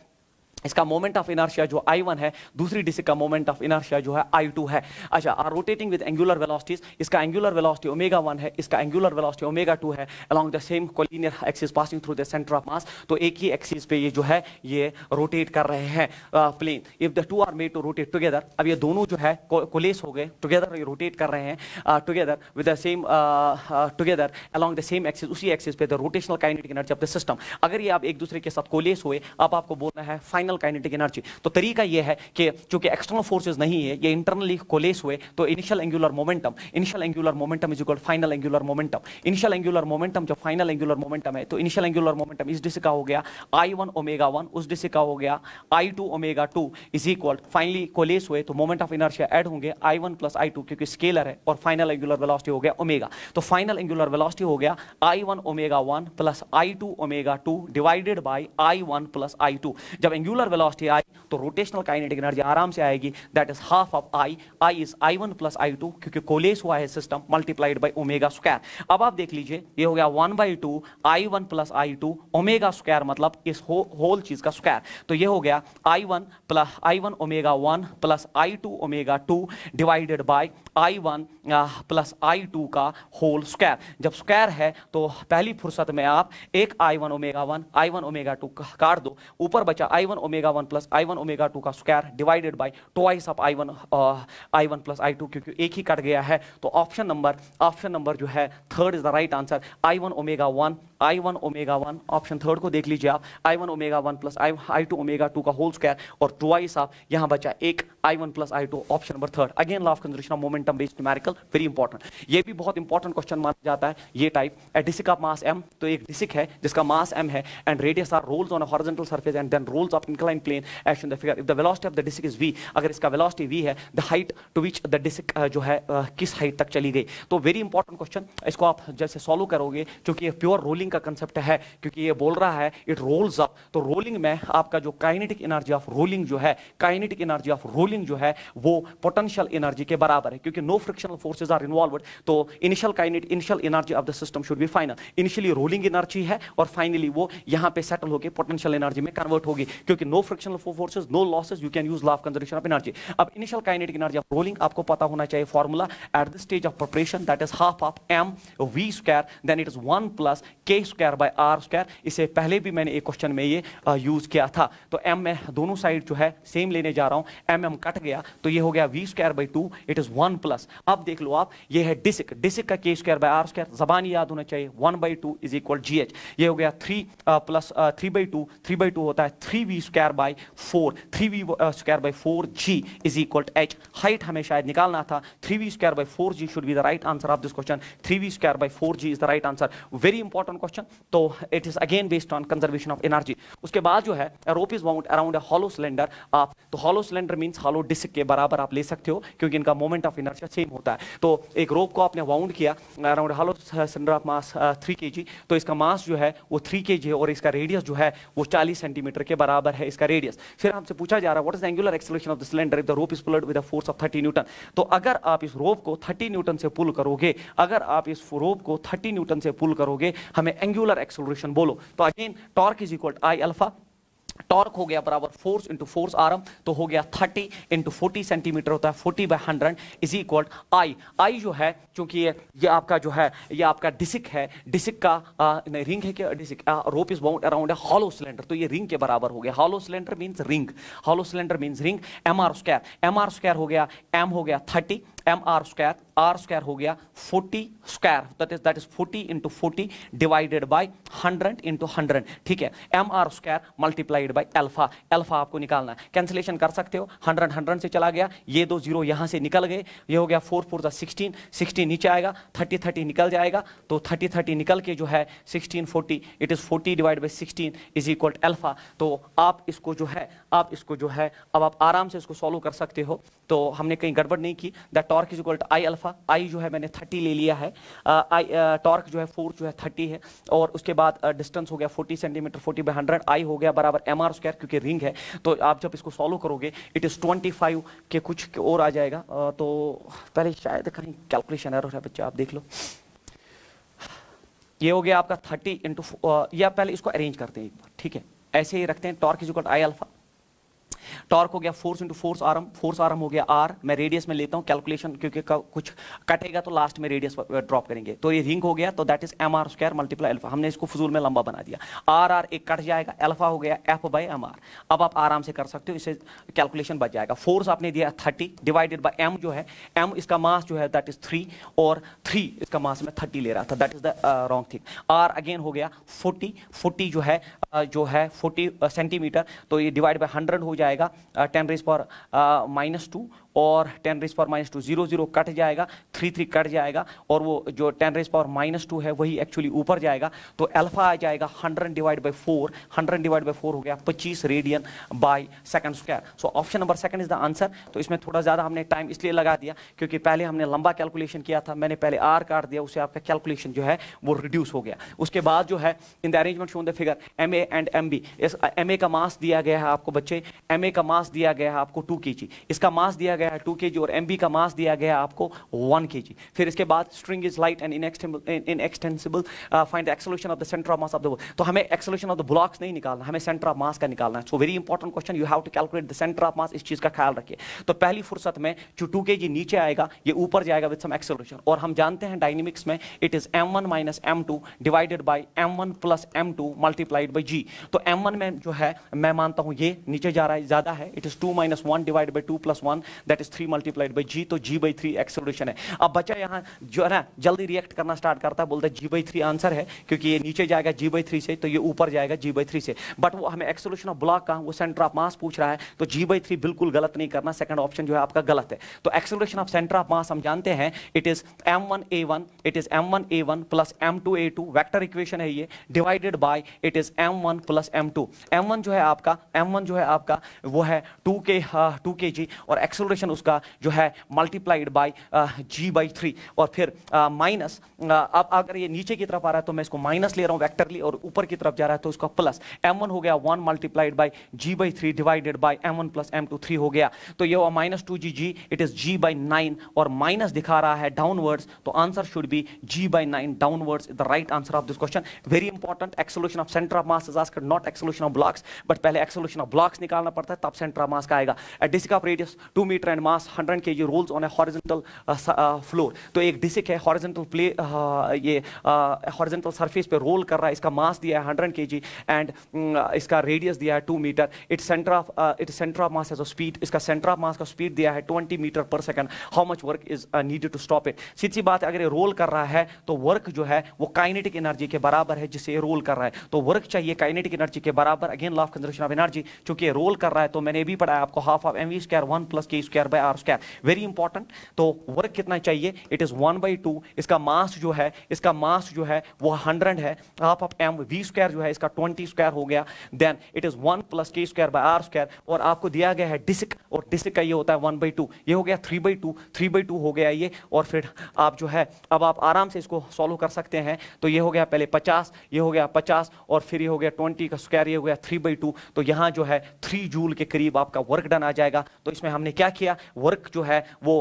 [SPEAKER 1] इसका मोमेंट ऑफ इनर्शिया जो I1 है दूसरी डिस्क का मोमेंट ऑफ इनर्शिया जो है I2 है अच्छा are rotating with angular velocities इसका एंगुलर वेलोसिटी ओमेगा वन है इसका एंगुलर वेलोसिटी ओमेगा टू है along the same collinear axis passing through the centre of mass तो एक ही एक्सिस पे ये जो है ये रोटेट कर रहे हैं plane if the two are made to rotate together अब ये दोनों जो है कोलेस हो गए टुगेदर ये रोटेट कर रहे हैं together with the same together along the same axis उसी एक्सिस पे the rotational kinetic energy of the system अगर ये आप एक दूसरे के साथ कोलेस हुए अब आपको बोलना है फाइनल फाइनल काइनेटिक एनर्जी तो तरीका यह है कि चूंकि एक्सटर्नल फोर्सेज नहीं है ये इंटरनली कोलेस हुए तो initial angular momentum initial angular momentum is equal final angular momentum initial angular momentum जो फाइनल एंगुलर मोमेंटम है तो इनिशियल एंगुलर मोमेंटम इस डिस्क का हो गया आई वन ओमेगा वन उस डिस्क का हो गया I two omega two is equal finally coalesce हुए तो मोमेंट ऑफ इनर्शिया एड होंगे I one plus I two क्योंकि स्केलर है और फाइनल एंगुलर वेलोसिटी हो गया ओमेगा तो फाइनल एंगुलर वेलोसिटी हो गया I one omega one plus I two omega two divided by I one plus I two जब एंगुलर एंगुलर velocity आई तो रोटेशनल काइनेटिक एनर्जी आराम से आएगी that is half of I I is I one plus I two क्योंकि coalesce हुआ है system multiplied by omega square अब आप देख लीजिए ये हो गया one by two I one plus I two omega square मतलब इस हो, होल चीज का स्क्वायर तो ये हो गया I one plus I one omega one plus I two omega two divided by I one plus I two का होल स्क्वायर जब स्क्वायर है तो पहली फुर्सत में आप एक I one omega one I one omega two काट दो ऊपर बचा I one omega one plus I one omega two का square divided by twice of I one I one plus I two क्योंकि एक ही कट गया है तो ऑप्शन नंबर ऑप्शन नंबर जो है third is the right answer I one omega one I one omega one option third को देख लीजिए आप I one omega one plus I I two omega two का होल स्क्वायर और twice आप यहां बचा एक I one plus I two option number third again law of conservation of momentum based numerical very important ये भी बहुत important question माना जाता है ये type A disc of mass M तो एक डिस्क है जिसका मास एम है and radius R rolls on horizontal surface and then rolls of incline plane as the figure if the velocity of the disc is V अगर इसका velocity we है the height to which the disc जो है uh, किस height तक चली गई तो वेरी इंपॉर्टेंट क्वेश्चन इसको आप जैसे सॉल्व करोगे क्योंकि प्योर रोलिंग रोलिंग का कंसेप्ट है क्योंकि ये बोल रहा है इट रोल्स अप तो रोलिंग में आपका जो काइनेटिक एनर्जी ऑफ रोलिंग जो है काइनेटिक एनर्जी ऑफ रोलिंग जो है वो पोटेंशियल एनर्जी के बराबर है क्योंकि no frictional forces are involve तो initial kinetic initial energy of the system should be final initially rolling energy है और फाइनली वो यहाँ पे सेटल होकर पोटेंशियल एनर्जी में कन्वर्ट होगी क्योंकि no frictional forces no losses you can use law of conservation of energy अब initial kinetic energy of rolling आपको पता होना चाहिए formula at the stage of preparation that is half of M we square then it is one plus K square by are square इसे पहले भी मैंने एक क्वेश्चन में ये यूज़ किया था तो एम मैं दोनों साइड जो है सेम लेने जा रहा हूं एम एम कट गया तो ये हो गया V square by two it is one plus अब देख लो आप ये है डिसिक डिसिक का के स्क्वायर बाय आर स्क्वायर जबान याद होना चाहिए one by two is equal G H ये हो गया three plus three by two three by two होता है three V square by four three V square by four G is equal to H height हमें शायद निकालना था three V square by four G should be the right answer of this question three V square by four G is the right answer very important question question तो it is again based on conservation of energy उसके बाद जो है rope is mount around a hollow cylinder आप तो hollow cylinder means hollow disc के बराबर आप ले सकते हो क्योंकि इनका मोमेंट ऑफ इनर्जिया सेम होता है तो एक रोप को आपने वाउंड किया around hollow cylinder of mass three के तो इसका मास जो है वो थ्री के है और इसका रेडियस जो है वो चालीस सेंटीमीटर के बराबर है इसका रेडियस फिर हमसे पूछा जा रहा है what is angular acceleration of the cylinder if the rope is pulled with force of thirty newton तो अगर आप इस रोप को थर्टी न्यूटन से पुल करोगे अगर आप इस रोप को थर्टी न्यूटन से पुल करोगे हमें एंगुलर एक्सेलरेशन बोलो तो again torque is equal I alpha torque हो गया बराबर फोर्स इंटू फोर्स आरम तो हो गया थर्टी इंटू फोर्टी सेंटीमीटर होता है forty by hundred is equal I I जो है क्योंकि ये ये आपका जो है ये आपका डिसिक है डिसिक का आ, नहीं, रिंग है क्या डिसिक आ, rope is bound around hollow cylinder तो ये रिंग के बराबर हो गया hollow cylinder means ring hollow cylinder means ring M R square M R square हो गया एम हो गया thirty M R square are square हो गया forty square that is that is forty into forty divided by hundred into hundred ठीक है M R square multiplied by alpha alpha आपको निकालना है कैंसिलेशन कर सकते हो हंड्रेड हंड्रेड से चला गया ये दो जीरो यहाँ से निकल गए ये हो गया फोर फोर सिक्सटीन सिक्सटीन नीचे आएगा थर्टी थर्टी निकल जाएगा तो थर्टी थर्टी निकल के जो है sixteen forty it is forty divide by sixteen is equal alpha तो आप इसको जो है आप इसको जो है अब आप आराम से इसको सॉल्व कर सकते हो तो हमने कहीं गड़बड़ नहीं की that torque is equal to I alpha I जो है मैंने थर्टी ले लिया है आई टॉर्क जो है फोर्स जो है थर्टी है और उसके बाद डिस्टेंस हो गया forty centimetre forty by hundred I हो गया बराबर एम आर स्क्वायर क्योंकि रिंग है तो आप जब इसको सॉल्व करोगे इट इज़ ट्वेंटी फाइव के कुछ के और आ जाएगा तो पहले शायद कहीं कैलकुलेशन एरर है बच्चा आप देख लो ये हो गया आपका थर्टी इंटू या पहले इसको अरेंज करते हैं एक बार ठीक है ऐसे ही रखते हैं torque is equal I alpha torque हो गया force into force arm force arm हो गया आर मैं रेडियस में लेता हूँ कैलकुलेशन क्योंकि कुछ कटेगा तो लास्ट में रेडियस ड्रॉप करेंगे तो ये रिंग हो गया तो that is M R square multiply alpha हमने इसको फजूल में लंबा बना दिया आर आर एक कट जाएगा एल्फा हो गया एफ बाई एम आर अब आप आराम से कर सकते हो इसे कैलकुलेशन बच जाएगा फोर्स आपने दिया थर्टी डिवाइडेड बाई एम जो है एम इसका मास जो है दैट इज थ्री और थ्री इसका मास में थर्टी ले रहा था that is the wrong thing R again हो गया फोर्टी फोर्टी जो है जो है फोर्टी सेंटीमीटर तो ये डिवाइड बाई हंड्रेड हो जाएगा जाएगा टेन रेज पर माइनस टू और ten raise power minus two zero zero cut जाएगा थ्री थ्री कट जाएगा और वो जो ten raise power minus two है वही एक्चुअली ऊपर जाएगा तो अल्फा आ जाएगा hundred divide by four hundred divide by four हो गया पच्चीस radian by second square so option number second is the answer तो इसमें थोड़ा ज़्यादा हमने टाइम इसलिए लगा दिया क्योंकि पहले हमने लंबा कैलकुलेशन किया था मैंने पहले आर काट दिया उससे आपका कैलकुलेशन जो है वो रिड्यूस हो गया उसके बाद जो है in the arrangement shown the figure M A and M B M A का मास दिया गया है आपको बच्चे एम ए का मास दिया गया है आपको टू के जी इसका मास दिया गया गया है टू के और एम का मास दिया गया है आपको वन के फिर इसके बाद string is light and inextensible find the acceleration of the centre of mass of the तो हमें एक्सोल्यूशन ऑफ द ब्लॉक्स नहीं निकालना हमें सेंटर ऑफ मास का निकालना है so very important question you have to calculate the centre of mass इस चीज का ख्याल रखिए तो पहली फुर्सत में जो टू के नीचे आएगा ये ऊपर जाएगा विद सम एक्सोल्यूशन और हम जानते हैं डायनेमिक्स में it is M one minus M two divided by M one plus M two multiplied by G तो एम वन में जो है मैं मानता हूं ये नीचे जा रहा है ज्यादा है it is two minus one divide by two plus one that is three multiplied by G तो जी बाई थ्री एक्सोल्यूशन है अब बच्चा यहाँ जो है ना जल्दी रिएक्ट करना स्टार्ट करता है बोलता है जी बाई थ्री आंसर है क्योंकि ये नीचे जाएगा जी बाई थ्री से तो ये ऊपर जाएगा जी बाई थ्री से बट वो हमें एक्सोल्यूशन ऑफ ब्लॉक कहाँ वो सेंटर ऑफ मास पूछ रहा है तो जी बाई थ्री बिल्कुल गलत नहीं करना सेकंड ऑप्शन जो है आपका गलत है तो acceleration of centre of mass हम जानते हैं it is M one A one it is M one A one plus M two A two vector equation है ये divided by it is M one plus M two M one जो है आपका M one जो है आपका वो है टू के टू के जी और एक्सोलेशन एक्सप्रेशन उसका जो है multiplied by G by three और फिर माइनस uh, uh, अब अगर ये नीचे की तरफ आ रहा है तो मैं इसको माइनस ले रहा हूँ वैक्टरली और ऊपर की तरफ जा रहा है तो उसका प्लस एम हो गया one multiplied by G by three divided by M one plus M two three हो गया तो ये minus two G G it is G by nine और माइनस दिखा रहा है डाउनवर्ड्स तो answer should be G by nine downwards the right answer of this question very important acceleration of centre of mass is asked not acceleration of blocks but पहले acceleration of blocks निकालना पड़ता है तब centre of mass का आएगा at disc of radius two metre centre and mass 100 K G rolls on a horizontal floor तो एक disc है हॉरिजेंटल प्ले uh, ये हॉरिजेंटल uh, सरफेस पे रोल कर रहा है इसका मास दिया है हंड्रेड के जी एंड इसका रेडियस दिया है two metre it centre of it centre of mass as speed इसका सेंटर ऑफ मास का स्पीड दिया है ट्वेंटी मीटर पर second how much work is needed to stop it सीधी बात अगर ये रोल कर रहा है तो वर्क जो है वो काइनेटिक एनर्जी के बराबर है जिसे रोल कर रहा है तो वर्क चाहिए काइनेटिक एनर्जी के बराबर again law conservation of energy चूंकि रोल कर रहा है तो मैंने भी पढ़ा है आपको half of M we square one plus K square square by are square very important तो वर्क कितना चाहिए it is one by two इसका मास जो है इसका मास जो है वो हंड्रेड है आप ऑफ एम वी स्क्वायर जो है इसका ट्वेंटी स्क्वायर हो गया then it is one plus K square by are square और आपको दिया गया है डिस्क और डिस्क का ये होता है वन बाई टू ये हो गया three by two three by two हो गया ये और फिर आप जो है अब आप आराम से इसको सॉल्व कर सकते हैं तो ये हो गया पहले पचास ये हो गया पचास और फिर ये हो गया ट्वेंटी का स्क्वायर ये हो गया थ्री बाई टू तो यहाँ जो है थ्री जूल के करीब आपका वर्क डन आ जाएगा तो इसमें हमने क्या किया किया वर्क जो है वो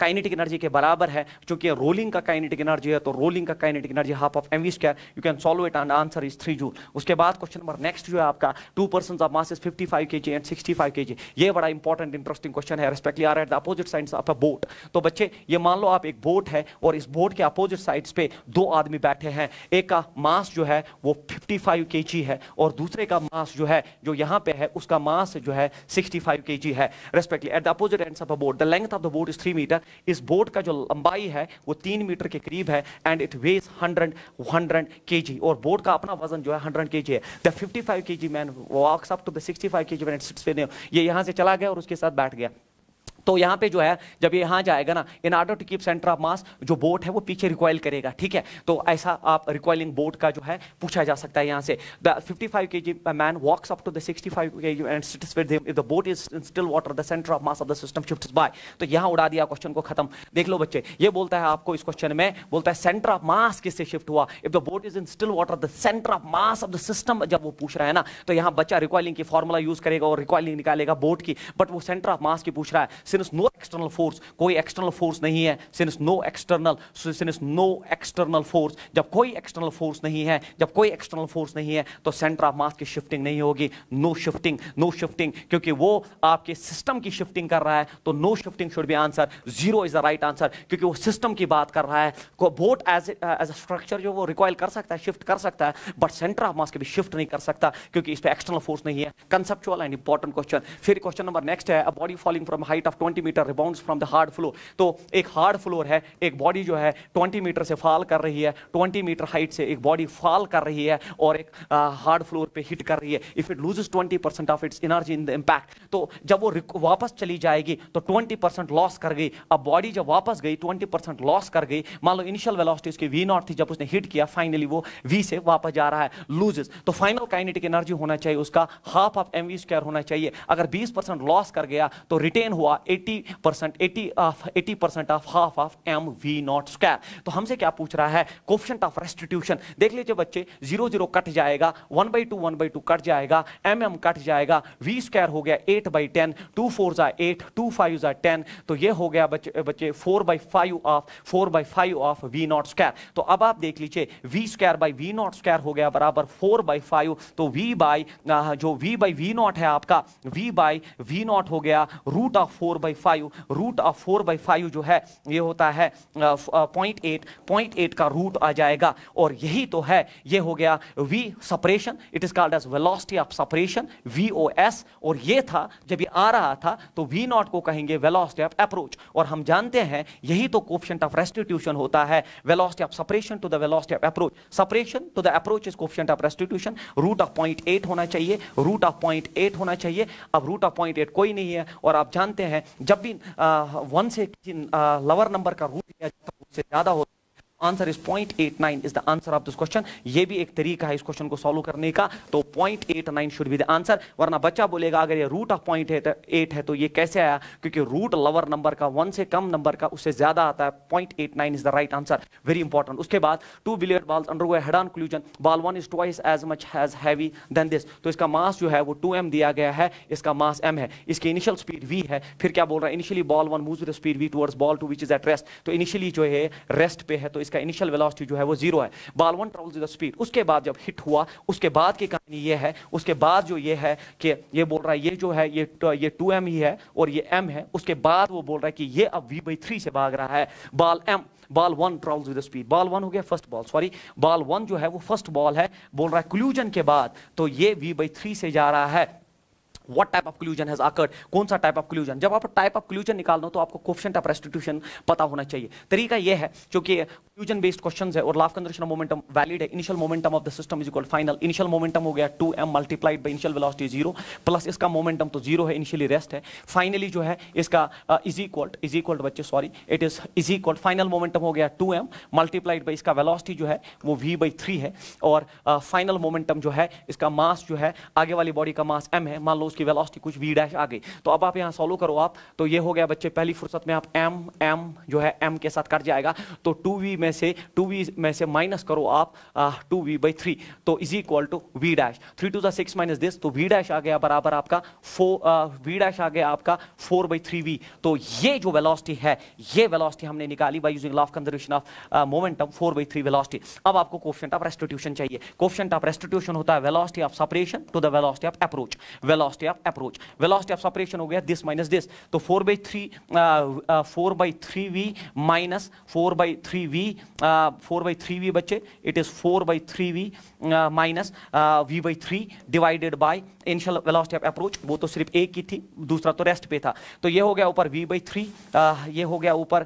[SPEAKER 1] काइनेटिक एनर्जी के बराबर है क्योंकि रोलिंग का काइनेटिक एनर्जी है तो रोलिंग का kinetic energy half of M we square you can solve it and answer is three joule उसके बाद क्वेश्चन नंबर नेक्स्ट जो है आपका two person of mass fifty five K ji and sixty five K G ये बड़ा important interesting question है respectively are at the opposite sides of a boat तो बच्चे ये मान लो आप एक बोट है और इस बोट के अपोजिट साइड्स पे दो आदमी बैठे हैं एक का मास जो है वो फिफ्टी फाइव के जी है और दूसरे का मास जो है जो यहाँ पे है उसका मास जो है सिक्सटी फाइव के जी है respectively at the opposite opposite end of a boat the length of the boat is three metre इस बोट का जो लंबाई है वो तीन मीटर के करीब है and it weighs hundred hundred के जी और बोट का अपना वजन जो है हंड्रेड के जी है the fifty five K G man walks up to the sixty five K G man seats ये यहाँ से चला गया और उसके साथ बैठ गया तो यहां पे जो है जब ये जाएगा ना in order to keep centre of mass जो बोट है वो पीछे रिकॉयल करेगा ठीक है तो ऐसा आप रिकॉयलिंग बोट का जो है पूछा जा सकता है यहाँ से the 55 five K G man walks up to the 65 five K ji and the boat is still water the centre of mass of the system shift by तो यहां उड़ा दिया क्वेश्चन को खत्म देख लो बच्चे ये बोलता है आपको इस क्वेश्चन में बोलता है सेंटर ऑफ मास किससे शिफ्ट हुआ if the boat is in still water the centre of mass of the system जब वो पूछ रहा है ना तो यहाँ बच्चा रिकॉयलिंग की फॉर्मूला यूज करेगा और रिकॉयलिंग निकालेगा बोट की बट वो सेंटर ऑफ मास की पूछ रहा है सिंस नो एक्सटर्नल फोर्स कोई एक्सटर्नल फोर्स नहीं है since no external since no external force जब कोई एक्सटर्नल फोर्स नहीं है जब कोई एक्सटर्नल फोर्स नहीं है तो सेंटर ऑफ मास की शिफ्टिंग नहीं होगी नो शिफ्टिंग नो शिफ्टिंग क्योंकि वो आपके सिस्टम की शिफ्टिंग कर रहा है तो no shifting should be answer zero is the right answer क्योंकि वो सिस्टम की बात कर रहा है boat as as a structure जो वो रिकॉयल कर सकता है शिफ्ट कर सकता है बट सेंटर ऑफ मास कभी शिफ्ट नहीं कर सकता क्योंकि इस पर एक्सटर्नल फोर्स नहीं है कंसेप्चुअल एंड इंपॉर्टेंट क्वेश्चन फिर क्वेश्चन नंबर नेक्स्ट है a body falling from height of 20 metre rebound from the hard floor तो एक हार्ड फ्लोर है एक बॉडी जो है 20 मीटर से फॉल कर रही है 20 मीटर हाइट से एक बॉडी फॉल कर रही है और एक हार्ड फ्लोर पे हिट कर रही है if it loses 20 percent of its energy in the impact तो जब वो वापस चली जाएगी तो 20 परसेंट लॉस कर गई अब बॉडी जब वापस गई 20 परसेंट लॉस कर गई मान लो इनिशियल वेलॉसिटी उसकी वी नॉट थी जब उसने हिट किया फाइनली वो वी से वापस जा रहा है लूजेस तो फाइनल काइनेटिक एनर्जी होना चाहिए उसका हाफ ऑफ एम वी होना चाहिए अगर बीस लॉस कर गया तो रिटेन हुआ 80 percent eighty eighty percent of half of M we not square तो हमसे क्या पूछ रहा है क्वेश्चन ऑफ रेस्टिट्यूशन देख लीजिए बच्चे जीरो जीरो कट जाएगा one by two one by two cut जाएगा एम एम कट जाएगा वी स्क्वायर हो गया eight by ten two four जा एट टू फाइव जा टेन तो ये हो गया बच्चे बच्चे four by five of four by five of V not square तो अब आप देख लीजिए V square by V not square हो गया बराबर फोर बाई फाइव तो वी बाई uh, जो वी बाई वी नॉट है आपका वी बाई वी नॉट हो गया root of four by five root of four by five जो है ये होता है पॉइंट एट पॉइंट एट का रूट आ जाएगा और यही तो है ये हो गया V separation it is called as velocity of separation V O S और ये था जब ये आ रहा था तो वी नॉट को कहेंगे वेलॉसिटी ऑफ अप्रोच और हम जानते हैं यही तो कोप्शंट ऑफ रेस्टिट्यूशन होता है velocity of separation to the velocity of approach separation to the approach is coefficient of restitution root of point eight होना चाहिए रूट ऑफ पॉइंट एट होना चाहिए अब रूट ऑफ पॉइंट एट कोई नहीं है और आप जानते हैं जब भी वन से लवर नंबर का रूट लिया जाता है उससे ज़्यादा होता answer is point eight nine is the answer of this question ये भी एक तरीका है इस क्वेश्चन को सॉल्व करने का तो point eight nine should be the answer वरना बच्चा बोलेगा अगर ये रूट ऑफ पॉइंट एट है तो ये कैसे आया क्योंकि रूट लवर नंबर का वन से कम नंबर का उससे ज्यादा आता है point eight nine is the right answer very important उसके बाद two billiard balls undergo head on collision ball one is twice as much has heavy than this तो इसका मास जो है वो टू एम दिया गया है इसका मास एम है इसकी इनिशियल स्पीड वी है फिर क्या बोल रहा है initially ball one move with speed V towards ball two which is at rest तो इनिशियली जो है रेस्ट पे है तो इसका इनिशियल वेलोसिटी जो है वो जीरो है बाल वन ट्रेवल्स द स्पीड उसके बाद जब हिट हुआ उसके बाद की कहानी ये है उसके बाद जो ये है कि ये बोल रहा है ये जो है ये ये टू ही है और ये एम है उसके बाद वो बोल रहा है कि ये अब वी बाई थ्री से भाग रहा है ball M ball one travels with speed ball one हो गया first ball sorry ball one जो है वो फर्स्ट बॉल है बोल रहा है क्लूजन के बाद तो ये वी बाई थ्री से जा रहा है what type of collision has occurred कौन सा टाइप ऑफ क्लूजन जब आप टाइप ऑफ क्लूजन निकालना हो तो आपको क्वेश्चन ऑफ रेस्टिट्यूशन पता होना चाहिए तरीका यह है क्योंकि क्लूजन बेस्ड क्वेश्चन है और लाफ कंजर्वेशन मोमेंटम वैलिड है initial momentum of the system is equal final initial momentum हो गया two M multiplied by initial velocity zero plus इसका मोमेंटम तो जीरो है इनिशियली रेस्ट है फाइनली जो है इसका इज इक्वल इज इक्वल बच्चे sorry it is is equal final momentum हो गया टू एम मल्टीप्लाइड बाई इसका वेलोसिटी जो है वो वी बाई थ्री है और फाइनल uh, मोमेंटम जो है इसका मास जो है आगे वाली बॉडी का मास एम है मान लो उसकी वेलोसिटी कुछ वी डैश आ गई तो अब आप यहाँ सॉल्व करो आप तो ये हो गया बच्चे पहली फुर्सत में आप एम एम जो है एम के साथ कट जाएगा तो टू वी में से टू वी में से माइनस करो आप टू वी बाई थ्री तो is equal to V dash three two this minus this तो वी डैश आ गया बराबर आपका फोर वी डैश आ गया आपका फोर बाई थ्री वी तो ये जो वेलोसिटी है ये वेलोसिटी हमने निकाली by using law of conservation of momentum four by three velocity अब आपको कोफिशेंट ऑफ रेस्टिट्यूशन चाहिए कोफिशेंट ऑफ रेस्टिट्यूशन होता है velocity of separation to the velocity of approach velocity velocity of approach velocity of separation हो गया this minus this तो four by three four by three V minus four by three V four by three V बच्चे it is four by three V minus V by three divided by initial velocity of approach वो तो सिर्फ एक ही थी दूसरा तो rest पे था तो ये हो गया ऊपर वी बाई थ्री ये हो गया ऊपर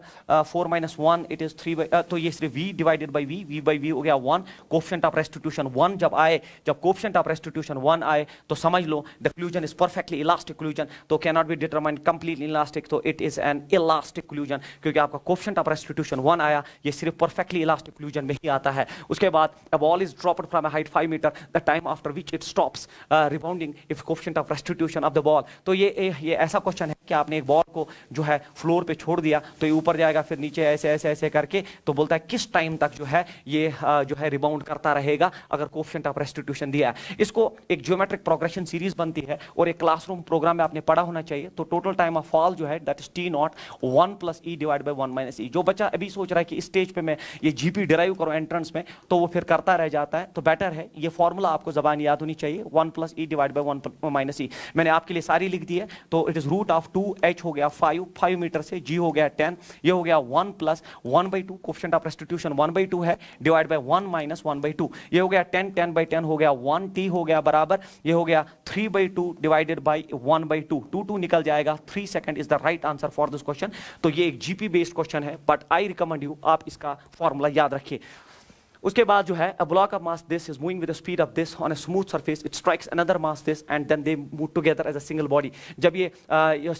[SPEAKER 1] four minus one it is three by तो ये सिर्फ V divided by V V by V हो गया one coefficient of restitution one जब आए जब कोप्शंट ऑफ रेस्टिट्यूशन वन आए तो समझ लो the collision collision is perfectly elastic collision though cannot be determined completely elastic so it is an elastic collision क्योंकि आपका कोफिशेंट ऑफ रेस्टिट्यूशन वन आया ये सिर्फ परफेक्टली इलास्टिक कोल्यूजन में ही आता है उसके बाद a ball is dropped from a height 5 metre the time after which it stops rebounding if coefficient of restitution of the ball तो ये ये ऐसा क्वेश्चन है कि आपने एक बॉल को जो है फ्लोर पे छोड़ दिया तो ये ऊपर जाएगा फिर नीचे ऐसे ऐसे ऐसे करके तो बोलता है किस टाइम तक जो है ये uh, जो है रिबाउंड करता रहेगा अगर कोफिशेंट ऑफ रेस्टिट्यूशन दिया है इसको एक ज्योमेट्रिक प्रोग्रेशन सीरीज बनती है और एक क्लासरूम प्रोग्राम में आपने पढ़ा होना चाहिए तो टोटल टाइम ऑफ फॉल जो है that is T naught one plus E divide by one minus E जो बच्चा अभी सोच रहा है कि स्टेज पे मैं ये जीपी डिराइव करूँ एंट्रेंस में तो वो फिर करता रह जाता है तो बेटर है ये फॉर्मूला आपको जबान याद होनी चाहिए one plus E divide by one minus E मैंने आपके लिए सारी लिख दी है तो it is root of two H हो गया फाइव फाइव मीटर से जी हो गया टेन ये हो गया one plus one by two question of restitution one by two है divide by one minus one by two ये हो गया टेन टेन बाई टेन हो गया वन टी हो गया बराबर ये हो गया three by two divided by one by two two two निकल जाएगा three second is the right answer for this question तो ये एक जीपी बेस्ड क्वेश्चन है बट आई रिकमेंड यू आप इसका फॉर्मूला याद रखिए उसके बाद जो है a block of mass this is moving with speed of this on a smooth surface it strikes another mass this and then they move together as a single body जब ये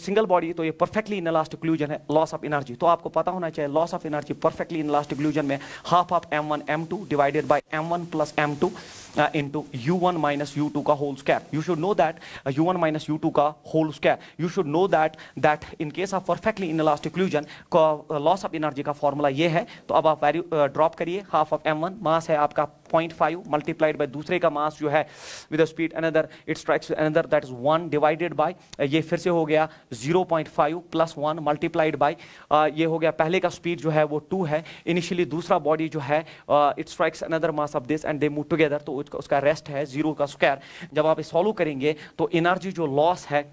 [SPEAKER 1] सिंगल बॉडी तो ये perfectly in last क्लूजन है loss of energy तो आपको पता होना चाहिए loss of energy perfectly in last collision में half of M one M two divided by M one plus M two uh, into u1 minus u2 का whole square. You should know that uh, u1 minus u2 का whole square. You should know that that in case of perfectly inelastic illusion का uh, loss of energy का formula ये है तो अब आप value drop करिए हाफ ऑफ m1 मास है आपका पॉइंट फाइव मल्टीप्लाइड बाई दूसरे का मास जो है with speed another it strikes another that is one divided by ये फिर से हो गया zero point five plus one multiplied by ये हो गया पहले का स्पीड जो है वो टू है इनिशियली दूसरा बॉडी जो है it strikes another mass of this and they move together तो उसका रेस्ट है जीरो का स्क्वायर जब आप सॉल्व करेंगे तो एनर्जी जो लॉस है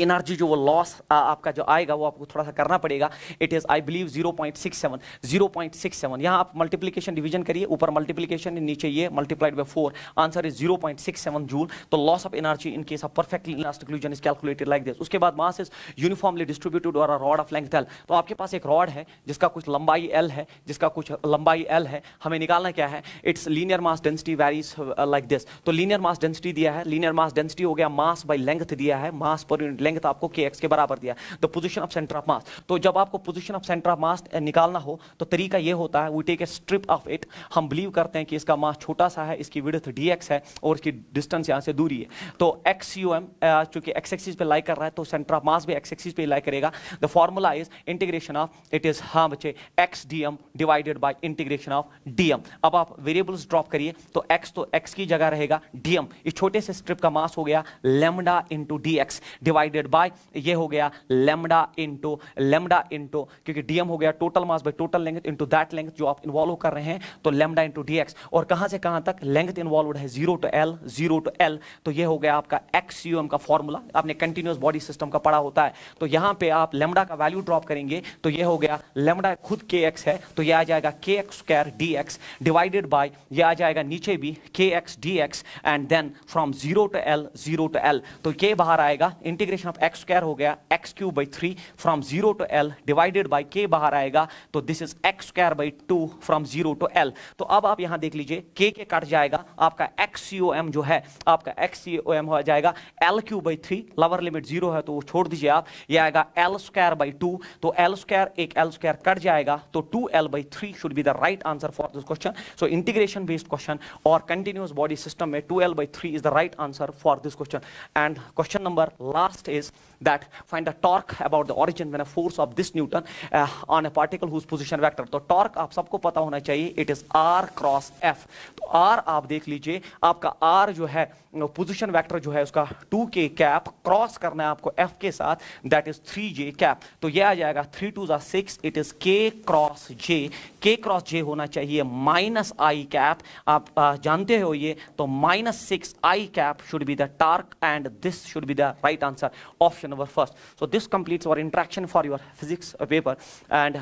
[SPEAKER 1] एनर्जी जो वो लॉस आपका जो आएगा वो आपको थोड़ा सा करना पड़ेगा इट इज़ आई बिलीव 0.67 0.67 यहाँ आप मल्टीप्लीकेशन डिवीजन करिए ऊपर मल्टीप्लीकेशन नीचे ये multiplied by four answer is zero point six seven joule तो loss of energy in case of perfectly last is calculated like this उसके बाद मास इज यूनिफॉर्मली डिस्ट्रीब्यूटेड और रॉड ऑफ लेंथ एल तो आपके पास एक rod है जिसका कुछ लंबाई एल है जिसका कुछ लंबाई एल है हमें निकालना क्या है it's linear mass density varies like this तो लीनियर मास डेंसिटी दिया है लीनियर मास डेंसिटी हो गया मास बाई लेंथ दिया है मास पर यूनिट लेंगे तो आपको के एक्स के बराबर दिया तो position of centre of mass तो जब आपको position of centre of mass निकालना हो तो तरीका यह होता है we take a strip of it हम बिलीव करते हैं कि इसका मास छोटा सा है इसकी विड़थ डी एक्स है और इसकी डिस्टेंस यहाँ से दूरी है तो एक्स यू एम चूंकि एक्स एक्सिस पे लाइक कर रहा है तो सेंटर ऑफ मास भी एक्स एक्सिस पे लाइक करेगा the formula is integration of it is हाँ बच्चे x d m divided by integration of d m अब आप वेरिएबल्स ड्रॉप करिए तो एक्स तो एक्स की जगह रहेगा डी एम इस छोटे से स्ट्रिप का मास हो गया lambda into d x divide divided by ये हो गया लेमडा इंटू लेमडा इंटू क्योंकि डीएम हो गया total mass by total length into that length जो आप इन्वॉल्व कर रहे हैं तो लेमडा इंटू डीएक्स और कहां से कहां तक लेंथ इन्वॉल्व है zero to L zero to L तो ये हो गया आपका एक्सीओएम का फॉर्मूला आपने कंटिन्यूस बॉडी सिस्टम का पढ़ा होता है तो यहां पर आप लेमडा का वैल्यू ड्रॉप करेंगे तो यह हो गया लेमडा खुद के एक्स है तो यह आ जाएगा k x square d x divided by यह आ जाएगा नीचे भी k x D x and then from zero to L zero to L तो के बाहर आएगा integrate integration of x square हो गया x cube by three from zero to L divided by k बाहर आएगा तो this is x square by two from zero to L तो अब आप यहां देख लीजिए के के कट जाएगा आपका एक्स एम जो है आपका एक्स एम हो जाएगा L cube by three lower limit zero है तो वो छोड़ दीजिए आप ये आएगा एल स्क्वायर बाई टू तो एल स्क्वायर एक एल स्क्वायर कट जाएगा तो two L by three should be the right answer for this question so integration based question और कंटिन्यूस बॉडी सिस्टम में two L by three is the right answer for this question and question number last is that find the torque about the origin when a force of this Newton uh, on a particle whose position vector. तो torque आप सबको पता होना चाहिए it is r cross f. तो r आप देख लीजिए आपका r जो है पोजिशन वैक्टर जो है उसका 2k कैप क्रॉस करना है आपको f के साथ दैट इज 3j कैप तो ये आ जाएगा 3 two 6 it is k cross j k cross j होना चाहिए माइनस आई कैप आप आ, जानते हो ये तो minus six i cap should be the torque and this should be the right answer option over first. So this completes our interaction for your physics paper and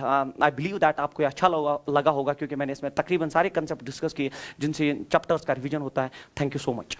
[SPEAKER 1] I believe that आपको अच्छा लगा होगा क्योंकि मैंने इसमें तकरीबन सारे concept discuss किए जिनसे चैप्टर्स का रिविजन होता है थैंक यू सो मच